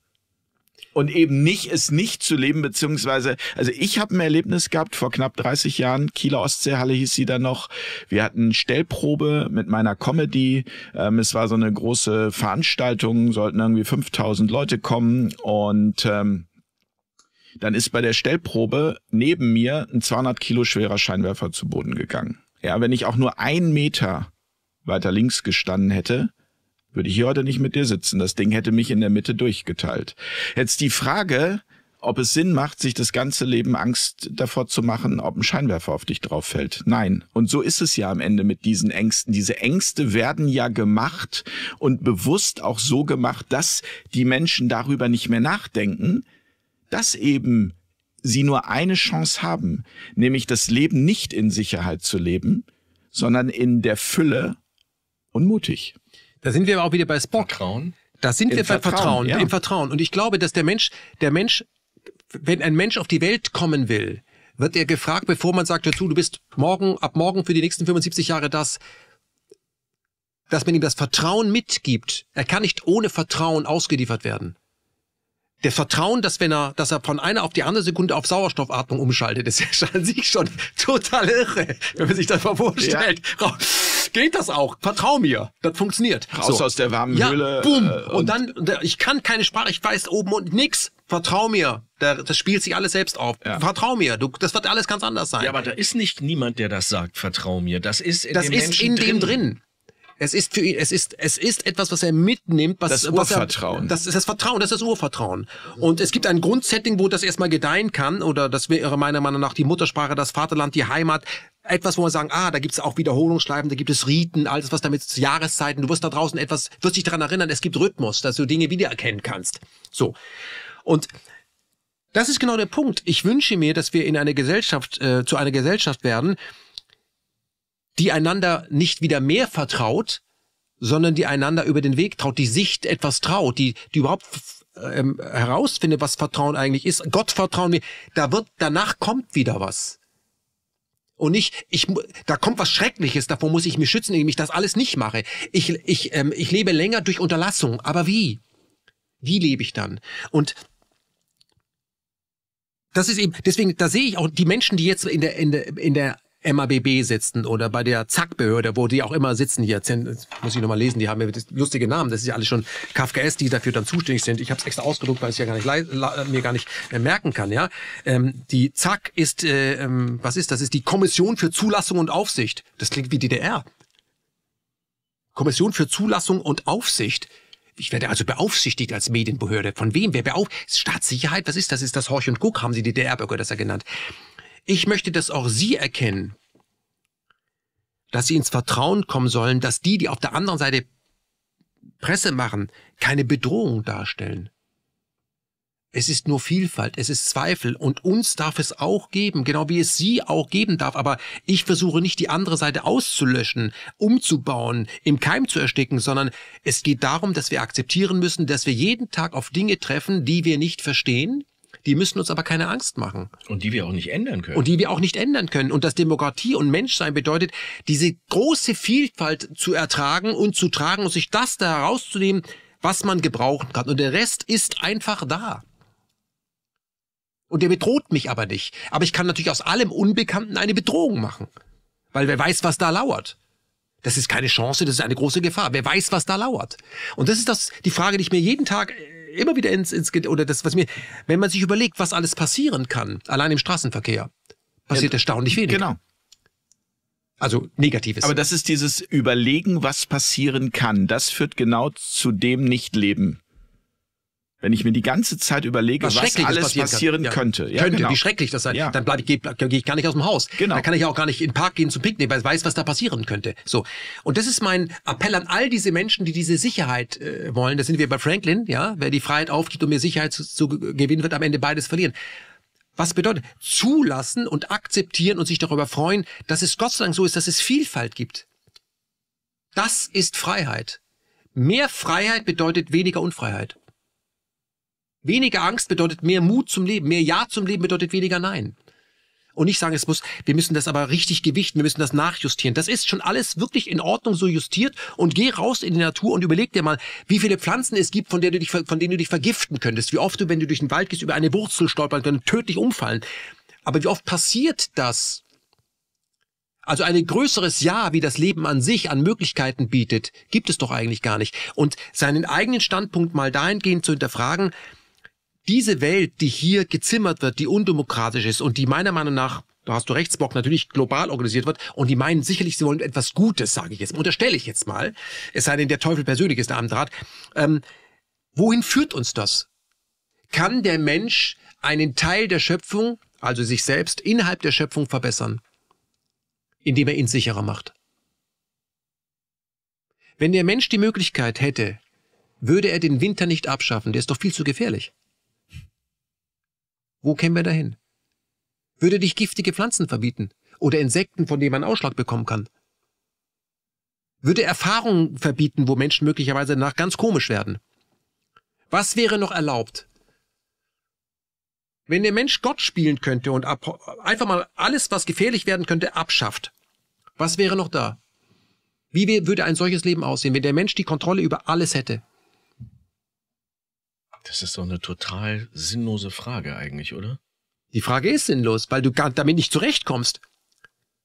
und eben nicht es nicht zu leben, beziehungsweise, also ich habe ein Erlebnis gehabt vor knapp 30 Jahren, Kieler Ostseehalle hieß sie dann noch. Wir hatten Stellprobe mit meiner Comedy. Ähm, es war so eine große Veranstaltung, sollten irgendwie 5000 Leute kommen und ähm, dann ist bei der Stellprobe neben mir ein 200 Kilo schwerer Scheinwerfer zu Boden gegangen. Ja, wenn ich auch nur einen Meter weiter links gestanden hätte, würde ich hier heute nicht mit dir sitzen. Das Ding hätte mich in der Mitte durchgeteilt. Jetzt die Frage, ob es Sinn macht, sich das ganze Leben Angst davor zu machen, ob ein Scheinwerfer auf dich drauf fällt. Nein. Und so ist es ja am Ende mit diesen Ängsten. Diese Ängste werden ja gemacht und bewusst auch so gemacht, dass die Menschen darüber nicht mehr nachdenken, dass eben sie nur eine Chance haben, nämlich das Leben nicht in Sicherheit zu leben, sondern in der Fülle und mutig. Da sind wir aber auch wieder bei Spock. Vertrauen. Da sind Im wir bei Vertrauen, Vertrauen ja. im Vertrauen. Und ich glaube, dass der Mensch, der Mensch, wenn ein Mensch auf die Welt kommen will, wird er gefragt, bevor man sagt dazu, du bist morgen, ab morgen für die nächsten 75 Jahre das, dass man ihm das Vertrauen mitgibt. Er kann nicht ohne Vertrauen ausgeliefert werden. Der Vertrauen, dass wenn er, dass er von einer auf die andere Sekunde auf Sauerstoffatmung umschaltet, ist ja an sich schon total irre, wenn man sich das mal vorstellt. Ja geht das auch. Vertrau mir, das funktioniert. Raus so. aus der warmen ja, Höhle. Boom. Äh, und, und, dann, ich kann keine Sprache, ich weiß oben und nix. Vertrau mir, das spielt sich alles selbst auf. Ja. Vertrau mir, du, das wird alles ganz anders sein. Ja, aber da ist nicht niemand, der das sagt, vertrau mir. Das ist in, das dem, ist in drin. dem drin. Es ist für ihn, es ist, es ist etwas, was er mitnimmt, was das was Urvertrauen. Er, das ist das Vertrauen, das ist das Urvertrauen. Und es gibt ein Grundsetting, wo das erstmal gedeihen kann, oder das wäre meiner Meinung nach die Muttersprache, das Vaterland, die Heimat, etwas, wo man sagen, ah, da gibt es auch Wiederholungsschleifen, da gibt es Riten, alles was damit zu Jahreszeiten, du wirst da draußen etwas, wirst dich daran erinnern, es gibt Rhythmus, dass du Dinge wiedererkennen kannst. So. Und das ist genau der Punkt. Ich wünsche mir, dass wir in eine Gesellschaft, äh, zu einer Gesellschaft werden, die einander nicht wieder mehr vertraut, sondern die einander über den Weg traut, die Sicht etwas traut, die, die überhaupt ähm, herausfindet, was Vertrauen eigentlich ist. Gott vertrauen wir. Da wird, danach kommt wieder was und nicht, ich, da kommt was Schreckliches, davor muss ich mich schützen, indem ich das alles nicht mache. Ich, ich, ähm, ich lebe länger durch Unterlassung, aber wie? Wie lebe ich dann? Und das ist eben, deswegen, da sehe ich auch die Menschen, die jetzt in der, in der, in der MABB sitzen oder bei der ZAK-Behörde, wo die auch immer sitzen hier. Das muss ich nochmal lesen, die haben ja lustige Namen. Das ist ja alles schon KFKS, die dafür dann zuständig sind. Ich habe es extra ausgedruckt, weil ich ja gar nicht mir gar nicht äh, merken kann. Ja, ähm, Die ZAK ist, äh, ähm, was ist das? Ist die Kommission für Zulassung und Aufsicht. Das klingt wie DDR. Kommission für Zulassung und Aufsicht. Ich werde also beaufsichtigt als Medienbehörde. Von wem? Wer beauf? Staatssicherheit? Was ist das? Ist das Horch und Guck? Haben Sie die DDR-Bürger das ja genannt. Ich möchte, dass auch Sie erkennen, dass Sie ins Vertrauen kommen sollen, dass die, die auf der anderen Seite Presse machen, keine Bedrohung darstellen. Es ist nur Vielfalt, es ist Zweifel und uns darf es auch geben, genau wie es sie auch geben darf, aber ich versuche nicht die andere Seite auszulöschen, umzubauen, im Keim zu ersticken, sondern es geht darum, dass wir akzeptieren müssen, dass wir jeden Tag auf Dinge treffen, die wir nicht verstehen, die müssen uns aber keine Angst machen. Und die wir auch nicht ändern können. Und die wir auch nicht ändern können. Und dass Demokratie und Menschsein bedeutet, diese große Vielfalt zu ertragen und zu tragen und sich das da herauszunehmen, was man gebrauchen kann. Und der Rest ist einfach da. Und der bedroht mich aber nicht. Aber ich kann natürlich aus allem Unbekannten eine Bedrohung machen. Weil wer weiß, was da lauert. Das ist keine Chance, das ist eine große Gefahr. Wer weiß, was da lauert. Und das ist das, die Frage, die ich mir jeden Tag äh, immer wieder ins, ins oder das, was mir, wenn man sich überlegt, was alles passieren kann, allein im Straßenverkehr, passiert ja, erstaunlich wenig. Genau. Also Negatives. Aber das ist dieses Überlegen, was passieren kann. Das führt genau zu dem Nichtleben. Wenn ich mir die ganze Zeit überlege, was, was alles passieren, passieren könnte. Ja, könnte, genau. wie schrecklich das sein. Ja. Dann bleibe ich, gehe geh ich gar nicht aus dem Haus. Genau. Dann kann ich auch gar nicht in den Park gehen zum Picknick, weil ich weiß, was da passieren könnte. So. Und das ist mein Appell an all diese Menschen, die diese Sicherheit äh, wollen. Das sind wir bei Franklin, ja. Wer die Freiheit aufgibt, um mir Sicherheit zu, zu gewinnen, wird am Ende beides verlieren. Was bedeutet zulassen und akzeptieren und sich darüber freuen, dass es Gott sei Dank so ist, dass es Vielfalt gibt. Das ist Freiheit. Mehr Freiheit bedeutet weniger Unfreiheit. Weniger Angst bedeutet mehr Mut zum Leben. Mehr Ja zum Leben bedeutet weniger Nein. Und nicht sagen, es muss, wir müssen das aber richtig gewichten, wir müssen das nachjustieren. Das ist schon alles wirklich in Ordnung so justiert und geh raus in die Natur und überleg dir mal, wie viele Pflanzen es gibt, von, der du dich, von denen du dich vergiften könntest. Wie oft du, wenn du durch den Wald gehst, über eine Wurzel stolpern könntest, tödlich umfallen. Aber wie oft passiert das? Also ein größeres Ja, wie das Leben an sich an Möglichkeiten bietet, gibt es doch eigentlich gar nicht. Und seinen eigenen Standpunkt mal dahingehend zu hinterfragen, diese Welt, die hier gezimmert wird, die undemokratisch ist und die meiner Meinung nach da hast du Rechtsbock, natürlich global organisiert wird und die meinen sicherlich, sie wollen etwas Gutes, sage ich jetzt, unterstelle ich jetzt mal, es sei denn, der Teufel persönlich ist der Amtrat. Ähm, wohin führt uns das? Kann der Mensch einen Teil der Schöpfung, also sich selbst, innerhalb der Schöpfung verbessern, indem er ihn sicherer macht? Wenn der Mensch die Möglichkeit hätte, würde er den Winter nicht abschaffen, der ist doch viel zu gefährlich. Wo kämen wir dahin? Würde dich giftige Pflanzen verbieten oder Insekten, von denen man Ausschlag bekommen kann? Würde Erfahrungen verbieten, wo Menschen möglicherweise danach ganz komisch werden? Was wäre noch erlaubt? Wenn der Mensch Gott spielen könnte und einfach mal alles, was gefährlich werden könnte, abschafft, was wäre noch da? Wie würde ein solches Leben aussehen, wenn der Mensch die Kontrolle über alles hätte? Das ist doch eine total sinnlose Frage eigentlich, oder? Die Frage ist sinnlos, weil du gar damit nicht zurechtkommst.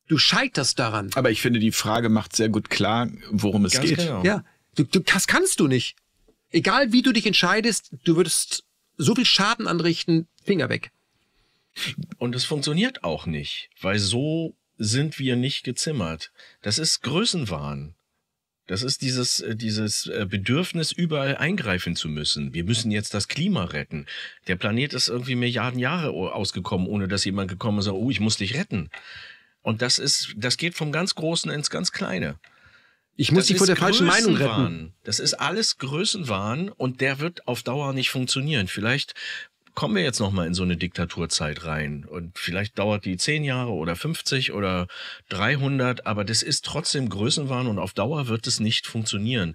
Du scheiterst daran. Aber ich finde, die Frage macht sehr gut klar, worum es Ganz geht. Genau. Ja, du, du, das kannst du nicht. Egal wie du dich entscheidest, du würdest so viel Schaden anrichten, Finger weg. Und es funktioniert auch nicht, weil so sind wir nicht gezimmert. Das ist Größenwahn. Das ist dieses, äh, dieses äh, Bedürfnis, überall eingreifen zu müssen. Wir müssen jetzt das Klima retten. Der Planet ist irgendwie Milliarden Jahre ausgekommen, ohne dass jemand gekommen ist, oh, ich muss dich retten. Und das ist, das geht vom ganz Großen ins ganz Kleine. Ich muss das dich vor der falschen Meinung retten. Das ist alles Größenwahn und der wird auf Dauer nicht funktionieren. Vielleicht kommen wir jetzt nochmal in so eine Diktaturzeit rein. Und vielleicht dauert die 10 Jahre oder 50 oder 300, aber das ist trotzdem Größenwahn und auf Dauer wird es nicht funktionieren.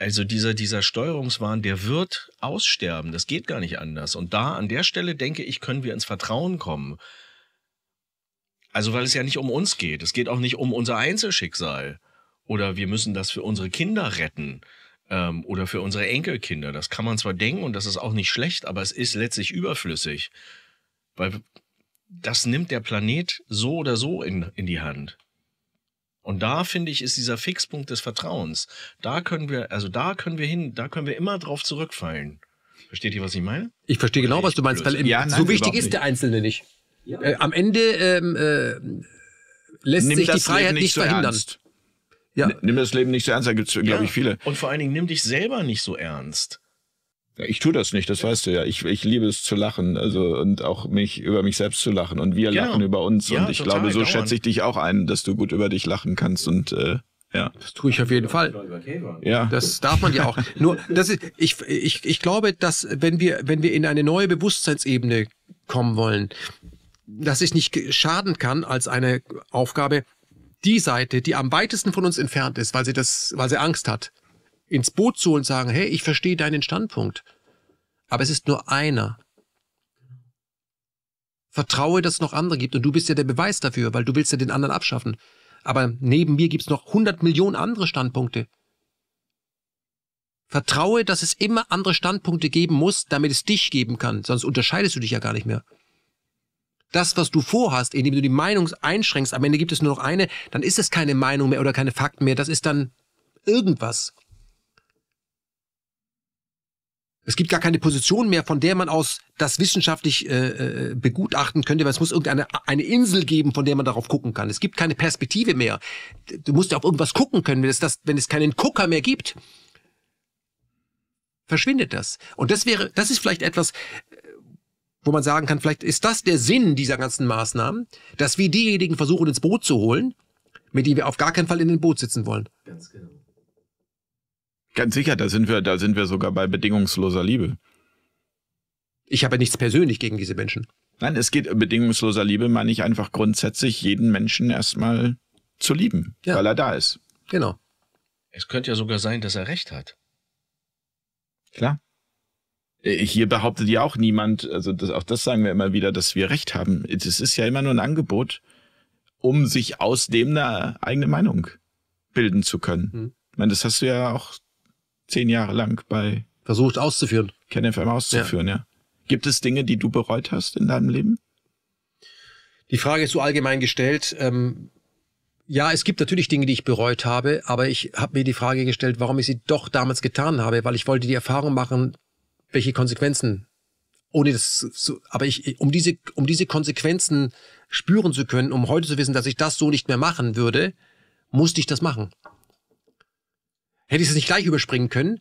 Also dieser, dieser Steuerungswahn, der wird aussterben. Das geht gar nicht anders. Und da, an der Stelle, denke ich, können wir ins Vertrauen kommen. Also, weil es ja nicht um uns geht. Es geht auch nicht um unser Einzelschicksal. Oder wir müssen das für unsere Kinder retten ähm, oder für unsere Enkelkinder. Das kann man zwar denken und das ist auch nicht schlecht, aber es ist letztlich überflüssig, weil das nimmt der Planet so oder so in, in die Hand. Und da finde ich, ist dieser Fixpunkt des Vertrauens. Da können wir, also da können wir hin, da können wir immer drauf zurückfallen. Versteht ihr, was ich meine? Ich verstehe genau, was du meinst, weil ja, so wichtig ist der Einzelne nicht. Ja. Äh, am Ende ähm, äh, lässt Nimm sich die Freiheit nicht, nicht so verhindern. Ernst. Ja. Nimm das Leben nicht so ernst, da gibt es, glaube ja. ich, viele. Und vor allen Dingen nimm dich selber nicht so ernst. Ich tue das nicht, das weißt du ja. Ich, ich liebe es zu lachen, also und auch mich über mich selbst zu lachen. Und wir genau. lachen über uns. Ja, und ich glaube, so dauernd. schätze ich dich auch ein, dass du gut über dich lachen kannst und äh, ja. Das tue ich auf jeden Fall. Ja. Das darf man ja auch. Nur, das ist, ich, ich, ich glaube, dass wenn wir, wenn wir in eine neue Bewusstseinsebene kommen wollen, dass ich nicht schaden kann als eine Aufgabe, die Seite, die am weitesten von uns entfernt ist, weil sie das, weil sie Angst hat, ins Boot zu und sagen, hey, ich verstehe deinen Standpunkt. Aber es ist nur einer. Vertraue, dass es noch andere gibt und du bist ja der Beweis dafür, weil du willst ja den anderen abschaffen. Aber neben mir gibt es noch 100 Millionen andere Standpunkte. Vertraue, dass es immer andere Standpunkte geben muss, damit es dich geben kann, sonst unterscheidest du dich ja gar nicht mehr das, was du vorhast, indem du die Meinung einschränkst, am Ende gibt es nur noch eine, dann ist es keine Meinung mehr oder keine Fakten mehr, das ist dann irgendwas. Es gibt gar keine Position mehr, von der man aus das wissenschaftlich äh, äh, begutachten könnte, weil es muss irgendeine eine Insel geben, von der man darauf gucken kann. Es gibt keine Perspektive mehr. Du musst ja auf irgendwas gucken können, wenn es, das, wenn es keinen Gucker mehr gibt. Verschwindet das. Und das wäre, das ist vielleicht etwas, wo man sagen kann, vielleicht ist das der Sinn dieser ganzen Maßnahmen, dass wir diejenigen versuchen, ins Boot zu holen, mit denen wir auf gar keinen Fall in den Boot sitzen wollen. Ganz genau. Ganz sicher, da sind wir, da sind wir sogar bei bedingungsloser Liebe. Ich habe nichts persönlich gegen diese Menschen. Nein, es geht bedingungsloser Liebe, meine ich einfach grundsätzlich, jeden Menschen erstmal zu lieben, ja. weil er da ist. Genau. Es könnte ja sogar sein, dass er recht hat. Klar. Äh, hier behauptet ja auch niemand, also das, auch das sagen wir immer wieder, dass wir recht haben. Es ist ja immer nur ein Angebot, um sich aus dem eine eigene Meinung bilden zu können. Hm. Ich meine, das hast du ja auch zehn Jahre lang bei versucht auszuführen. KenFM auszuführen, ja. ja. Gibt es Dinge, die du bereut hast in deinem Leben? Die Frage ist so allgemein gestellt. Ähm, ja, es gibt natürlich Dinge, die ich bereut habe, aber ich habe mir die Frage gestellt, warum ich sie doch damals getan habe, weil ich wollte die Erfahrung machen, welche Konsequenzen ohne das zu, aber ich um diese um diese Konsequenzen spüren zu können, um heute zu wissen, dass ich das so nicht mehr machen würde, musste ich das machen. Hätte ich es nicht gleich überspringen können,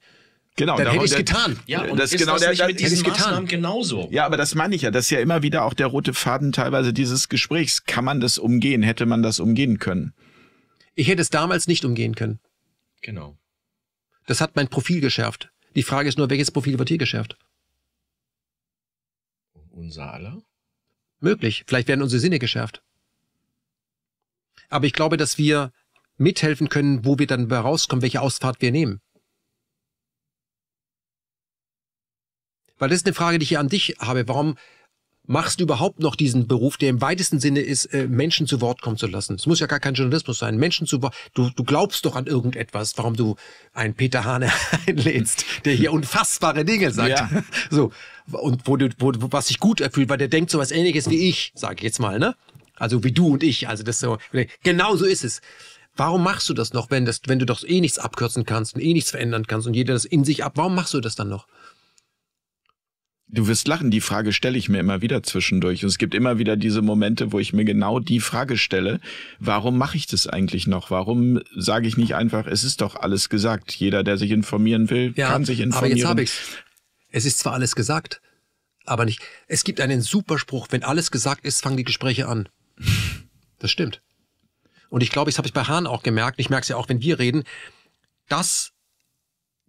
Genau, dann hätte ich getan. Ja, und das ist genau das der, nicht mit diesen Maßnahmen getan. genauso. Ja, aber das meine ich ja. Das ist ja immer wieder auch der rote Faden teilweise dieses Gesprächs. Kann man das umgehen? Hätte man das umgehen können? Ich hätte es damals nicht umgehen können. Genau. Das hat mein Profil geschärft. Die Frage ist nur, welches Profil wird hier geschärft? Unser aller? Möglich. Vielleicht werden unsere Sinne geschärft. Aber ich glaube, dass wir mithelfen können, wo wir dann rauskommen, welche Ausfahrt wir nehmen. Weil das ist eine Frage, die ich hier an dich habe. Warum machst du überhaupt noch diesen Beruf, der im weitesten Sinne ist, äh, Menschen zu Wort kommen zu lassen? Es muss ja gar kein Journalismus sein. Menschen zu Wort, du, du glaubst doch an irgendetwas, warum du einen Peter Hane einlädst, der hier unfassbare Dinge sagt. Ja. So. Und wo du, wo, was sich gut erfüllt, weil der denkt so was ähnliches wie ich, sage ich jetzt mal, ne? Also wie du und ich. Also das so, genau so ist es. Warum machst du das noch, wenn das, wenn du doch eh nichts abkürzen kannst und eh nichts verändern kannst und jeder das in sich ab, warum machst du das dann noch? Du wirst lachen, die Frage stelle ich mir immer wieder zwischendurch. Und es gibt immer wieder diese Momente, wo ich mir genau die Frage stelle, warum mache ich das eigentlich noch? Warum sage ich nicht einfach, es ist doch alles gesagt. Jeder, der sich informieren will, ja, kann sich informieren. Aber jetzt habe ich Es ist zwar alles gesagt, aber nicht. Es gibt einen Superspruch, wenn alles gesagt ist, fangen die Gespräche an. Das stimmt. Und ich glaube, das habe ich bei Hahn auch gemerkt. Ich merke es ja auch, wenn wir reden. dass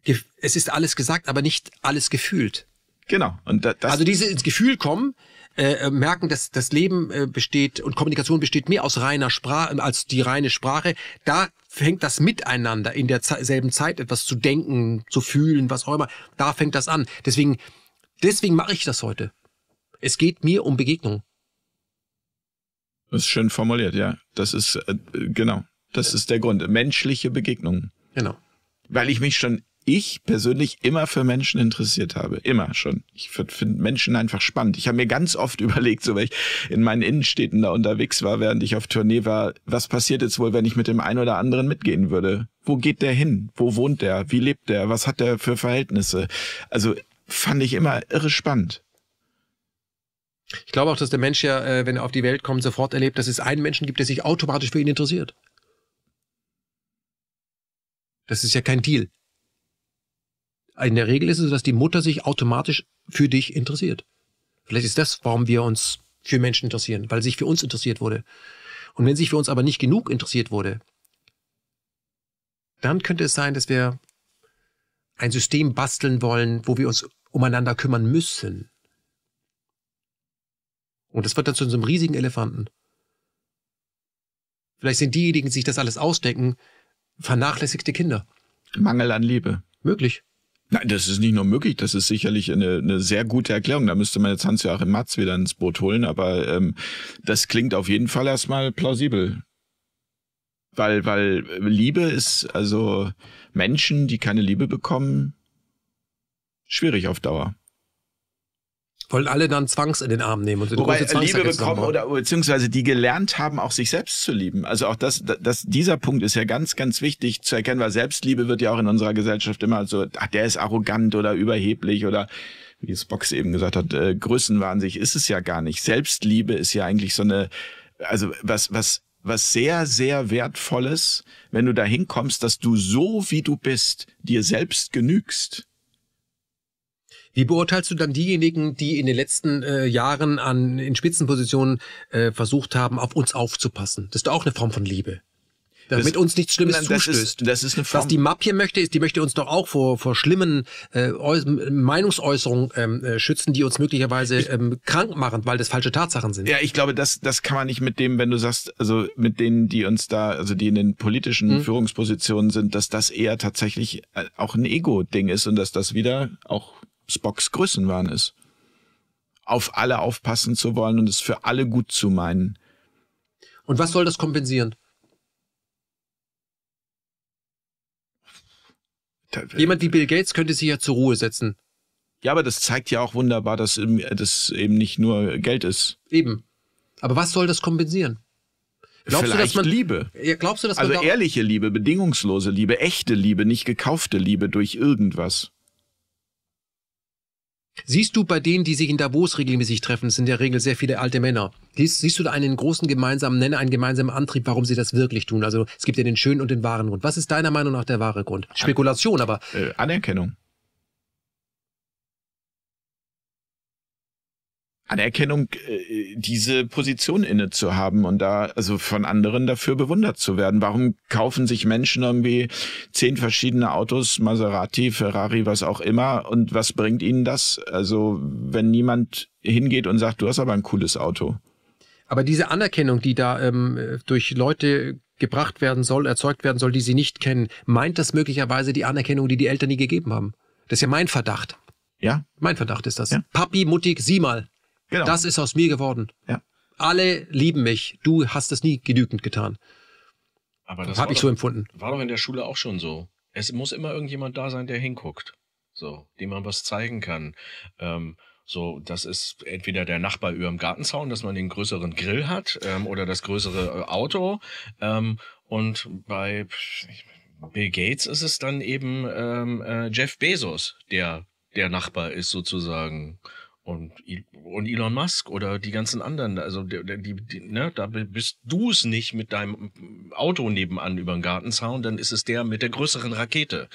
es ist alles gesagt, aber nicht alles gefühlt. Genau. Und das also diese ins Gefühl kommen, äh, äh, merken, dass das Leben äh, besteht und Kommunikation besteht mehr aus reiner Sprache als die reine Sprache. Da fängt das Miteinander in derselben Zeit etwas zu denken, zu fühlen, was auch immer. Da fängt das an. Deswegen, deswegen mache ich das heute. Es geht mir um Begegnung. Das ist schön formuliert, ja. Das ist äh, genau. Das ist der Grund. Menschliche Begegnungen. Genau. Weil ich mich schon ich persönlich immer für Menschen interessiert habe. Immer schon. Ich finde Menschen einfach spannend. Ich habe mir ganz oft überlegt, so wenn ich in meinen Innenstädten da unterwegs war, während ich auf Tournee war, was passiert jetzt wohl, wenn ich mit dem einen oder anderen mitgehen würde? Wo geht der hin? Wo wohnt der? Wie lebt der? Was hat der für Verhältnisse? Also fand ich immer irre spannend. Ich glaube auch, dass der Mensch ja, äh, wenn er auf die Welt kommt, sofort erlebt, dass es einen Menschen gibt, der sich automatisch für ihn interessiert. Das ist ja kein Deal in der Regel ist es, dass die Mutter sich automatisch für dich interessiert. Vielleicht ist das, warum wir uns für Menschen interessieren, weil sich für uns interessiert wurde. Und wenn sich für uns aber nicht genug interessiert wurde, dann könnte es sein, dass wir ein System basteln wollen, wo wir uns umeinander kümmern müssen. Und das wird dann zu unserem riesigen Elefanten. Vielleicht sind diejenigen, die sich das alles ausdenken, vernachlässigte Kinder. Mangel an Liebe. Möglich. Nein, das ist nicht nur möglich, das ist sicherlich eine, eine sehr gute Erklärung. Da müsste man jetzt Hans-Joachim Matz wieder ins Boot holen, aber ähm, das klingt auf jeden Fall erstmal plausibel. Weil, weil Liebe ist, also Menschen, die keine Liebe bekommen, schwierig auf Dauer wollen alle dann Zwangs in den Arm nehmen und so Wobei Liebe bekommen oder beziehungsweise die gelernt haben, auch sich selbst zu lieben. Also auch das, das, dieser Punkt ist ja ganz, ganz wichtig zu erkennen, weil Selbstliebe wird ja auch in unserer Gesellschaft immer so, ach, der ist arrogant oder überheblich oder wie es Box eben gesagt hat, äh, Größenwahnsinn ist es ja gar nicht. Selbstliebe ist ja eigentlich so eine, also was, was, was sehr, sehr wertvolles, wenn du dahin kommst, dass du so wie du bist, dir selbst genügst. Wie beurteilst du dann diejenigen, die in den letzten äh, Jahren an, in Spitzenpositionen äh, versucht haben, auf uns aufzupassen? Das ist doch auch eine Form von Liebe. Damit das, uns nichts Schlimmes nein, zustößt. Das ist, das ist eine Form Was die MAP hier möchte, ist, die möchte uns doch auch vor, vor schlimmen äh, Meinungsäußerungen ähm, äh, schützen, die uns möglicherweise ähm, krank machen, weil das falsche Tatsachen sind. Ja, ich glaube, das, das kann man nicht mit dem, wenn du sagst, also mit denen, die uns da, also die in den politischen mhm. Führungspositionen sind, dass das eher tatsächlich äh, auch ein Ego-Ding ist und dass das wieder auch Spocks Größenwahn ist. Auf alle aufpassen zu wollen und es für alle gut zu meinen. Und was soll das kompensieren? Äh, Jemand wie Bill Gates könnte sich ja zur Ruhe setzen. Ja, aber das zeigt ja auch wunderbar, dass äh, das eben nicht nur Geld ist. Eben. Aber was soll das kompensieren? Glaubst Vielleicht du, dass man, Liebe. Glaubst du, dass man also ehrliche Liebe, bedingungslose Liebe, echte Liebe, nicht gekaufte Liebe durch irgendwas. Siehst du bei denen, die sich in Davos regelmäßig treffen, sind in der Regel sehr viele alte Männer. Siehst, siehst du da einen großen gemeinsamen Nenner, einen gemeinsamen Antrieb, warum sie das wirklich tun? Also es gibt ja den schönen und den wahren Grund. Was ist deiner Meinung nach der wahre Grund? Spekulation, aber. Äh, Anerkennung. Anerkennung, äh, diese Position inne zu haben und da also von anderen dafür bewundert zu werden. Warum kaufen sich Menschen irgendwie zehn verschiedene Autos, Maserati, Ferrari, was auch immer? Und was bringt ihnen das? Also wenn niemand hingeht und sagt, du hast aber ein cooles Auto. Aber diese Anerkennung, die da ähm, durch Leute gebracht werden soll, erzeugt werden soll, die sie nicht kennen, meint das möglicherweise die Anerkennung, die die Eltern nie gegeben haben? Das ist ja mein Verdacht. Ja. Mein Verdacht ist das. Ja. Papi, Mutti, sieh mal. Genau. Das ist aus mir geworden. Ja. Alle lieben mich. Du hast es nie genügend getan. Aber das habe ich doch, so empfunden. War doch in der Schule auch schon so. Es muss immer irgendjemand da sein, der hinguckt, so, dem man was zeigen kann. Ähm, so, das ist entweder der Nachbar über dem Gartenzaun, dass man den größeren Grill hat ähm, oder das größere äh, Auto. Ähm, und bei Bill Gates ist es dann eben ähm, äh, Jeff Bezos, der der Nachbar ist sozusagen und, und Elon Musk oder die ganzen anderen. Also die, die, die, ne, da bist du es nicht mit deinem Auto nebenan über den Gartenzaun, dann ist es der mit der größeren Rakete.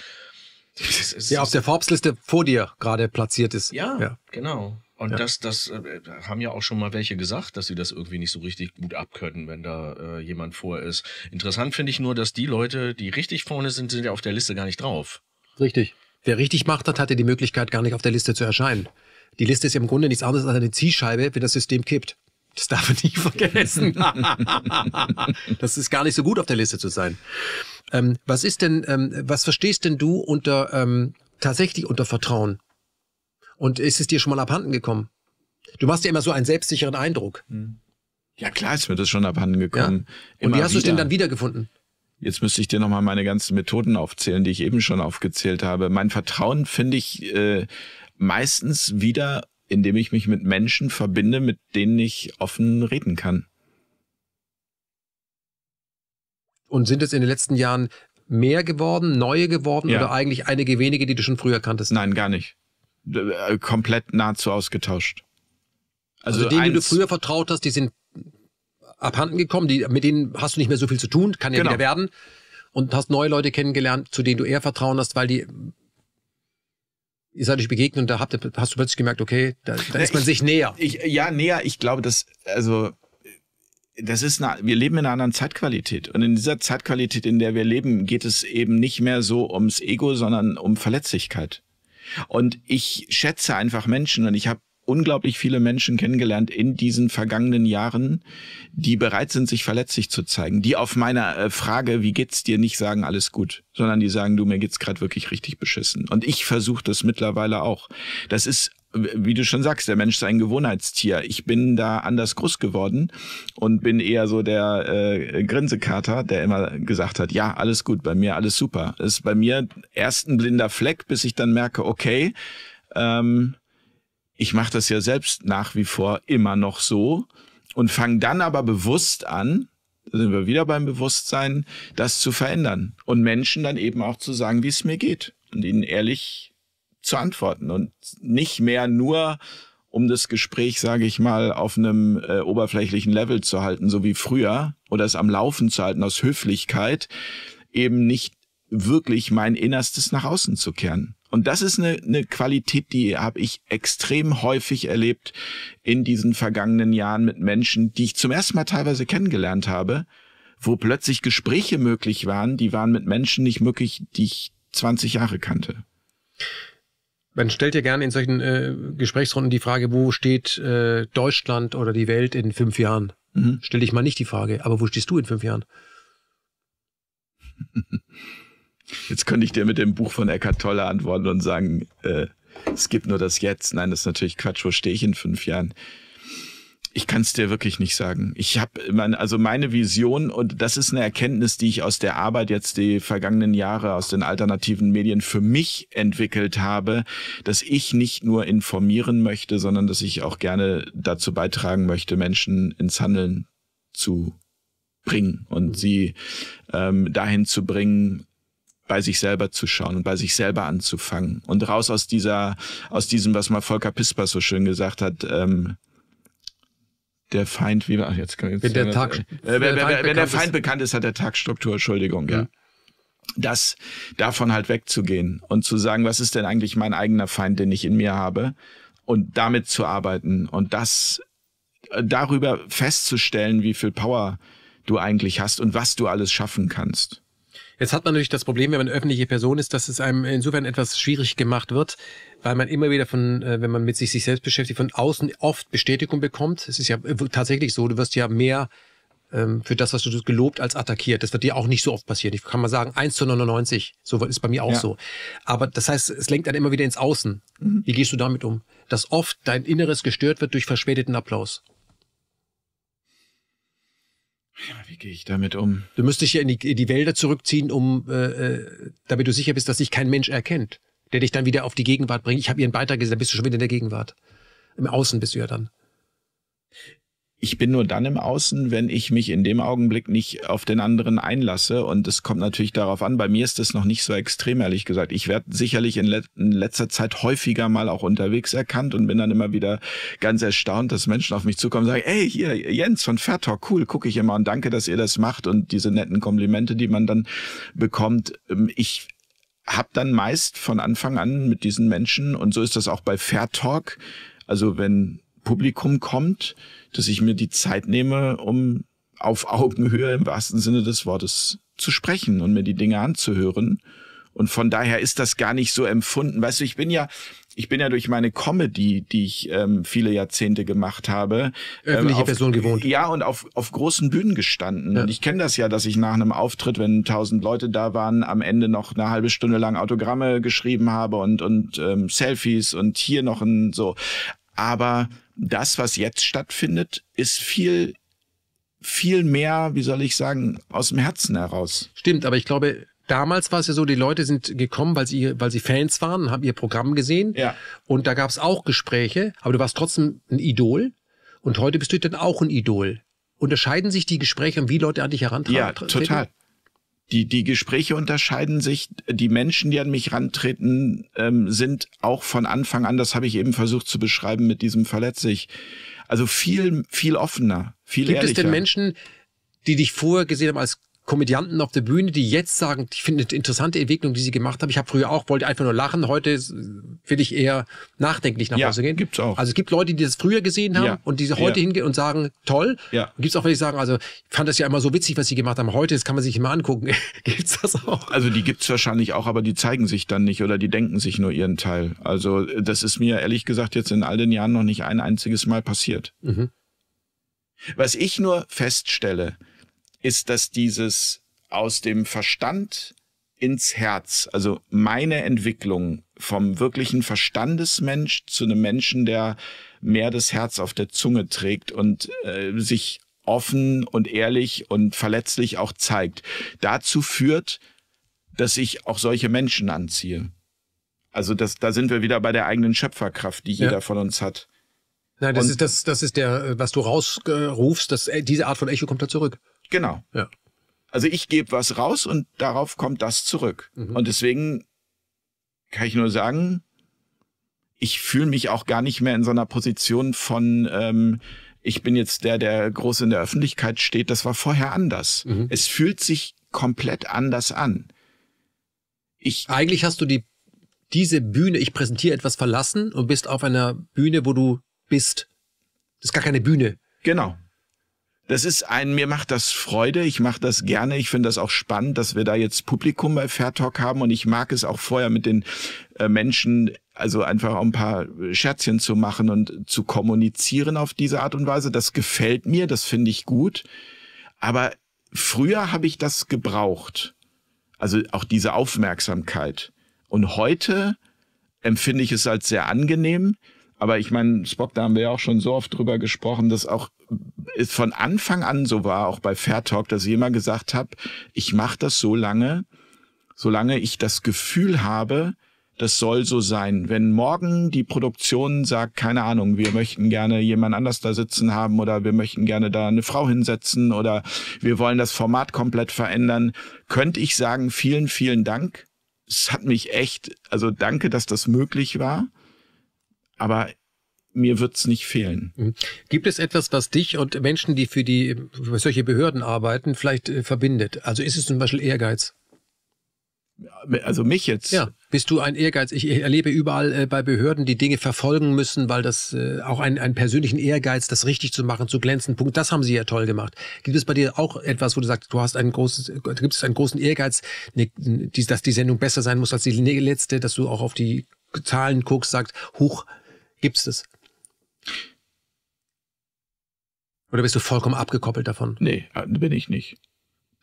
Es, es, der auf der Forbes-Liste vor dir gerade platziert ist. Ja, ja. genau. Und ja. das, das äh, haben ja auch schon mal welche gesagt, dass sie das irgendwie nicht so richtig gut abkönnen, wenn da äh, jemand vor ist. Interessant finde ich nur, dass die Leute, die richtig vorne sind, sind ja auf der Liste gar nicht drauf. Richtig. Wer richtig macht hat, hatte die Möglichkeit, gar nicht auf der Liste zu erscheinen. Die Liste ist ja im Grunde nichts anderes als eine Zielscheibe, wenn das System kippt. Das darf man nicht vergessen. das ist gar nicht so gut, auf der Liste zu sein. Ähm, was ist denn, ähm, was verstehst denn du unter ähm, tatsächlich unter Vertrauen? Und ist es dir schon mal abhanden gekommen? Du machst ja immer so einen selbstsicheren Eindruck. Hm. Ja, klar ist mir das schon abhanden gekommen. Ja. Und wie hast du es denn dann wiedergefunden? Jetzt müsste ich dir nochmal meine ganzen Methoden aufzählen, die ich eben schon aufgezählt habe. Mein Vertrauen finde ich äh, meistens wieder, indem ich mich mit Menschen verbinde, mit denen ich offen reden kann. Und sind es in den letzten Jahren mehr geworden, neue geworden ja. oder eigentlich einige wenige, die du schon früher kanntest? Nein, gar nicht. Äh, komplett nahezu ausgetauscht. Also, also denen, die du früher vertraut hast, die sind abhanden gekommen, die, mit denen hast du nicht mehr so viel zu tun, kann ja genau. wieder werden. Und hast neue Leute kennengelernt, zu denen du eher Vertrauen hast, weil die ihr seid euch begegnet und da habt, hast du plötzlich gemerkt, okay, da, da ist man ich, sich näher. Ich, ja, näher. Ich glaube, dass, also, das ist eine, wir leben in einer anderen Zeitqualität. Und in dieser Zeitqualität, in der wir leben, geht es eben nicht mehr so ums Ego, sondern um Verletzlichkeit. Und ich schätze einfach Menschen und ich habe unglaublich viele Menschen kennengelernt in diesen vergangenen Jahren, die bereit sind, sich verletzlich zu zeigen, die auf meiner äh, Frage, wie geht's dir, nicht sagen, alles gut, sondern die sagen, du, mir geht's gerade wirklich richtig beschissen. Und ich versuche das mittlerweile auch. Das ist wie du schon sagst, der Mensch ist ein Gewohnheitstier. Ich bin da anders groß geworden und bin eher so der äh, Grinsekater, der immer gesagt hat, ja, alles gut, bei mir alles super. Das ist bei mir erst ein blinder Fleck, bis ich dann merke, okay, ähm, ich mache das ja selbst nach wie vor immer noch so und fange dann aber bewusst an, da sind wir wieder beim Bewusstsein, das zu verändern und Menschen dann eben auch zu sagen, wie es mir geht und ihnen ehrlich zu antworten und nicht mehr nur um das Gespräch, sage ich mal, auf einem äh, oberflächlichen Level zu halten, so wie früher, oder es am Laufen zu halten aus Höflichkeit, eben nicht wirklich mein Innerstes nach außen zu kehren. Und das ist eine, eine Qualität, die habe ich extrem häufig erlebt in diesen vergangenen Jahren mit Menschen, die ich zum ersten Mal teilweise kennengelernt habe, wo plötzlich Gespräche möglich waren, die waren mit Menschen nicht möglich, die ich 20 Jahre kannte. Man stellt ja gerne in solchen äh, Gesprächsrunden die Frage, wo steht äh, Deutschland oder die Welt in fünf Jahren? Mhm. Stell dich mal nicht die Frage, aber wo stehst du in fünf Jahren? Jetzt könnte ich dir mit dem Buch von Eckhart Tolle antworten und sagen, äh, es gibt nur das Jetzt. Nein, das ist natürlich Quatsch. Wo stehe ich in fünf Jahren? Ich kann es dir wirklich nicht sagen. Ich habe also meine Vision und das ist eine Erkenntnis, die ich aus der Arbeit jetzt die vergangenen Jahre aus den alternativen Medien für mich entwickelt habe, dass ich nicht nur informieren möchte, sondern dass ich auch gerne dazu beitragen möchte, Menschen ins Handeln zu bringen und mhm. sie ähm, dahin zu bringen, bei sich selber zu schauen und bei sich selber anzufangen und raus aus dieser, aus diesem, was mal Volker Pispers so schön gesagt hat, ähm, der Feind, wie war jetzt, jetzt wenn der Tag, äh, wenn, der, Feind, wenn, wenn der Feind bekannt ist, hat der Tag Struktur, Entschuldigung, ja. ja. Mhm. Das davon halt wegzugehen und zu sagen, was ist denn eigentlich mein eigener Feind, den ich in mir habe und damit zu arbeiten und das äh, darüber festzustellen, wie viel Power du eigentlich hast und was du alles schaffen kannst. Jetzt hat man natürlich das Problem, wenn man öffentliche Person ist, dass es einem insofern etwas schwierig gemacht wird, weil man immer wieder von, äh, wenn man mit sich, sich selbst beschäftigt, von außen oft Bestätigung bekommt. Es ist ja tatsächlich so, du wirst ja mehr ähm, für das, was du gelobt, als attackiert. Das wird dir auch nicht so oft passieren. Ich kann mal sagen, 1 zu 99. So ist bei mir auch ja. so. Aber das heißt, es lenkt dann immer wieder ins Außen. Mhm. Wie gehst du damit um? Dass oft dein Inneres gestört wird durch verspäteten Applaus wie gehe ich damit um? Du müsstest dich ja in die, in die Wälder zurückziehen, um, äh, äh damit du sicher bist, dass dich kein Mensch erkennt, der dich dann wieder auf die Gegenwart bringt. Ich habe ihren Beitrag gesehen, dann bist du schon wieder in der Gegenwart. Im Außen bist du ja dann ich bin nur dann im Außen, wenn ich mich in dem Augenblick nicht auf den anderen einlasse. Und es kommt natürlich darauf an. Bei mir ist das noch nicht so extrem, ehrlich gesagt. Ich werde sicherlich in, let in letzter Zeit häufiger mal auch unterwegs erkannt und bin dann immer wieder ganz erstaunt, dass Menschen auf mich zukommen und sagen, ey, hier, Jens von Fairtalk, cool, gucke ich immer und danke, dass ihr das macht und diese netten Komplimente, die man dann bekommt. Ähm, ich habe dann meist von Anfang an mit diesen Menschen, und so ist das auch bei Fairtalk, also wenn Publikum kommt, dass ich mir die Zeit nehme, um auf Augenhöhe im wahrsten Sinne des Wortes zu sprechen und mir die Dinge anzuhören. Und von daher ist das gar nicht so empfunden. Weißt du, ich bin ja, ich bin ja durch meine Comedy, die ich ähm, viele Jahrzehnte gemacht habe, ähm, öffentliche ähm, auf, Person gewohnt. Ja, und auf, auf großen Bühnen gestanden. Ja. Und ich kenne das ja, dass ich nach einem Auftritt, wenn tausend Leute da waren, am Ende noch eine halbe Stunde lang Autogramme geschrieben habe und, und ähm, Selfies und hier noch ein so. Aber das, was jetzt stattfindet, ist viel viel mehr, wie soll ich sagen, aus dem Herzen heraus. Stimmt, aber ich glaube, damals war es ja so, die Leute sind gekommen, weil sie, weil sie Fans waren, haben ihr Programm gesehen. Ja. Und da gab es auch Gespräche, aber du warst trotzdem ein Idol. Und heute bist du dann auch ein Idol. Unterscheiden sich die Gespräche und wie Leute an dich herantreten? Ja, total die, die Gespräche unterscheiden sich. Die Menschen, die an mich rantreten, ähm, sind auch von Anfang an, das habe ich eben versucht zu beschreiben, mit diesem Verletz ich. Also viel, viel offener, viel Gibt ehrlicher. Gibt es denn Menschen, die dich vorher gesehen haben als Komödianten auf der Bühne, die jetzt sagen, ich finde eine interessante Entwicklung, die sie gemacht haben. Ich habe früher auch, wollte einfach nur lachen, heute will ich eher nachdenklich nach ja, Hause gehen. Gibt's auch. Also es gibt Leute, die das früher gesehen haben ja. und die heute ja. hingehen und sagen, toll. Ja. Gibt es auch, wenn ich sagen, also ich fand das ja immer so witzig, was sie gemacht haben. Heute, das kann man sich immer angucken. gibt's das auch? Also die gibt's wahrscheinlich auch, aber die zeigen sich dann nicht oder die denken sich nur ihren Teil. Also äh, das ist mir ehrlich gesagt jetzt in all den Jahren noch nicht ein einziges Mal passiert. Mhm. Was ich nur feststelle, ist, dass dieses aus dem Verstand ins Herz, also meine Entwicklung vom wirklichen Verstandesmensch zu einem Menschen, der mehr das Herz auf der Zunge trägt und äh, sich offen und ehrlich und verletzlich auch zeigt, dazu führt, dass ich auch solche Menschen anziehe. Also das, da sind wir wieder bei der eigenen Schöpferkraft, die ja. jeder von uns hat. Nein, das und ist das, das ist der, äh, was du rausrufst, dass äh, diese Art von Echo kommt da zurück. Genau. Ja. Also ich gebe was raus und darauf kommt das zurück. Mhm. Und deswegen kann ich nur sagen, ich fühle mich auch gar nicht mehr in so einer Position von, ähm, ich bin jetzt der, der groß in der Öffentlichkeit steht. Das war vorher anders. Mhm. Es fühlt sich komplett anders an. Ich Eigentlich hast du die, diese Bühne, ich präsentiere etwas verlassen und bist auf einer Bühne, wo du bist. Das ist gar keine Bühne. Genau das ist ein, mir macht das Freude, ich mache das gerne, ich finde das auch spannend, dass wir da jetzt Publikum bei Fair Talk haben und ich mag es auch vorher mit den äh, Menschen, also einfach auch ein paar Scherzchen zu machen und zu kommunizieren auf diese Art und Weise. Das gefällt mir, das finde ich gut. Aber früher habe ich das gebraucht. Also auch diese Aufmerksamkeit. Und heute empfinde ich es als sehr angenehm. Aber ich meine, Spock, da haben wir ja auch schon so oft drüber gesprochen, dass auch es von Anfang an so war, auch bei Fair Talk, dass ich immer gesagt habe, ich mache das so lange, solange ich das Gefühl habe, das soll so sein. Wenn morgen die Produktion sagt, keine Ahnung, wir möchten gerne jemand anders da sitzen haben oder wir möchten gerne da eine Frau hinsetzen oder wir wollen das Format komplett verändern, könnte ich sagen, vielen, vielen Dank. Es hat mich echt, also danke, dass das möglich war. Aber mir wird's nicht fehlen. Mhm. Gibt es etwas, was dich und Menschen, die für die für solche Behörden arbeiten, vielleicht äh, verbindet? Also ist es zum Beispiel Ehrgeiz? Also mich jetzt. Ja. Bist du ein Ehrgeiz? Ich erlebe überall äh, bei Behörden, die Dinge verfolgen müssen, weil das äh, auch einen, einen persönlichen Ehrgeiz, das richtig zu machen, zu glänzen. Punkt. Das haben sie ja toll gemacht. Gibt es bei dir auch etwas, wo du sagst, du hast ein großes, äh, gibt es einen großen Ehrgeiz, ne, die, dass die Sendung besser sein muss als die letzte, dass du auch auf die Zahlen guckst, sagst, hoch, gibt's das? Oder bist du vollkommen abgekoppelt davon? Nee, äh, bin ich nicht.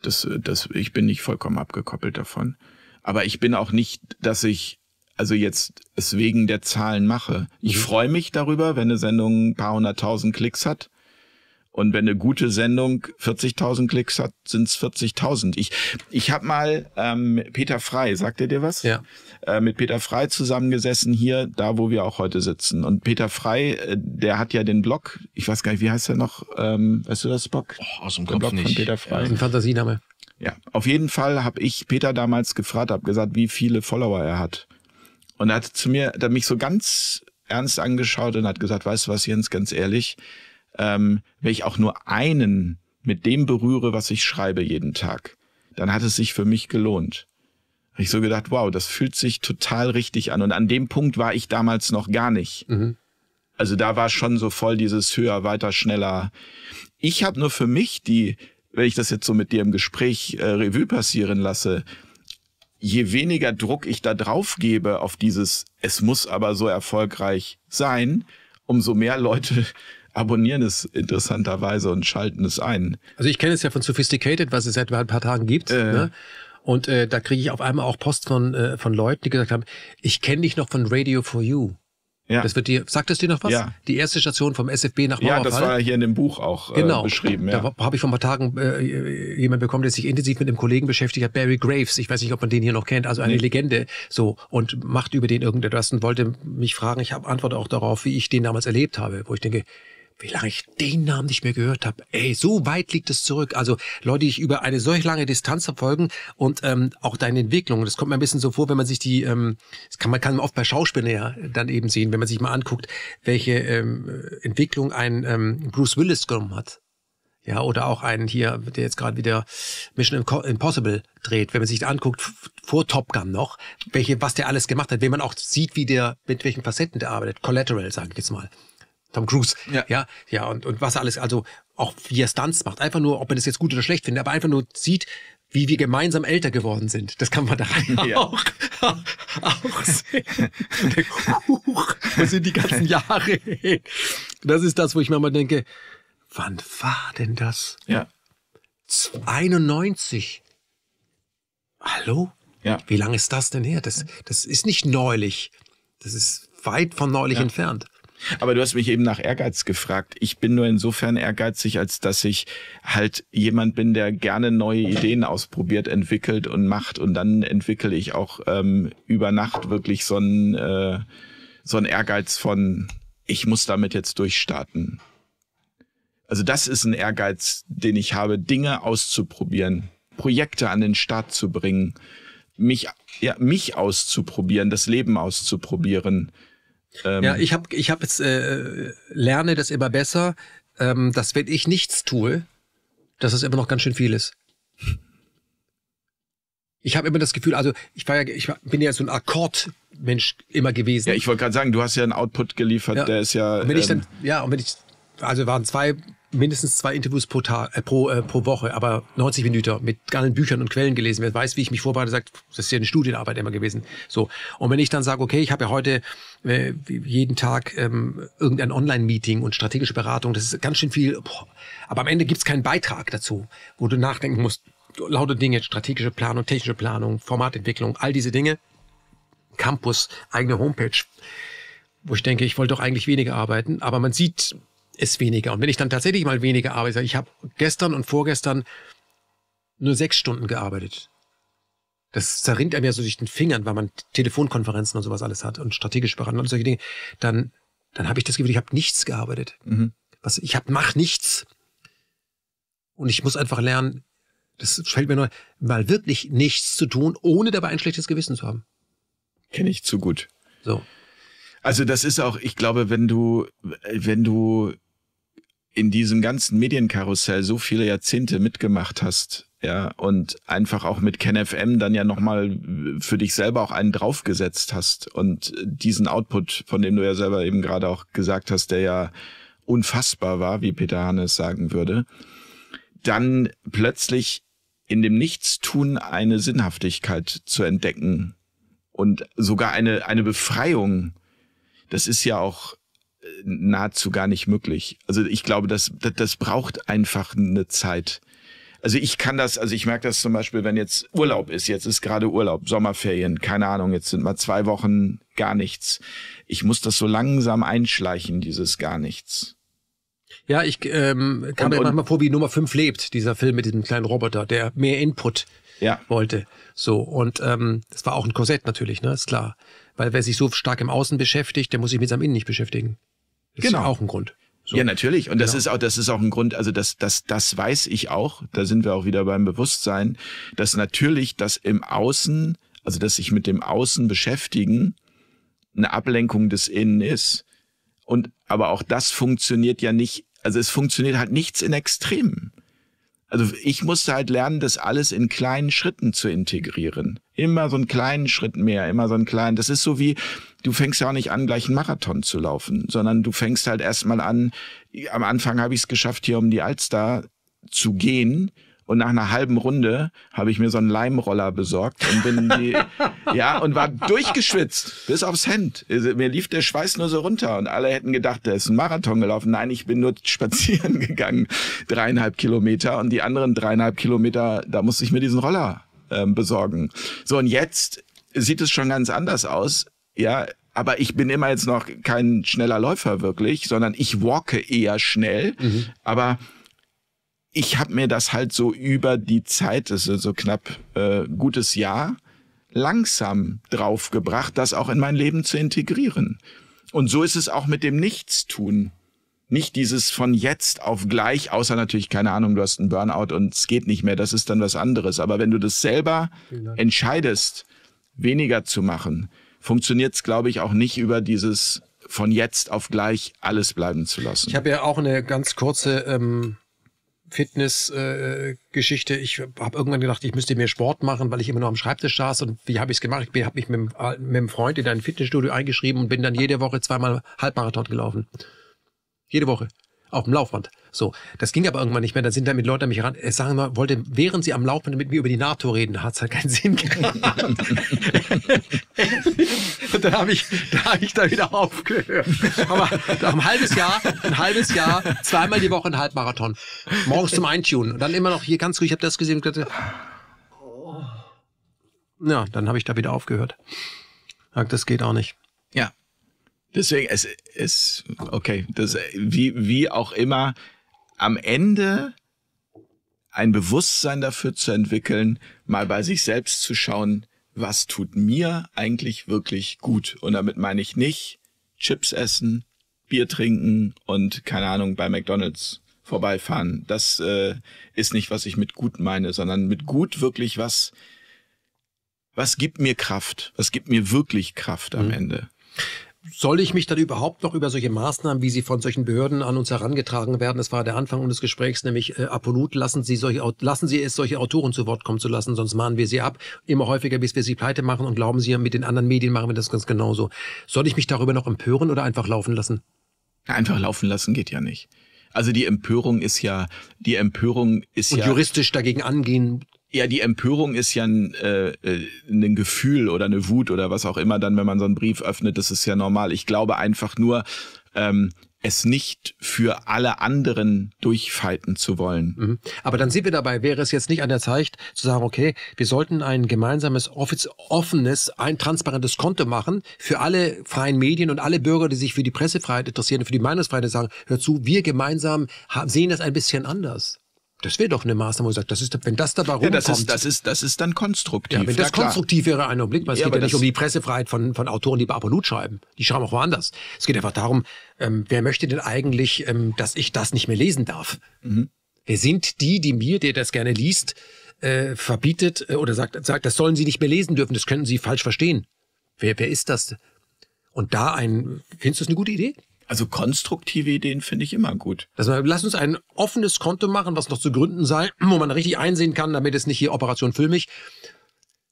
Das, äh, das, ich bin nicht vollkommen abgekoppelt davon. Aber ich bin auch nicht, dass ich also jetzt es wegen der Zahlen mache. Ich mhm. freue mich darüber, wenn eine Sendung ein paar hunderttausend Klicks hat. Und wenn eine gute Sendung 40.000 Klicks hat, sind es 40.000. Ich, ich habe mal ähm, Peter Frei, sagt er dir was? Ja. Äh, mit Peter Frei zusammengesessen hier, da wo wir auch heute sitzen. Und Peter Frei, äh, der hat ja den Blog, ich weiß gar nicht, wie heißt er noch? Ähm, weißt du das Blog? Oh, aus dem Kopf Blog nicht. von Peter Frei. ist ein Fantasiename. Ja, auf jeden Fall habe ich Peter damals gefragt, habe gesagt, wie viele Follower er hat. Und er hat zu mir, hat mich so ganz ernst angeschaut und hat gesagt, weißt du was, Jens, ganz ehrlich, ähm, wenn ich auch nur einen mit dem berühre, was ich schreibe jeden Tag, dann hat es sich für mich gelohnt. Habe ich so gedacht, wow, das fühlt sich total richtig an. Und an dem Punkt war ich damals noch gar nicht. Mhm. Also da war schon so voll dieses höher, weiter, schneller. Ich habe nur für mich die, wenn ich das jetzt so mit dir im Gespräch äh, Revue passieren lasse, je weniger Druck ich da drauf gebe auf dieses, es muss aber so erfolgreich sein, umso mehr Leute abonnieren es interessanterweise und schalten es ein. Also ich kenne es ja von Sophisticated, was es seit ein paar Tagen gibt. Äh. Ne? Und äh, da kriege ich auf einmal auch Post von, äh, von Leuten, die gesagt haben, ich kenne dich noch von Radio for You. Ja. Das wird dir, sagt es dir noch was? Ja. Die erste Station vom SFB nach Mauerfall. Ja, das war hier in dem Buch auch äh, genau. beschrieben. Ja. Da habe ich vor ein paar Tagen äh, jemand bekommen, der sich intensiv mit einem Kollegen beschäftigt hat, Barry Graves. Ich weiß nicht, ob man den hier noch kennt, also eine nee. Legende. So und macht über den irgendetwas und wollte mich fragen. Ich habe Antwort auch darauf, wie ich den damals erlebt habe, wo ich denke, wie lange ich den Namen nicht mehr gehört habe. Ey, so weit liegt es zurück. Also Leute, die ich über eine solch lange Distanz verfolgen und ähm, auch deine Entwicklung. Das kommt mir ein bisschen so vor, wenn man sich die, ähm, das kann man kann man oft bei Schauspielern ja dann eben sehen, wenn man sich mal anguckt, welche ähm, Entwicklung ein ähm, Bruce Willis genommen hat. Ja, oder auch einen hier, der jetzt gerade wieder Mission Impossible dreht, wenn man sich anguckt, vor Top Gun noch, welche, was der alles gemacht hat, wenn man auch sieht, wie der, mit welchen Facetten der arbeitet. Collateral, sage ich jetzt mal. Tom Cruise. Ja, ja, ja und, und was alles, also auch wie er Stunts macht. Einfach nur, ob man das jetzt gut oder schlecht findet, aber einfach nur sieht, wie wir gemeinsam älter geworden sind. Das kann man da ja. auch, auch sehen. Huch, wo sind die ganzen Jahre hin? Das ist das, wo ich mir mal denke, wann war denn das? Ja. 91. Hallo? Ja. Wie lange ist das denn her? Das, das ist nicht neulich. Das ist weit von neulich ja. entfernt. Aber du hast mich eben nach Ehrgeiz gefragt. Ich bin nur insofern ehrgeizig, als dass ich halt jemand bin, der gerne neue Ideen ausprobiert, entwickelt und macht. Und dann entwickle ich auch ähm, über Nacht wirklich so einen, äh, so einen Ehrgeiz von, ich muss damit jetzt durchstarten. Also das ist ein Ehrgeiz, den ich habe, Dinge auszuprobieren, Projekte an den Start zu bringen, mich, ja, mich auszuprobieren, das Leben auszuprobieren ähm, ja, ich habe ich hab jetzt, äh, lerne das immer besser, ähm, dass wenn ich nichts tue, dass es immer noch ganz schön viel ist. Ich habe immer das Gefühl, also ich war ja, ich bin ja so ein Akkordmensch immer gewesen. Ja, ich wollte gerade sagen, du hast ja einen Output geliefert, ja. der ist ja. Und wenn ähm, ich dann, ähm, ja, und wenn ich, also waren zwei mindestens zwei Interviews pro, Tag, äh, pro, äh, pro Woche, aber 90 Minuten mit ganzen Büchern und Quellen gelesen. Wer weiß, wie ich mich vorbereite, sagt, das ist ja eine Studienarbeit immer gewesen. So. Und wenn ich dann sage, okay, ich habe ja heute äh, jeden Tag ähm, irgendein Online-Meeting und strategische Beratung, das ist ganz schön viel. Boah. Aber am Ende gibt es keinen Beitrag dazu, wo du nachdenken musst. lauter Dinge, strategische Planung, technische Planung, Formatentwicklung, all diese Dinge. Campus, eigene Homepage, wo ich denke, ich wollte doch eigentlich weniger arbeiten, aber man sieht, ist weniger. Und wenn ich dann tatsächlich mal weniger arbeite, ich habe gestern und vorgestern nur sechs Stunden gearbeitet. Das zerrinnt einem ja so durch den Fingern, weil man Telefonkonferenzen und sowas alles hat und strategisch beraten und solche Dinge. Dann, dann habe ich das Gefühl, ich habe nichts gearbeitet. Mhm. Was, ich habe mach nichts. Und ich muss einfach lernen, das fällt mir nur, mal wirklich nichts zu tun, ohne dabei ein schlechtes Gewissen zu haben. Kenne ich zu gut. So. Also das ist auch, ich glaube, wenn du, wenn du in diesem ganzen Medienkarussell so viele Jahrzehnte mitgemacht hast, ja, und einfach auch mit KenFM dann ja nochmal für dich selber auch einen draufgesetzt hast und diesen Output, von dem du ja selber eben gerade auch gesagt hast, der ja unfassbar war, wie Peter Hannes sagen würde, dann plötzlich in dem Nichtstun eine Sinnhaftigkeit zu entdecken und sogar eine, eine Befreiung. Das ist ja auch nahezu gar nicht möglich. Also ich glaube, das, das, das braucht einfach eine Zeit. Also ich kann das, also ich merke das zum Beispiel, wenn jetzt Urlaub ist, jetzt ist gerade Urlaub, Sommerferien, keine Ahnung, jetzt sind mal zwei Wochen gar nichts. Ich muss das so langsam einschleichen, dieses gar nichts. Ja, ich ähm, kam mir manchmal vor, wie Nummer 5 lebt, dieser Film mit diesem kleinen Roboter, der mehr Input ja. wollte. So, und ähm, das war auch ein Korsett natürlich, ne? Ist klar. Weil wer sich so stark im Außen beschäftigt, der muss sich mit seinem Innen nicht beschäftigen. Das genau. ist auch ein Grund. So. Ja, natürlich. Und das genau. ist auch, das ist auch ein Grund, also das, das, das weiß ich auch. Da sind wir auch wieder beim Bewusstsein, dass natürlich das im Außen, also dass sich mit dem Außen beschäftigen, eine Ablenkung des Innen ist. Und, aber auch das funktioniert ja nicht, also es funktioniert halt nichts in Extremen. Also ich musste halt lernen, das alles in kleinen Schritten zu integrieren. Immer so einen kleinen Schritt mehr, immer so einen kleinen. Das ist so wie, du fängst ja auch nicht an, gleich einen Marathon zu laufen, sondern du fängst halt erstmal an, am Anfang habe ich es geschafft, hier um die Alster zu gehen und nach einer halben Runde habe ich mir so einen Leimroller besorgt und bin die, ja, und war durchgeschwitzt bis aufs Hemd. Also, mir lief der Schweiß nur so runter und alle hätten gedacht, da ist ein Marathon gelaufen. Nein, ich bin nur spazieren gegangen, dreieinhalb Kilometer und die anderen dreieinhalb Kilometer, da musste ich mir diesen Roller ähm, besorgen. So, und jetzt sieht es schon ganz anders aus. Ja, aber ich bin immer jetzt noch kein schneller Läufer wirklich, sondern ich walke eher schnell. Mhm. Aber ich habe mir das halt so über die Zeit, das ist so knapp äh, gutes Jahr, langsam draufgebracht, das auch in mein Leben zu integrieren. Und so ist es auch mit dem Nichtstun. Nicht dieses von jetzt auf gleich, außer natürlich, keine Ahnung, du hast einen Burnout und es geht nicht mehr, das ist dann was anderes. Aber wenn du das selber entscheidest, weniger zu machen, funktioniert es, glaube ich, auch nicht über dieses von jetzt auf gleich alles bleiben zu lassen. Ich habe ja auch eine ganz kurze ähm, Fitness-Geschichte. Äh, äh ich habe irgendwann gedacht, ich müsste mehr Sport machen, weil ich immer nur am Schreibtisch saß. Und wie habe ich es gemacht? Ich habe mich mit, mit einem Freund in ein Fitnessstudio eingeschrieben und bin dann jede Woche zweimal Halbmarathon gelaufen. Jede Woche. Auf dem Laufband. So, das ging aber irgendwann nicht mehr. Da sind dann damit Leute an mich ran, äh, sagen immer, wollte, während sie am Laufen mit mir über die NATO reden, hat es halt keinen Sinn gehabt. und dann habe ich, da habe ich da wieder aufgehört. Aber ein halbes Jahr, ein halbes Jahr, zweimal die Woche ein Halbmarathon. Morgens zum Eintunen. Und dann immer noch hier ganz ruhig, ich habe das gesehen und gesagt, oh. ja, dann habe ich da wieder aufgehört. Das geht auch nicht. Ja. Deswegen, es ist, okay, das, wie, wie auch immer, am Ende ein Bewusstsein dafür zu entwickeln, mal bei sich selbst zu schauen, was tut mir eigentlich wirklich gut. Und damit meine ich nicht Chips essen, Bier trinken und keine Ahnung bei McDonald's vorbeifahren. Das äh, ist nicht, was ich mit gut meine, sondern mit gut wirklich was, was gibt mir Kraft, was gibt mir wirklich Kraft am mhm. Ende soll ich mich dann überhaupt noch über solche Maßnahmen, wie sie von solchen Behörden an uns herangetragen werden, das war der Anfang unseres Gesprächs, nämlich äh, absolut lassen Sie, solche, lassen sie es, solche Autoren zu Wort kommen zu lassen, sonst mahnen wir sie ab, immer häufiger, bis wir sie pleite machen und glauben Sie, mit den anderen Medien machen wir das ganz genauso. Soll ich mich darüber noch empören oder einfach laufen lassen? Einfach laufen lassen geht ja nicht. Also die Empörung ist ja, die Empörung ist und ja. Juristisch dagegen angehen ja, die Empörung ist ja ein, äh, äh, ein Gefühl oder eine Wut oder was auch immer dann, wenn man so einen Brief öffnet, das ist ja normal. Ich glaube einfach nur, ähm, es nicht für alle anderen durchfalten zu wollen. Mhm. Aber dann sind wir dabei, wäre es jetzt nicht an der Zeit zu sagen, okay, wir sollten ein gemeinsames, offenes, ein transparentes Konto machen für alle freien Medien und alle Bürger, die sich für die Pressefreiheit interessieren, für die Meinungsfreiheit sagen, hör zu, wir gemeinsam sehen das ein bisschen anders. Das wäre doch eine Maßnahme, wo sagt, das ist, wenn das dabei rumkommt. Ja, das, ist, das, ist, das ist dann konstruktiv. Ja, wenn das ja, konstruktiv wäre, einen Augenblick, weil es ja, geht ja nicht um die Pressefreiheit von, von Autoren, die bei Apollut schreiben. Die schreiben auch woanders. Es geht einfach darum, ähm, wer möchte denn eigentlich, ähm, dass ich das nicht mehr lesen darf? Mhm. Wer sind die, die mir, der das gerne liest, äh, verbietet äh, oder sagt, sagt, das sollen sie nicht mehr lesen dürfen, das können sie falsch verstehen. Wer, wer ist das? Und da ein, findest du es eine gute Idee? Also konstruktive Ideen finde ich immer gut. Also lass uns ein offenes Konto machen, was noch zu gründen sei, wo man richtig einsehen kann, damit es nicht hier Operation Füllmich.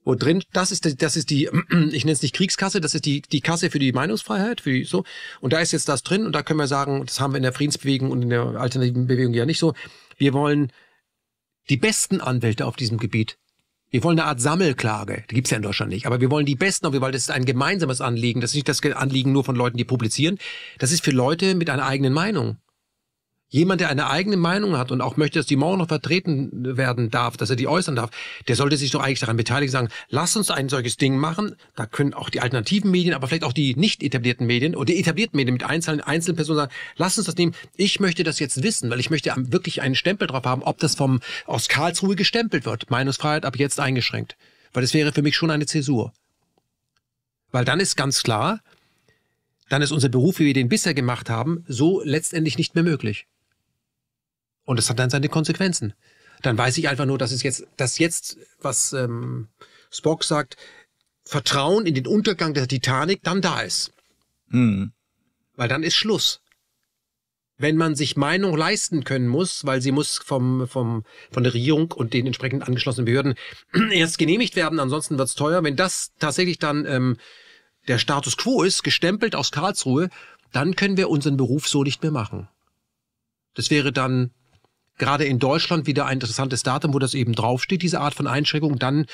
Wo drin, das ist, das ist die, ich nenne es nicht Kriegskasse, das ist die, die Kasse für die Meinungsfreiheit, für die, so. Und da ist jetzt das drin und da können wir sagen, das haben wir in der Friedensbewegung und in der alternativen Bewegung ja nicht so. Wir wollen die besten Anwälte auf diesem Gebiet wir wollen eine Art Sammelklage. Die gibt's ja in Deutschland nicht. Aber wir wollen die Besten, weil das ist ein gemeinsames Anliegen. Das ist nicht das Anliegen nur von Leuten, die publizieren. Das ist für Leute mit einer eigenen Meinung. Jemand, der eine eigene Meinung hat und auch möchte, dass die morgen noch vertreten werden darf, dass er die äußern darf, der sollte sich doch eigentlich daran beteiligen, sagen, lass uns ein solches Ding machen. Da können auch die alternativen Medien, aber vielleicht auch die nicht etablierten Medien oder die etablierten Medien mit einzelnen, einzelnen Personen sagen, lass uns das nehmen. Ich möchte das jetzt wissen, weil ich möchte wirklich einen Stempel drauf haben, ob das vom, aus Karlsruhe gestempelt wird. Meinungsfreiheit ab jetzt eingeschränkt. Weil das wäre für mich schon eine Zäsur. Weil dann ist ganz klar, dann ist unser Beruf, wie wir den bisher gemacht haben, so letztendlich nicht mehr möglich. Und das hat dann seine Konsequenzen. Dann weiß ich einfach nur, dass es jetzt, dass jetzt, was ähm, Spock sagt, Vertrauen in den Untergang der Titanic dann da ist. Hm. Weil dann ist Schluss. Wenn man sich Meinung leisten können muss, weil sie muss vom, vom, von der Regierung und den entsprechend angeschlossenen Behörden erst genehmigt werden, ansonsten wird's teuer. Wenn das tatsächlich dann ähm, der Status quo ist, gestempelt aus Karlsruhe, dann können wir unseren Beruf so nicht mehr machen. Das wäre dann gerade in Deutschland wieder ein interessantes Datum, wo das eben draufsteht, diese Art von Einschränkung, dann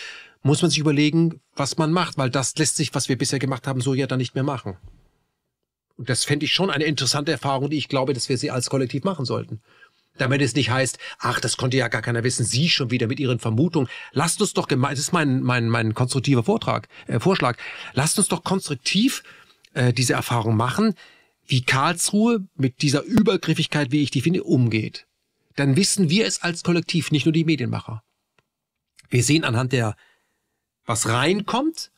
muss man sich überlegen, was man macht, weil das lässt sich, was wir bisher gemacht haben, so ja dann nicht mehr machen. Und das fände ich schon eine interessante Erfahrung, die ich glaube, dass wir sie als Kollektiv machen sollten. Damit es nicht heißt, ach, das konnte ja gar keiner wissen, Sie schon wieder mit Ihren Vermutungen. Lasst uns doch gemein, das ist mein, mein, mein konstruktiver Vortrag, äh, Vorschlag, lasst uns doch konstruktiv äh, diese Erfahrung machen, wie Karlsruhe mit dieser Übergriffigkeit, wie ich die finde, umgeht dann wissen wir es als Kollektiv, nicht nur die Medienmacher. Wir sehen anhand der, was reinkommt,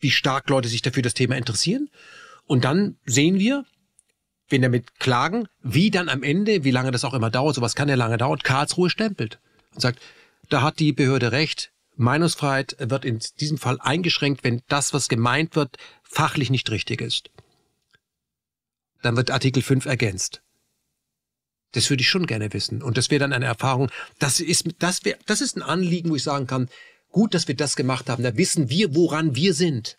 wie stark Leute sich dafür das Thema interessieren. Und dann sehen wir, wenn damit klagen, wie dann am Ende, wie lange das auch immer dauert, sowas kann ja lange dauern, Karlsruhe stempelt und sagt, da hat die Behörde recht, Meinungsfreiheit wird in diesem Fall eingeschränkt, wenn das, was gemeint wird, fachlich nicht richtig ist. Dann wird Artikel 5 ergänzt. Das würde ich schon gerne wissen. Und das wäre dann eine Erfahrung, das ist, das, wär, das ist ein Anliegen, wo ich sagen kann, gut, dass wir das gemacht haben. Da wissen wir, woran wir sind.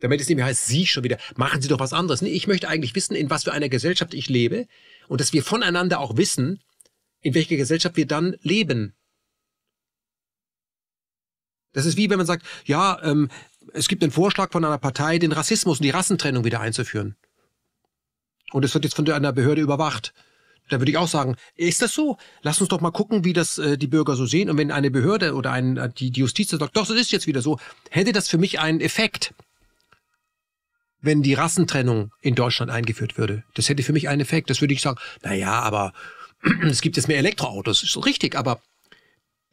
Damit es nämlich heißt, Sie schon wieder, machen Sie doch was anderes. Nee, ich möchte eigentlich wissen, in was für einer Gesellschaft ich lebe und dass wir voneinander auch wissen, in welcher Gesellschaft wir dann leben. Das ist wie wenn man sagt, ja, ähm, es gibt einen Vorschlag von einer Partei, den Rassismus und die Rassentrennung wieder einzuführen. Und es wird jetzt von einer Behörde überwacht. Da würde ich auch sagen, ist das so? Lass uns doch mal gucken, wie das äh, die Bürger so sehen. Und wenn eine Behörde oder ein, äh, die, die Justiz sagt, doch, das ist jetzt wieder so, hätte das für mich einen Effekt, wenn die Rassentrennung in Deutschland eingeführt würde. Das hätte für mich einen Effekt. Das würde ich sagen, na ja, aber es gibt jetzt mehr Elektroautos. Ist richtig, aber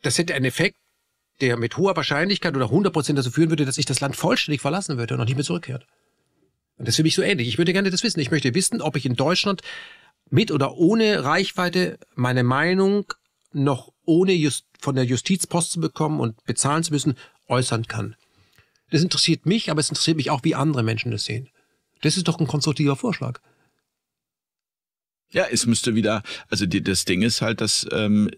das hätte einen Effekt, der mit hoher Wahrscheinlichkeit oder 100 Prozent dazu führen würde, dass ich das Land vollständig verlassen würde und noch nicht mehr zurückkehrt. Und das ist für mich so ähnlich. Ich würde gerne das wissen. Ich möchte wissen, ob ich in Deutschland mit oder ohne Reichweite meine Meinung noch ohne Just, von der Justiz Post zu bekommen und bezahlen zu müssen, äußern kann. Das interessiert mich, aber es interessiert mich auch, wie andere Menschen das sehen. Das ist doch ein konstruktiver Vorschlag. Ja, es müsste wieder, also die, das Ding ist halt, dass ähm,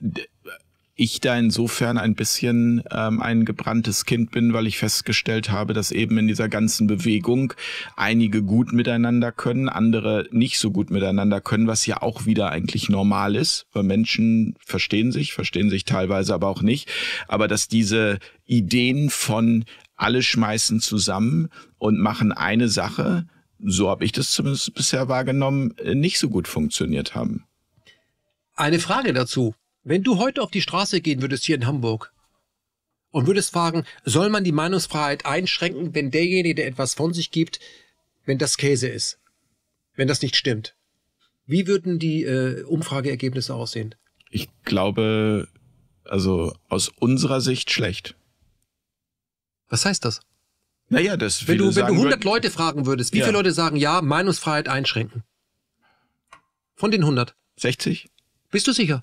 ich da insofern ein bisschen ähm, ein gebranntes Kind bin, weil ich festgestellt habe, dass eben in dieser ganzen Bewegung einige gut miteinander können, andere nicht so gut miteinander können, was ja auch wieder eigentlich normal ist, weil Menschen verstehen sich, verstehen sich teilweise aber auch nicht, aber dass diese Ideen von alle schmeißen zusammen und machen eine Sache, so habe ich das zumindest bisher wahrgenommen, nicht so gut funktioniert haben. Eine Frage dazu. Wenn du heute auf die Straße gehen würdest hier in Hamburg und würdest fragen, soll man die Meinungsfreiheit einschränken, wenn derjenige, der etwas von sich gibt, wenn das Käse ist, wenn das nicht stimmt, wie würden die äh, Umfrageergebnisse aussehen? Ich glaube, also aus unserer Sicht schlecht. Was heißt das? Naja, das wenn du, wenn du 100 würden, Leute fragen würdest, wie ja. viele Leute sagen ja, Meinungsfreiheit einschränken? Von den 100. 60? Bist du sicher?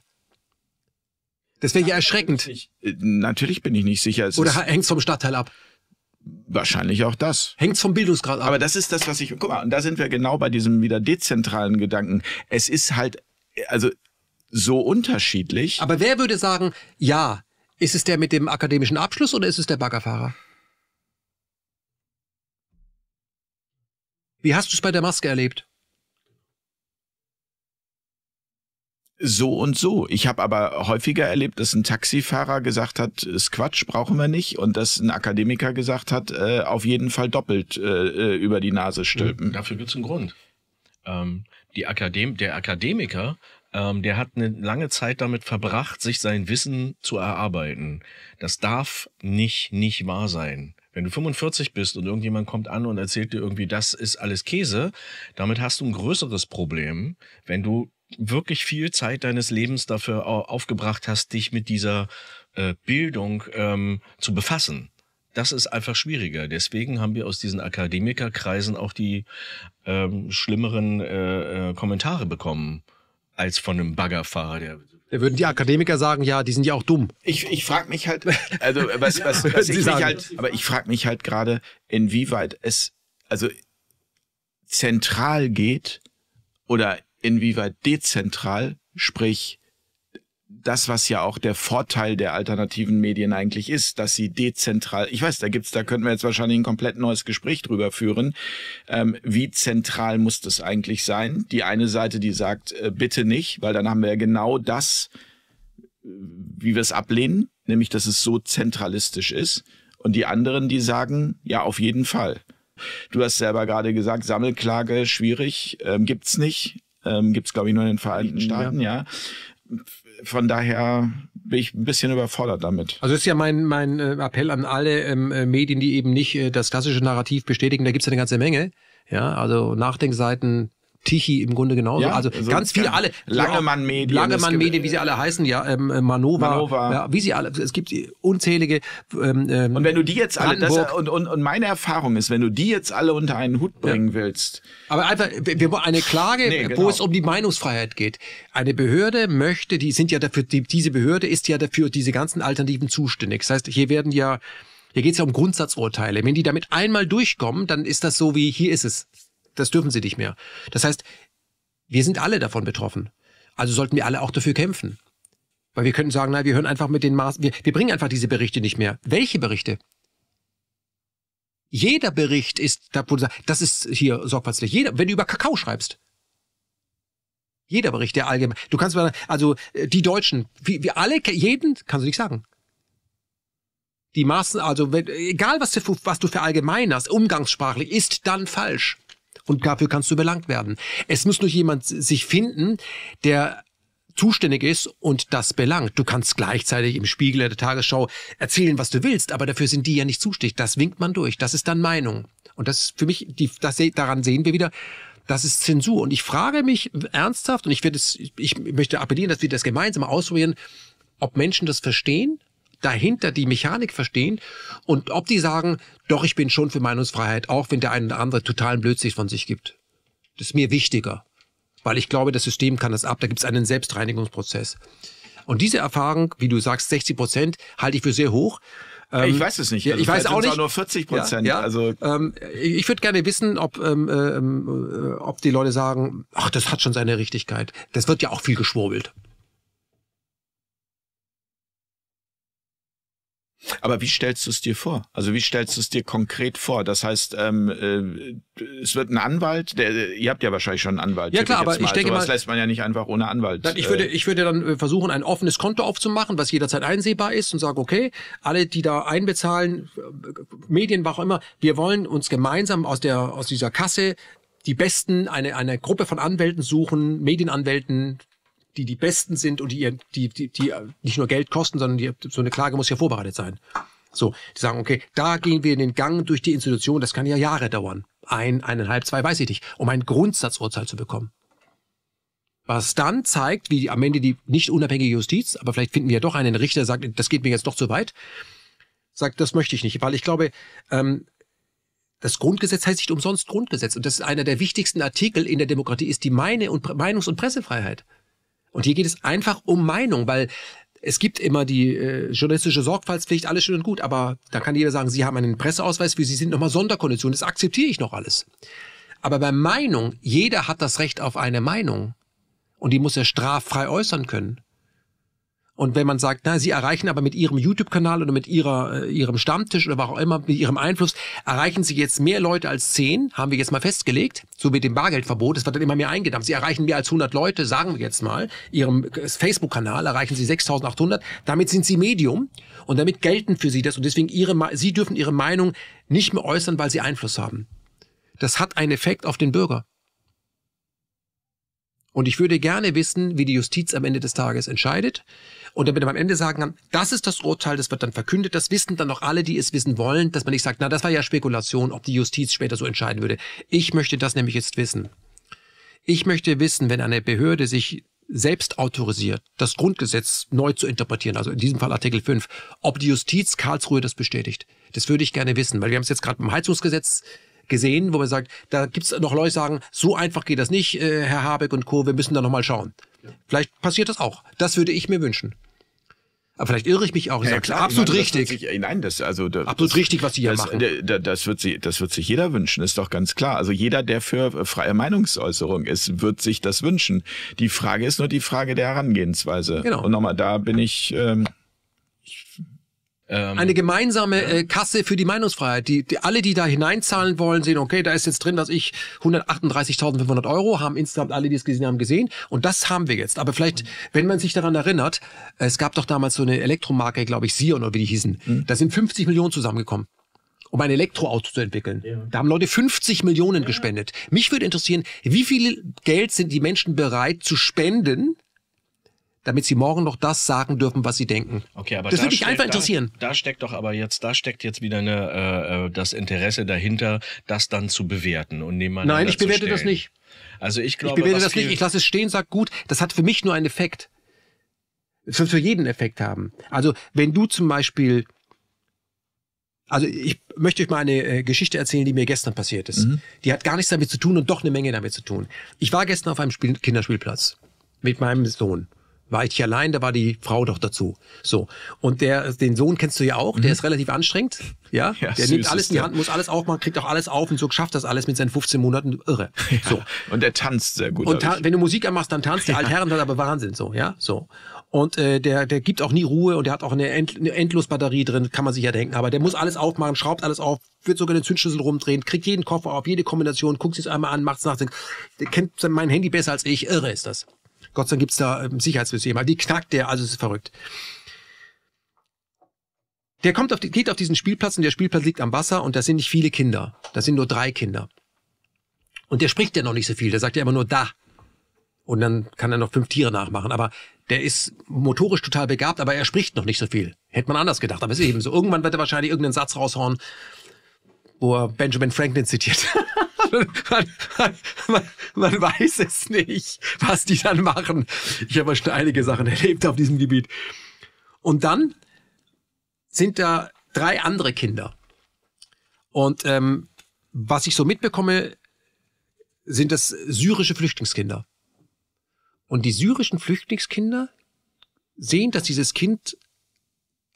Das wäre ja erschreckend. Äh, natürlich bin ich nicht sicher. Es Oder es vom Stadtteil ab? Wahrscheinlich auch das. Hängt's vom Bildungsgrad ab. Aber das ist das, was ich. Guck mal, und da sind wir genau bei diesem wieder dezentralen Gedanken. Es ist halt, äh, also so unterschiedlich. Aber wer würde sagen, ja, ist es der mit dem akademischen Abschluss oder ist es der Baggerfahrer? Wie hast du es bei der Maske erlebt? so und so. Ich habe aber häufiger erlebt, dass ein Taxifahrer gesagt hat, ist Quatsch, brauchen wir nicht, und dass ein Akademiker gesagt hat, äh, auf jeden Fall doppelt äh, äh über die Nase stülpen. Dafür gibt's einen Grund. Ähm, die Akadem der Akademiker, ähm, der hat eine lange Zeit damit verbracht, sich sein Wissen zu erarbeiten. Das darf nicht nicht wahr sein. Wenn du 45 bist und irgendjemand kommt an und erzählt dir irgendwie, das ist alles Käse, damit hast du ein größeres Problem, wenn du wirklich viel Zeit deines Lebens dafür aufgebracht hast, dich mit dieser äh, Bildung ähm, zu befassen. Das ist einfach schwieriger. Deswegen haben wir aus diesen Akademikerkreisen auch die ähm, schlimmeren äh, äh, Kommentare bekommen als von einem Baggerfahrer, der da würden die Akademiker sagen, ja, die sind ja auch dumm. Ich, ich frage mich halt, also äh, was, was, was ich mich halt, aber ich frage mich halt gerade, inwieweit es also zentral geht oder inwieweit dezentral, sprich das, was ja auch der Vorteil der alternativen Medien eigentlich ist, dass sie dezentral, ich weiß, da gibt's, da könnten wir jetzt wahrscheinlich ein komplett neues Gespräch drüber führen. Ähm, wie zentral muss das eigentlich sein? Die eine Seite, die sagt, äh, bitte nicht, weil dann haben wir ja genau das, wie wir es ablehnen, nämlich, dass es so zentralistisch ist. Und die anderen, die sagen, ja, auf jeden Fall. Du hast selber gerade gesagt, Sammelklage schwierig, ähm, gibt's nicht. Ähm, Gibt es, glaube ich, nur in den Vereinigten mhm, Staaten, ja. ja. Von daher bin ich ein bisschen überfordert damit. Also ist ja mein, mein äh, Appell an alle ähm, äh, Medien, die eben nicht äh, das klassische Narrativ bestätigen, da gibt es eine ganze Menge. Ja, also Nachdenkseiten, Tichy im Grunde genauso. Ja, also, also ganz viele alle. Langemann Medien. Langemann Medien, wie sie alle heißen, ja, ähm, äh, Manova, Manova. Ja, wie sie alle. Es gibt unzählige. Ähm, ähm und wenn du die jetzt alle, das, und, und, und meine Erfahrung ist, wenn du die jetzt alle unter einen Hut bringen ja. willst. Aber einfach, wir wollen eine Klage, nee, genau. wo es um die Meinungsfreiheit geht. Eine Behörde möchte, die sind ja dafür, die, diese Behörde ist ja dafür diese ganzen Alternativen zuständig. Das heißt, hier werden ja hier geht es ja um Grundsatzurteile. Wenn die damit einmal durchkommen, dann ist das so wie, hier ist es das dürfen sie nicht mehr. Das heißt, wir sind alle davon betroffen. Also sollten wir alle auch dafür kämpfen. Weil wir könnten sagen, nein, wir hören einfach mit den Maß, wir, wir bringen einfach diese Berichte nicht mehr. Welche Berichte? Jeder Bericht ist, das ist hier sorgfältig. Jeder, wenn du über Kakao schreibst, jeder Bericht, der allgemein. Du kannst mal, also äh, die Deutschen, wir, wie alle, jeden, kannst du nicht sagen. Die Maßen, also wenn, egal was du, was du für allgemein umgangssprachlich, ist dann falsch. Und dafür kannst du belangt werden. Es muss nur jemand sich finden, der zuständig ist und das belangt. Du kannst gleichzeitig im Spiegel der Tagesschau erzählen, was du willst, aber dafür sind die ja nicht zuständig. Das winkt man durch. Das ist dann Meinung. Und das ist für mich, die, das, daran sehen wir wieder, das ist Zensur. Und ich frage mich ernsthaft, und ich werde es, ich möchte appellieren, dass wir das gemeinsam ausprobieren, ob Menschen das verstehen, dahinter die Mechanik verstehen und ob die sagen, doch, ich bin schon für Meinungsfreiheit, auch wenn der eine oder andere totalen Blödsinn von sich gibt. Das ist mir wichtiger, weil ich glaube, das System kann das ab, da gibt es einen Selbstreinigungsprozess. Und diese Erfahrung, wie du sagst, 60 Prozent, halte ich für sehr hoch. Ähm, ich weiß es nicht. Also ich weiß auch nicht. Auch nur 40 Prozent. Ja, ja. Also ähm, ich würde gerne wissen, ob, ähm, ähm, äh, ob die Leute sagen, ach, das hat schon seine Richtigkeit. Das wird ja auch viel geschwurbelt. Aber wie stellst du es dir vor? Also wie stellst du es dir konkret vor? Das heißt, ähm, äh, es wird ein Anwalt, der, ihr habt ja wahrscheinlich schon einen Anwalt. Ja klar, ich aber ich denke also, mal, das lässt man ja nicht einfach ohne Anwalt. Dann, ich, würde, äh, ich würde dann äh, versuchen, ein offenes Konto aufzumachen, was jederzeit einsehbar ist und sage, okay, alle, die da einbezahlen, äh, Medien, was auch immer, wir wollen uns gemeinsam aus, der, aus dieser Kasse die Besten, eine, eine Gruppe von Anwälten suchen, Medienanwälten, die die Besten sind und die, die, die, die nicht nur Geld kosten, sondern die, so eine Klage muss ja vorbereitet sein. So, die sagen, okay, da gehen wir in den Gang durch die Institution, das kann ja Jahre dauern. Ein, eineinhalb, zwei, weiß ich nicht, um ein Grundsatzurteil zu bekommen. Was dann zeigt, wie am Ende die nicht unabhängige Justiz, aber vielleicht finden wir ja doch einen Richter, der sagt, das geht mir jetzt doch zu weit, sagt, das möchte ich nicht, weil ich glaube, ähm, das Grundgesetz heißt nicht umsonst Grundgesetz und das ist einer der wichtigsten Artikel in der Demokratie, ist die Meine- und Meinungs- und Pressefreiheit. Und hier geht es einfach um Meinung, weil es gibt immer die äh, journalistische Sorgfaltspflicht, alles schön und gut, aber da kann jeder sagen, Sie haben einen Presseausweis, für Sie sind nochmal Sonderkonditionen, das akzeptiere ich noch alles. Aber bei Meinung, jeder hat das Recht auf eine Meinung und die muss er straffrei äußern können. Und wenn man sagt, na, sie erreichen aber mit ihrem YouTube-Kanal oder mit ihrer, äh, ihrem Stammtisch oder was auch immer, mit ihrem Einfluss, erreichen sie jetzt mehr Leute als zehn, haben wir jetzt mal festgelegt, so mit dem Bargeldverbot, es wird dann immer mehr eingedampft. Sie erreichen mehr als 100 Leute, sagen wir jetzt mal, ihrem äh, Facebook-Kanal erreichen sie 6800, damit sind sie Medium und damit gelten für sie das und deswegen ihre, sie dürfen ihre Meinung nicht mehr äußern, weil sie Einfluss haben. Das hat einen Effekt auf den Bürger. Und ich würde gerne wissen, wie die Justiz am Ende des Tages entscheidet. Und damit man am Ende sagen kann, das ist das Urteil, das wird dann verkündet, das wissen dann auch alle, die es wissen wollen, dass man nicht sagt, na, das war ja Spekulation, ob die Justiz später so entscheiden würde. Ich möchte das nämlich jetzt wissen. Ich möchte wissen, wenn eine Behörde sich selbst autorisiert, das Grundgesetz neu zu interpretieren, also in diesem Fall Artikel 5, ob die Justiz Karlsruhe das bestätigt. Das würde ich gerne wissen, weil wir haben es jetzt gerade beim Heizungsgesetz gesehen, wo man sagt, da gibt es noch Leute, die sagen, so einfach geht das nicht, äh, Herr Habeck und Co., wir müssen da nochmal schauen. Ja. Vielleicht passiert das auch. Das würde ich mir wünschen. Aber vielleicht irre ich mich auch. Ich ja, sag, klar, absolut meine, richtig. Sich, nein, das also das, absolut das, richtig, was Sie hier das, machen. Das, das wird sich, das wird sich jeder wünschen, ist doch ganz klar. Also jeder, der für äh, freie Meinungsäußerung ist, wird sich das wünschen. Die Frage ist nur die Frage der Herangehensweise. Genau. Und nochmal, da bin ich. Ähm, ähm, eine gemeinsame ja. äh, Kasse für die Meinungsfreiheit. Die, die, alle, die da hineinzahlen wollen, sehen, okay, da ist jetzt drin, dass ich 138.500 Euro haben insgesamt alle, die es gesehen haben, gesehen. Und das haben wir jetzt. Aber vielleicht, mhm. wenn man sich daran erinnert, es gab doch damals so eine Elektromarke, glaube ich, Sion oder wie die hießen. Mhm. Da sind 50 Millionen zusammengekommen um ein Elektroauto zu entwickeln. Ja. Da haben Leute 50 Millionen ja. gespendet. Mich würde interessieren, wie viel Geld sind die Menschen bereit zu spenden, damit sie morgen noch das sagen dürfen, was sie denken. Okay, aber das da würde mich einfach interessieren. Da, da, steckt doch aber jetzt, da steckt jetzt wieder eine, äh, äh, das Interesse dahinter, das dann zu bewerten und nebeneinander Nein, ich bewerte stellen. das nicht. Also ich glaube, ich bewerte das nicht. Ich lasse es stehen, sag gut. Das hat für mich nur einen Effekt. wird für jeden Effekt haben. Also wenn du zum Beispiel also ich möchte euch mal eine äh, Geschichte erzählen, die mir gestern passiert ist. Mhm. Die hat gar nichts damit zu tun und doch eine Menge damit zu tun. Ich war gestern auf einem Spiel Kinderspielplatz mit meinem Sohn war ich allein, da war die Frau doch dazu. So. Und der, den Sohn kennst du ja auch, der mhm. ist relativ anstrengend. Ja, ja der nimmt alles in die Hand, muss alles aufmachen, kriegt auch alles auf und so schafft das alles mit seinen 15 Monaten irre. Ja. So. Und der tanzt sehr gut. Und wenn du Musik anmachst, dann tanzt der ja. Altherren hat aber Wahnsinn, so, ja, so. Und äh, der, der gibt auch nie Ruhe und der hat auch eine, End eine Endlosbatterie drin, kann man sich ja denken. Aber der muss alles aufmachen, schraubt alles auf, wird sogar den Zündschlüssel rumdrehen, kriegt jeden Koffer auf, jede Kombination, guckt sich einmal an, macht's nach. Der kennt mein Handy besser als ich, irre ist das. Gott sei Dank gibt's da ein ähm, Sicherheitssystem. die knackt der, also ist verrückt. Der kommt auf die, geht auf diesen Spielplatz und der Spielplatz liegt am Wasser und da sind nicht viele Kinder. Da sind nur drei Kinder. Und der spricht ja noch nicht so viel. Der sagt ja immer nur da. Und dann kann er noch fünf Tiere nachmachen. Aber der ist motorisch total begabt, aber er spricht noch nicht so viel. Hätte man anders gedacht, aber ist eben so. Irgendwann wird er wahrscheinlich irgendeinen Satz raushauen, wo er Benjamin Franklin zitiert. man, man, man, weiß es nicht, was die dann machen. Ich habe schon einige Sachen erlebt auf diesem Gebiet. Und dann sind da drei andere Kinder. Und ähm, was ich so mitbekomme, sind das syrische Flüchtlingskinder. Und die syrischen Flüchtlingskinder sehen, dass dieses Kind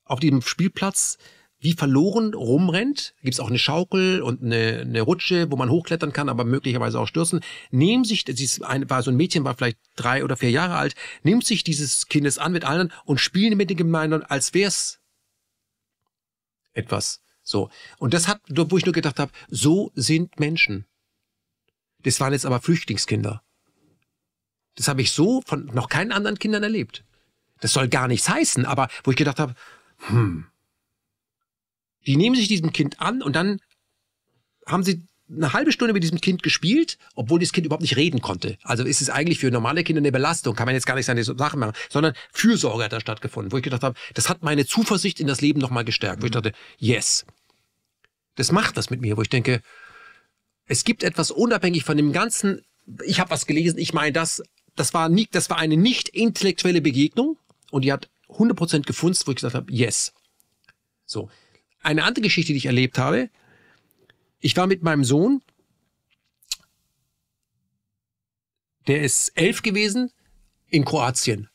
auf diesem Spielplatz wie verloren rumrennt. Gibt's auch eine Schaukel und eine, eine Rutsche, wo man hochklettern kann, aber möglicherweise auch stürzen. Nehmen sich, sie ist ein, war so ein Mädchen, war vielleicht drei oder vier Jahre alt, nimmt sich dieses Kindes an mit allen und spielen mit den Gemeinden, als wär's etwas. So. Und das hat, wo ich nur gedacht habe, so sind Menschen. Das waren jetzt aber Flüchtlingskinder. Das habe ich so von noch keinen anderen Kindern erlebt. Das soll gar nichts heißen, aber wo ich gedacht habe, hm, die nehmen sich diesem Kind an und dann haben sie eine halbe Stunde mit diesem Kind gespielt, obwohl das Kind überhaupt nicht reden konnte. Also ist es eigentlich für normale Kinder eine Belastung, kann man jetzt gar nicht seine Sachen machen, sondern Fürsorge hat da stattgefunden, wo ich gedacht habe, das hat meine Zuversicht in das Leben nochmal gestärkt, wo ich mhm. dachte, yes. Das macht was mit mir, wo ich denke, es gibt etwas unabhängig von dem ganzen, ich habe was gelesen, ich meine das, das war, nie, das war eine nicht intellektuelle Begegnung und die hat 100% gefunzt, wo ich gesagt habe, yes. So, eine andere Geschichte, die ich erlebt habe. Ich war mit meinem Sohn, der ist elf gewesen, in Kroatien.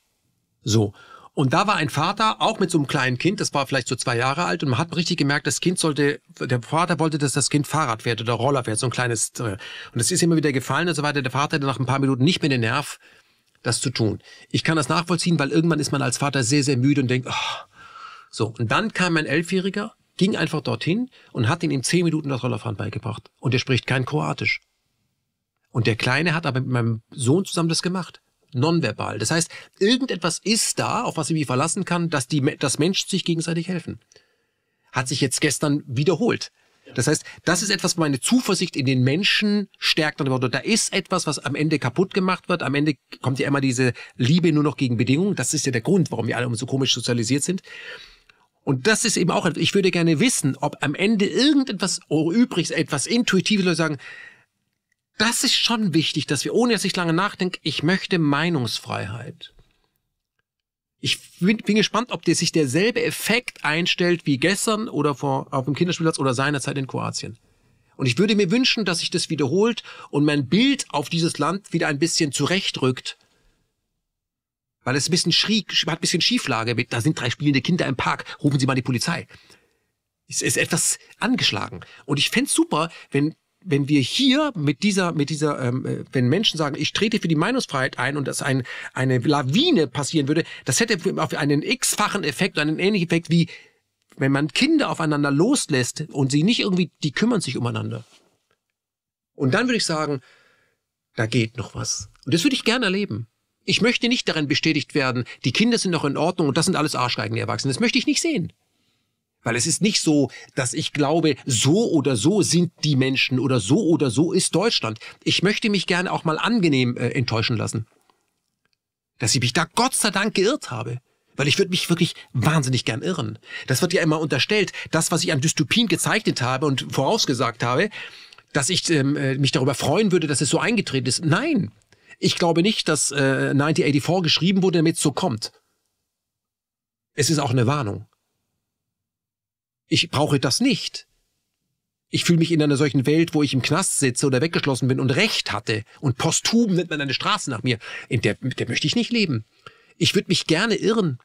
So. Und da war ein Vater, auch mit so einem kleinen Kind, das war vielleicht so zwei Jahre alt, und man hat richtig gemerkt, das Kind sollte, der Vater wollte, dass das Kind Fahrrad fährt oder Roller fährt, so ein kleines. Äh, und es ist immer wieder gefallen und so weiter. Der Vater hatte nach ein paar Minuten nicht mehr den Nerv, das zu tun. Ich kann das nachvollziehen, weil irgendwann ist man als Vater sehr, sehr müde und denkt, oh. so. Und dann kam ein Elfjähriger ging einfach dorthin und hat ihn in zehn Minuten das Rollerfahren beigebracht. Und er spricht kein Kroatisch. Und der Kleine hat aber mit meinem Sohn zusammen das gemacht. Nonverbal. Das heißt, irgendetwas ist da, auf was ich mich verlassen kann, dass die, dass Menschen sich gegenseitig helfen. Hat sich jetzt gestern wiederholt. Das heißt, das ist etwas, wo meine Zuversicht in den Menschen stärkt. Und da ist etwas, was am Ende kaputt gemacht wird. Am Ende kommt ja immer diese Liebe nur noch gegen Bedingungen. Das ist ja der Grund, warum wir alle so komisch sozialisiert sind. Und das ist eben auch, ich würde gerne wissen, ob am Ende irgendetwas übrig ist, etwas intuitives Leute sagen, das ist schon wichtig, dass wir, ohne dass ich lange nachdenke, ich möchte Meinungsfreiheit. Ich bin, bin gespannt, ob der, sich derselbe Effekt einstellt wie gestern oder vor, auf dem Kinderspielplatz oder seinerzeit in Kroatien. Und ich würde mir wünschen, dass sich das wiederholt und mein Bild auf dieses Land wieder ein bisschen zurechtrückt weil es ein bisschen schräg, hat ein bisschen Schieflage mit, da sind drei spielende Kinder im Park, rufen Sie mal die Polizei. Es ist etwas angeschlagen. Und ich fände super, wenn wenn wir hier mit dieser, mit dieser, ähm, äh, wenn Menschen sagen, ich trete für die Meinungsfreiheit ein und dass ein, eine Lawine passieren würde, das hätte auf einen x-fachen Effekt, einen ähnlichen Effekt wie, wenn man Kinder aufeinander loslässt und sie nicht irgendwie, die kümmern sich umeinander. Und dann würde ich sagen, da geht noch was. Und das würde ich gerne erleben. Ich möchte nicht darin bestätigt werden, die Kinder sind noch in Ordnung und das sind alles Arschgeigen der Erwachsenen. Das möchte ich nicht sehen. Weil es ist nicht so, dass ich glaube, so oder so sind die Menschen oder so oder so ist Deutschland. Ich möchte mich gerne auch mal angenehm äh, enttäuschen lassen. Dass ich mich da Gott sei Dank geirrt habe. Weil ich würde mich wirklich wahnsinnig gern irren. Das wird ja immer unterstellt. Das, was ich an Dystopien gezeichnet habe und vorausgesagt habe, dass ich ähm, äh, mich darüber freuen würde, dass es so eingetreten ist. Nein, ich glaube nicht, dass äh, 1984 geschrieben wurde, damit es so kommt. Es ist auch eine Warnung. Ich brauche das nicht. Ich fühle mich in einer solchen Welt, wo ich im Knast sitze oder weggeschlossen bin und Recht hatte und posthum nennt man eine Straße nach mir, in der, der möchte ich nicht leben. Ich würde mich gerne irren.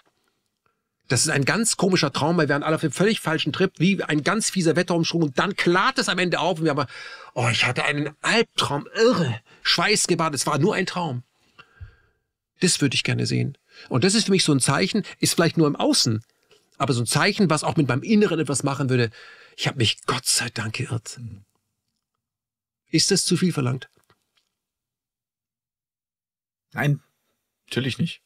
Das ist ein ganz komischer Traum, weil wir waren alle auf dem völlig falschen Trip, wie ein ganz fieser Wetterumschwung und dann klart es am Ende auf und wir haben, oh, ich hatte einen Albtraum, irre, schweißgebadet, es war nur ein Traum. Das würde ich gerne sehen. Und das ist für mich so ein Zeichen, ist vielleicht nur im Außen, aber so ein Zeichen, was auch mit meinem Inneren etwas machen würde. Ich habe mich Gott sei Dank geirrt. Ist das zu viel verlangt? Nein, natürlich nicht.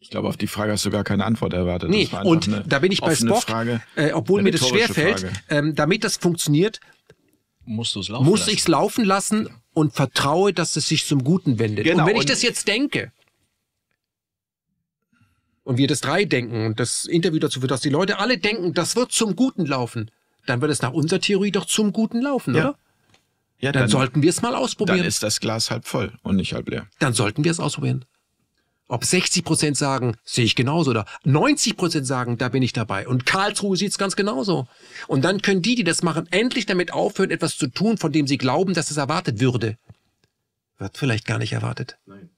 Ich glaube, auf die Frage hast du gar keine Antwort erwartet. Nee, und da bin ich bei Spock, Frage, äh, obwohl mir das schwerfällt, ähm, damit das funktioniert, musst du's laufen muss ich es laufen lassen und vertraue, dass es sich zum Guten wendet. Genau, und wenn ich das jetzt denke, und wir das drei denken und das Interview dazu führt, dass die Leute alle denken, das wird zum Guten laufen, dann wird es nach unserer Theorie doch zum Guten laufen, ja. oder? Ja, dann, dann sollten wir es mal ausprobieren. Dann ist das Glas halb voll und nicht halb leer. Dann sollten wir es ausprobieren. Ob 60 Prozent sagen, sehe ich genauso, oder 90 Prozent sagen, da bin ich dabei. Und Karlsruhe sieht es ganz genauso. Und dann können die, die das machen, endlich damit aufhören, etwas zu tun, von dem sie glauben, dass es erwartet würde. Wird vielleicht gar nicht erwartet. Nein.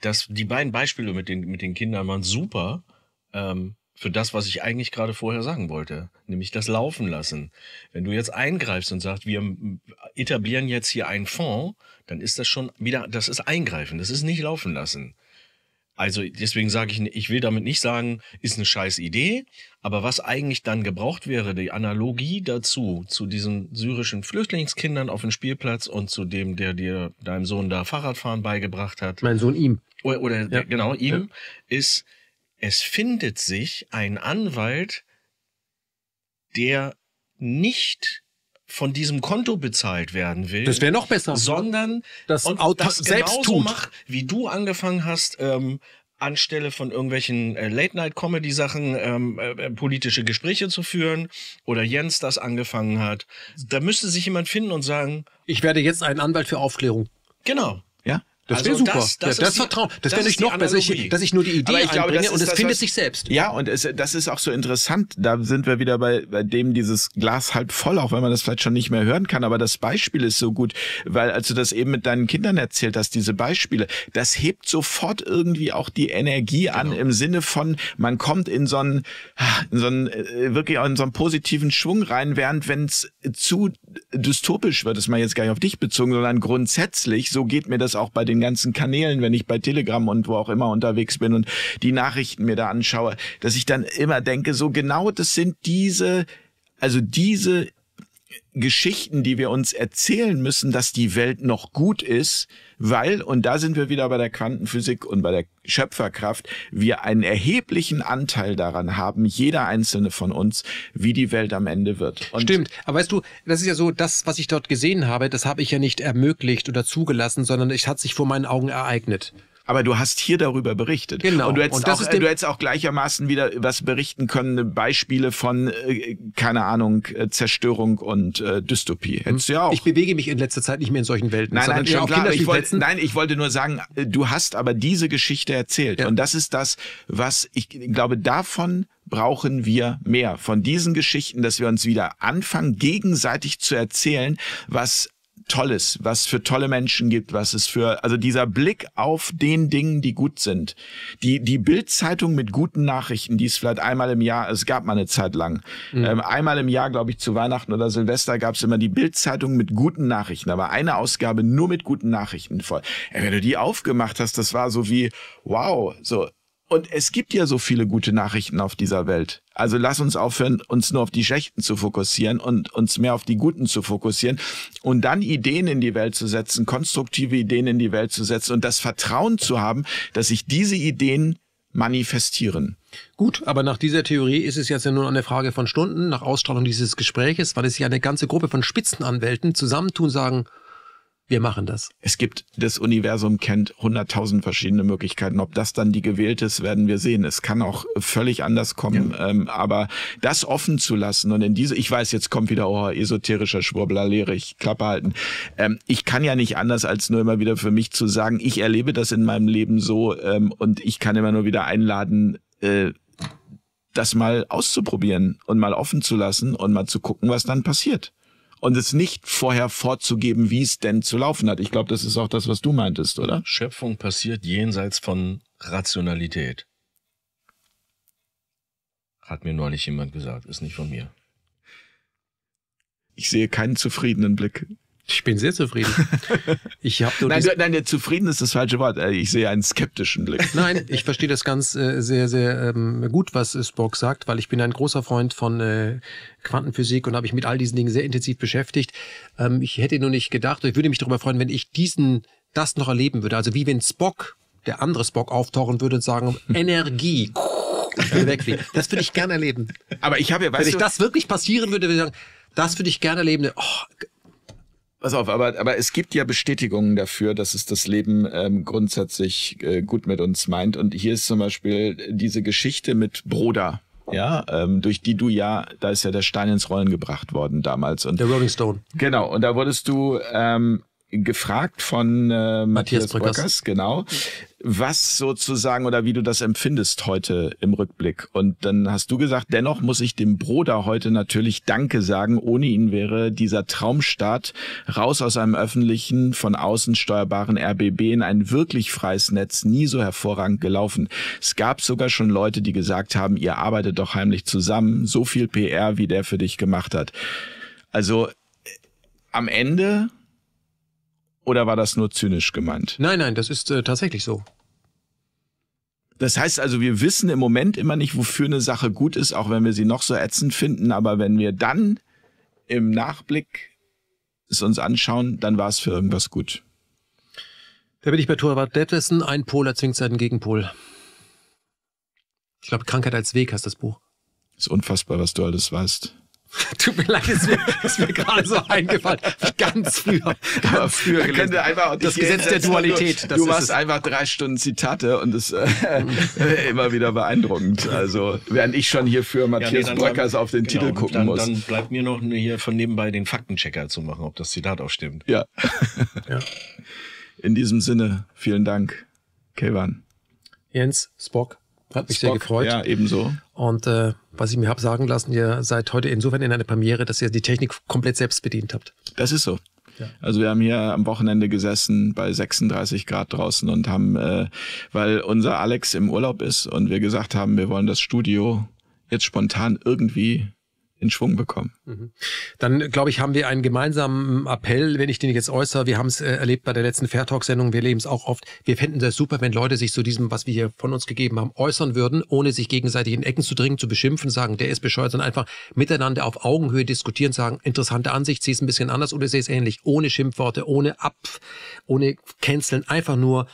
Das, die beiden Beispiele mit den, mit den Kindern waren super. Ähm für das, was ich eigentlich gerade vorher sagen wollte, nämlich das Laufen lassen. Wenn du jetzt eingreifst und sagst, wir etablieren jetzt hier einen Fonds dann ist das schon wieder, das ist Eingreifen, das ist nicht laufen lassen. Also deswegen sage ich, ich will damit nicht sagen, ist eine scheiß Idee, aber was eigentlich dann gebraucht wäre, die Analogie dazu, zu diesen syrischen Flüchtlingskindern auf dem Spielplatz und zu dem, der dir deinem Sohn da Fahrradfahren beigebracht hat. Mein Sohn ihm. Oder, oder ja. genau, ihm ja. ist, es findet sich ein Anwalt, der nicht von diesem Konto bezahlt werden will. Das wäre noch besser. Sondern das, und Auto das selbst genauso tut. macht, wie du angefangen hast, ähm, anstelle von irgendwelchen äh, Late-Night-Comedy-Sachen ähm, äh, politische Gespräche zu führen oder Jens das angefangen hat. Da müsste sich jemand finden und sagen, ich werde jetzt einen Anwalt für Aufklärung. Genau. Das wäre also super. Das, das, ja, das Vertrauen. Das, das wäre nicht noch besser, ich, dass ich nur die Idee glaube, einbringe und es findet sich selbst. Ja, und es, das ist auch so interessant. Da sind wir wieder bei, bei dem dieses Glas halb voll, auch wenn man das vielleicht schon nicht mehr hören kann. Aber das Beispiel ist so gut, weil als du das eben mit deinen Kindern erzählt hast, diese Beispiele, das hebt sofort irgendwie auch die Energie an genau. im Sinne von, man kommt in so einen, in so einen äh, wirklich auch in so einen positiven Schwung rein, während wenn es zu dystopisch wird, ist man jetzt gar nicht auf dich bezogen, sondern grundsätzlich, so geht mir das auch bei den den ganzen Kanälen, wenn ich bei Telegram und wo auch immer unterwegs bin und die Nachrichten mir da anschaue, dass ich dann immer denke, so genau das sind diese, also diese Geschichten, die wir uns erzählen müssen, dass die Welt noch gut ist, weil, und da sind wir wieder bei der Quantenphysik und bei der Schöpferkraft, wir einen erheblichen Anteil daran haben, jeder einzelne von uns, wie die Welt am Ende wird. Und Stimmt, aber weißt du, das ist ja so, das, was ich dort gesehen habe, das habe ich ja nicht ermöglicht oder zugelassen, sondern es hat sich vor meinen Augen ereignet aber du hast hier darüber berichtet. Genau. Und du hättest, und auch, du hättest auch gleichermaßen wieder was berichten können, Beispiele von, äh, keine Ahnung, äh, Zerstörung und äh, Dystopie. Hm. Hättest du ja auch. Ich bewege mich in letzter Zeit nicht mehr in solchen Welten. Nein, nein, schon klar. Ich wollte, nein, ich wollte nur sagen, äh, du hast aber diese Geschichte erzählt. Ja. Und das ist das, was ich glaube, davon brauchen wir mehr von diesen Geschichten, dass wir uns wieder anfangen, gegenseitig zu erzählen, was Tolles, was für tolle Menschen gibt, was es für, also dieser Blick auf den Dingen, die gut sind. Die, die Bildzeitung mit guten Nachrichten, die es vielleicht einmal im Jahr, es gab mal eine Zeit lang, mhm. ähm, einmal im Jahr, glaube ich, zu Weihnachten oder Silvester gab es immer die Bildzeitung mit guten Nachrichten, aber eine Ausgabe nur mit guten Nachrichten voll. Ey, wenn du die aufgemacht hast, das war so wie, wow, so, und es gibt ja so viele gute Nachrichten auf dieser Welt. Also lass uns aufhören, uns nur auf die Schlechten zu fokussieren und uns mehr auf die Guten zu fokussieren und dann Ideen in die Welt zu setzen, konstruktive Ideen in die Welt zu setzen und das Vertrauen zu haben, dass sich diese Ideen manifestieren. Gut, aber nach dieser Theorie ist es jetzt ja nur eine Frage von Stunden, nach Ausstrahlung dieses Gespräches, weil es ja eine ganze Gruppe von Spitzenanwälten zusammentun, sagen, wir machen das. Es gibt, das Universum kennt hunderttausend verschiedene Möglichkeiten. Ob das dann die gewählte ist, werden wir sehen. Es kann auch völlig anders kommen. Ja. Ähm, aber das offen zu lassen und in diese, ich weiß, jetzt kommt wieder, oh, esoterischer Schwurbler, Lehre, ich Klappe halten. Ähm, ich kann ja nicht anders, als nur immer wieder für mich zu sagen, ich erlebe das in meinem Leben so ähm, und ich kann immer nur wieder einladen, äh, das mal auszuprobieren und mal offen zu lassen und mal zu gucken, was dann passiert und es nicht vorher vorzugeben, wie es denn zu laufen hat. Ich glaube, das ist auch das, was du meintest, oder? Schöpfung passiert jenseits von Rationalität. Hat mir neulich jemand gesagt, ist nicht von mir. Ich sehe keinen zufriedenen Blick. Ich bin sehr zufrieden. Ich hab habe nein, nein, der zufrieden ist das falsche Wort. Äh, ich sehe einen skeptischen Blick. Nein, ich verstehe das ganz äh, sehr, sehr ähm, gut, was äh, Spock sagt, weil ich bin ein großer Freund von äh, Quantenphysik und habe mich mit all diesen Dingen sehr intensiv beschäftigt. Ähm, ich hätte nur nicht gedacht, ich würde mich darüber freuen, wenn ich diesen das noch erleben würde. Also wie wenn Spock, der andere Spock, auftauchen würde und sagen, Energie. wegfliegt. Das würde ich gerne erleben. Aber ich habe ja, weißt wenn ich du, das wirklich passieren würde, würde ich sagen, das würde ich gerne erleben. Oh, Pass auf, aber, aber es gibt ja Bestätigungen dafür, dass es das Leben ähm, grundsätzlich äh, gut mit uns meint. Und hier ist zum Beispiel diese Geschichte mit Broda. Ja, ähm, durch die du ja, da ist ja der Stein ins Rollen gebracht worden damals. Und, der Rolling Stone. Genau, und da wurdest du ähm, gefragt von äh, Matthias, Matthias Brückers. Brückers, genau, was sozusagen oder wie du das empfindest heute im Rückblick. Und dann hast du gesagt, dennoch muss ich dem Bruder heute natürlich Danke sagen. Ohne ihn wäre dieser Traumstart raus aus einem öffentlichen, von außen steuerbaren RBB in ein wirklich freies Netz nie so hervorragend gelaufen. Es gab sogar schon Leute, die gesagt haben, ihr arbeitet doch heimlich zusammen. So viel PR, wie der für dich gemacht hat. Also äh, am Ende oder war das nur zynisch gemeint? Nein, nein, das ist äh, tatsächlich so. Das heißt also, wir wissen im Moment immer nicht, wofür eine Sache gut ist, auch wenn wir sie noch so ätzend finden. Aber wenn wir dann im Nachblick es uns anschauen, dann war es für irgendwas gut. Da bin ich bei Torwart Detlefsen. Ein Pol erzwingt seinen Gegenpol. Ich glaube, Krankheit als Weg heißt das Buch. Ist unfassbar, was du alles weißt. Tut mir leid, es ist mir gerade so eingefallen. Ganz früher. Ganz früher Man könnte einfach das Gesetz der Dualität. du machst es. einfach drei Stunden Zitate und es äh, immer wieder beeindruckend. Also während ich schon hier für Matthias ja, nee, Bröckers auf den genau, Titel gucken dann, muss. Dann bleibt mir noch hier von nebenbei den Faktenchecker zu machen, ob das Zitat auch stimmt. Ja. ja. In diesem Sinne, vielen Dank, Kevan. Jens, Spock. Hat mich Spock, sehr gefreut. Ja, ebenso. Und äh, was ich mir habe sagen lassen, ihr seid heute insofern in einer Premiere, dass ihr die Technik komplett selbst bedient habt. Das ist so. Ja. Also wir haben hier am Wochenende gesessen bei 36 Grad draußen und haben, äh, weil unser Alex im Urlaub ist und wir gesagt haben, wir wollen das Studio jetzt spontan irgendwie in Schwung bekommen. Mhm. Dann, glaube ich, haben wir einen gemeinsamen Appell, wenn ich den jetzt äußere. Wir haben es äh, erlebt bei der letzten Fair Talk-Sendung. Wir leben es auch oft. Wir fänden das super, wenn Leute sich zu diesem, was wir hier von uns gegeben haben, äußern würden, ohne sich gegenseitig in Ecken zu dringen, zu beschimpfen, sagen, der ist bescheuert, sondern einfach miteinander auf Augenhöhe diskutieren, sagen, interessante Ansicht, siehst ein bisschen anders oder siehst ähnlich, ohne Schimpfworte, ohne Ab, ohne Canceln, einfach nur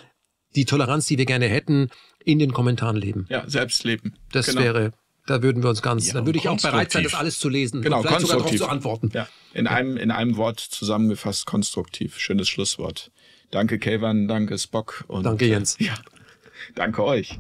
die Toleranz, die wir gerne hätten, in den Kommentaren leben. Ja, selbst leben. Das genau. wäre da würden wir uns ganz, ja, da würde ich auch bereit sein, das alles zu lesen genau, und vielleicht sogar darauf zu antworten. Ja. In, ja. Einem, in einem Wort zusammengefasst, konstruktiv. Schönes Schlusswort. Danke, Kelvin, danke, Spock. Und danke, Jens. Äh, ja, danke euch.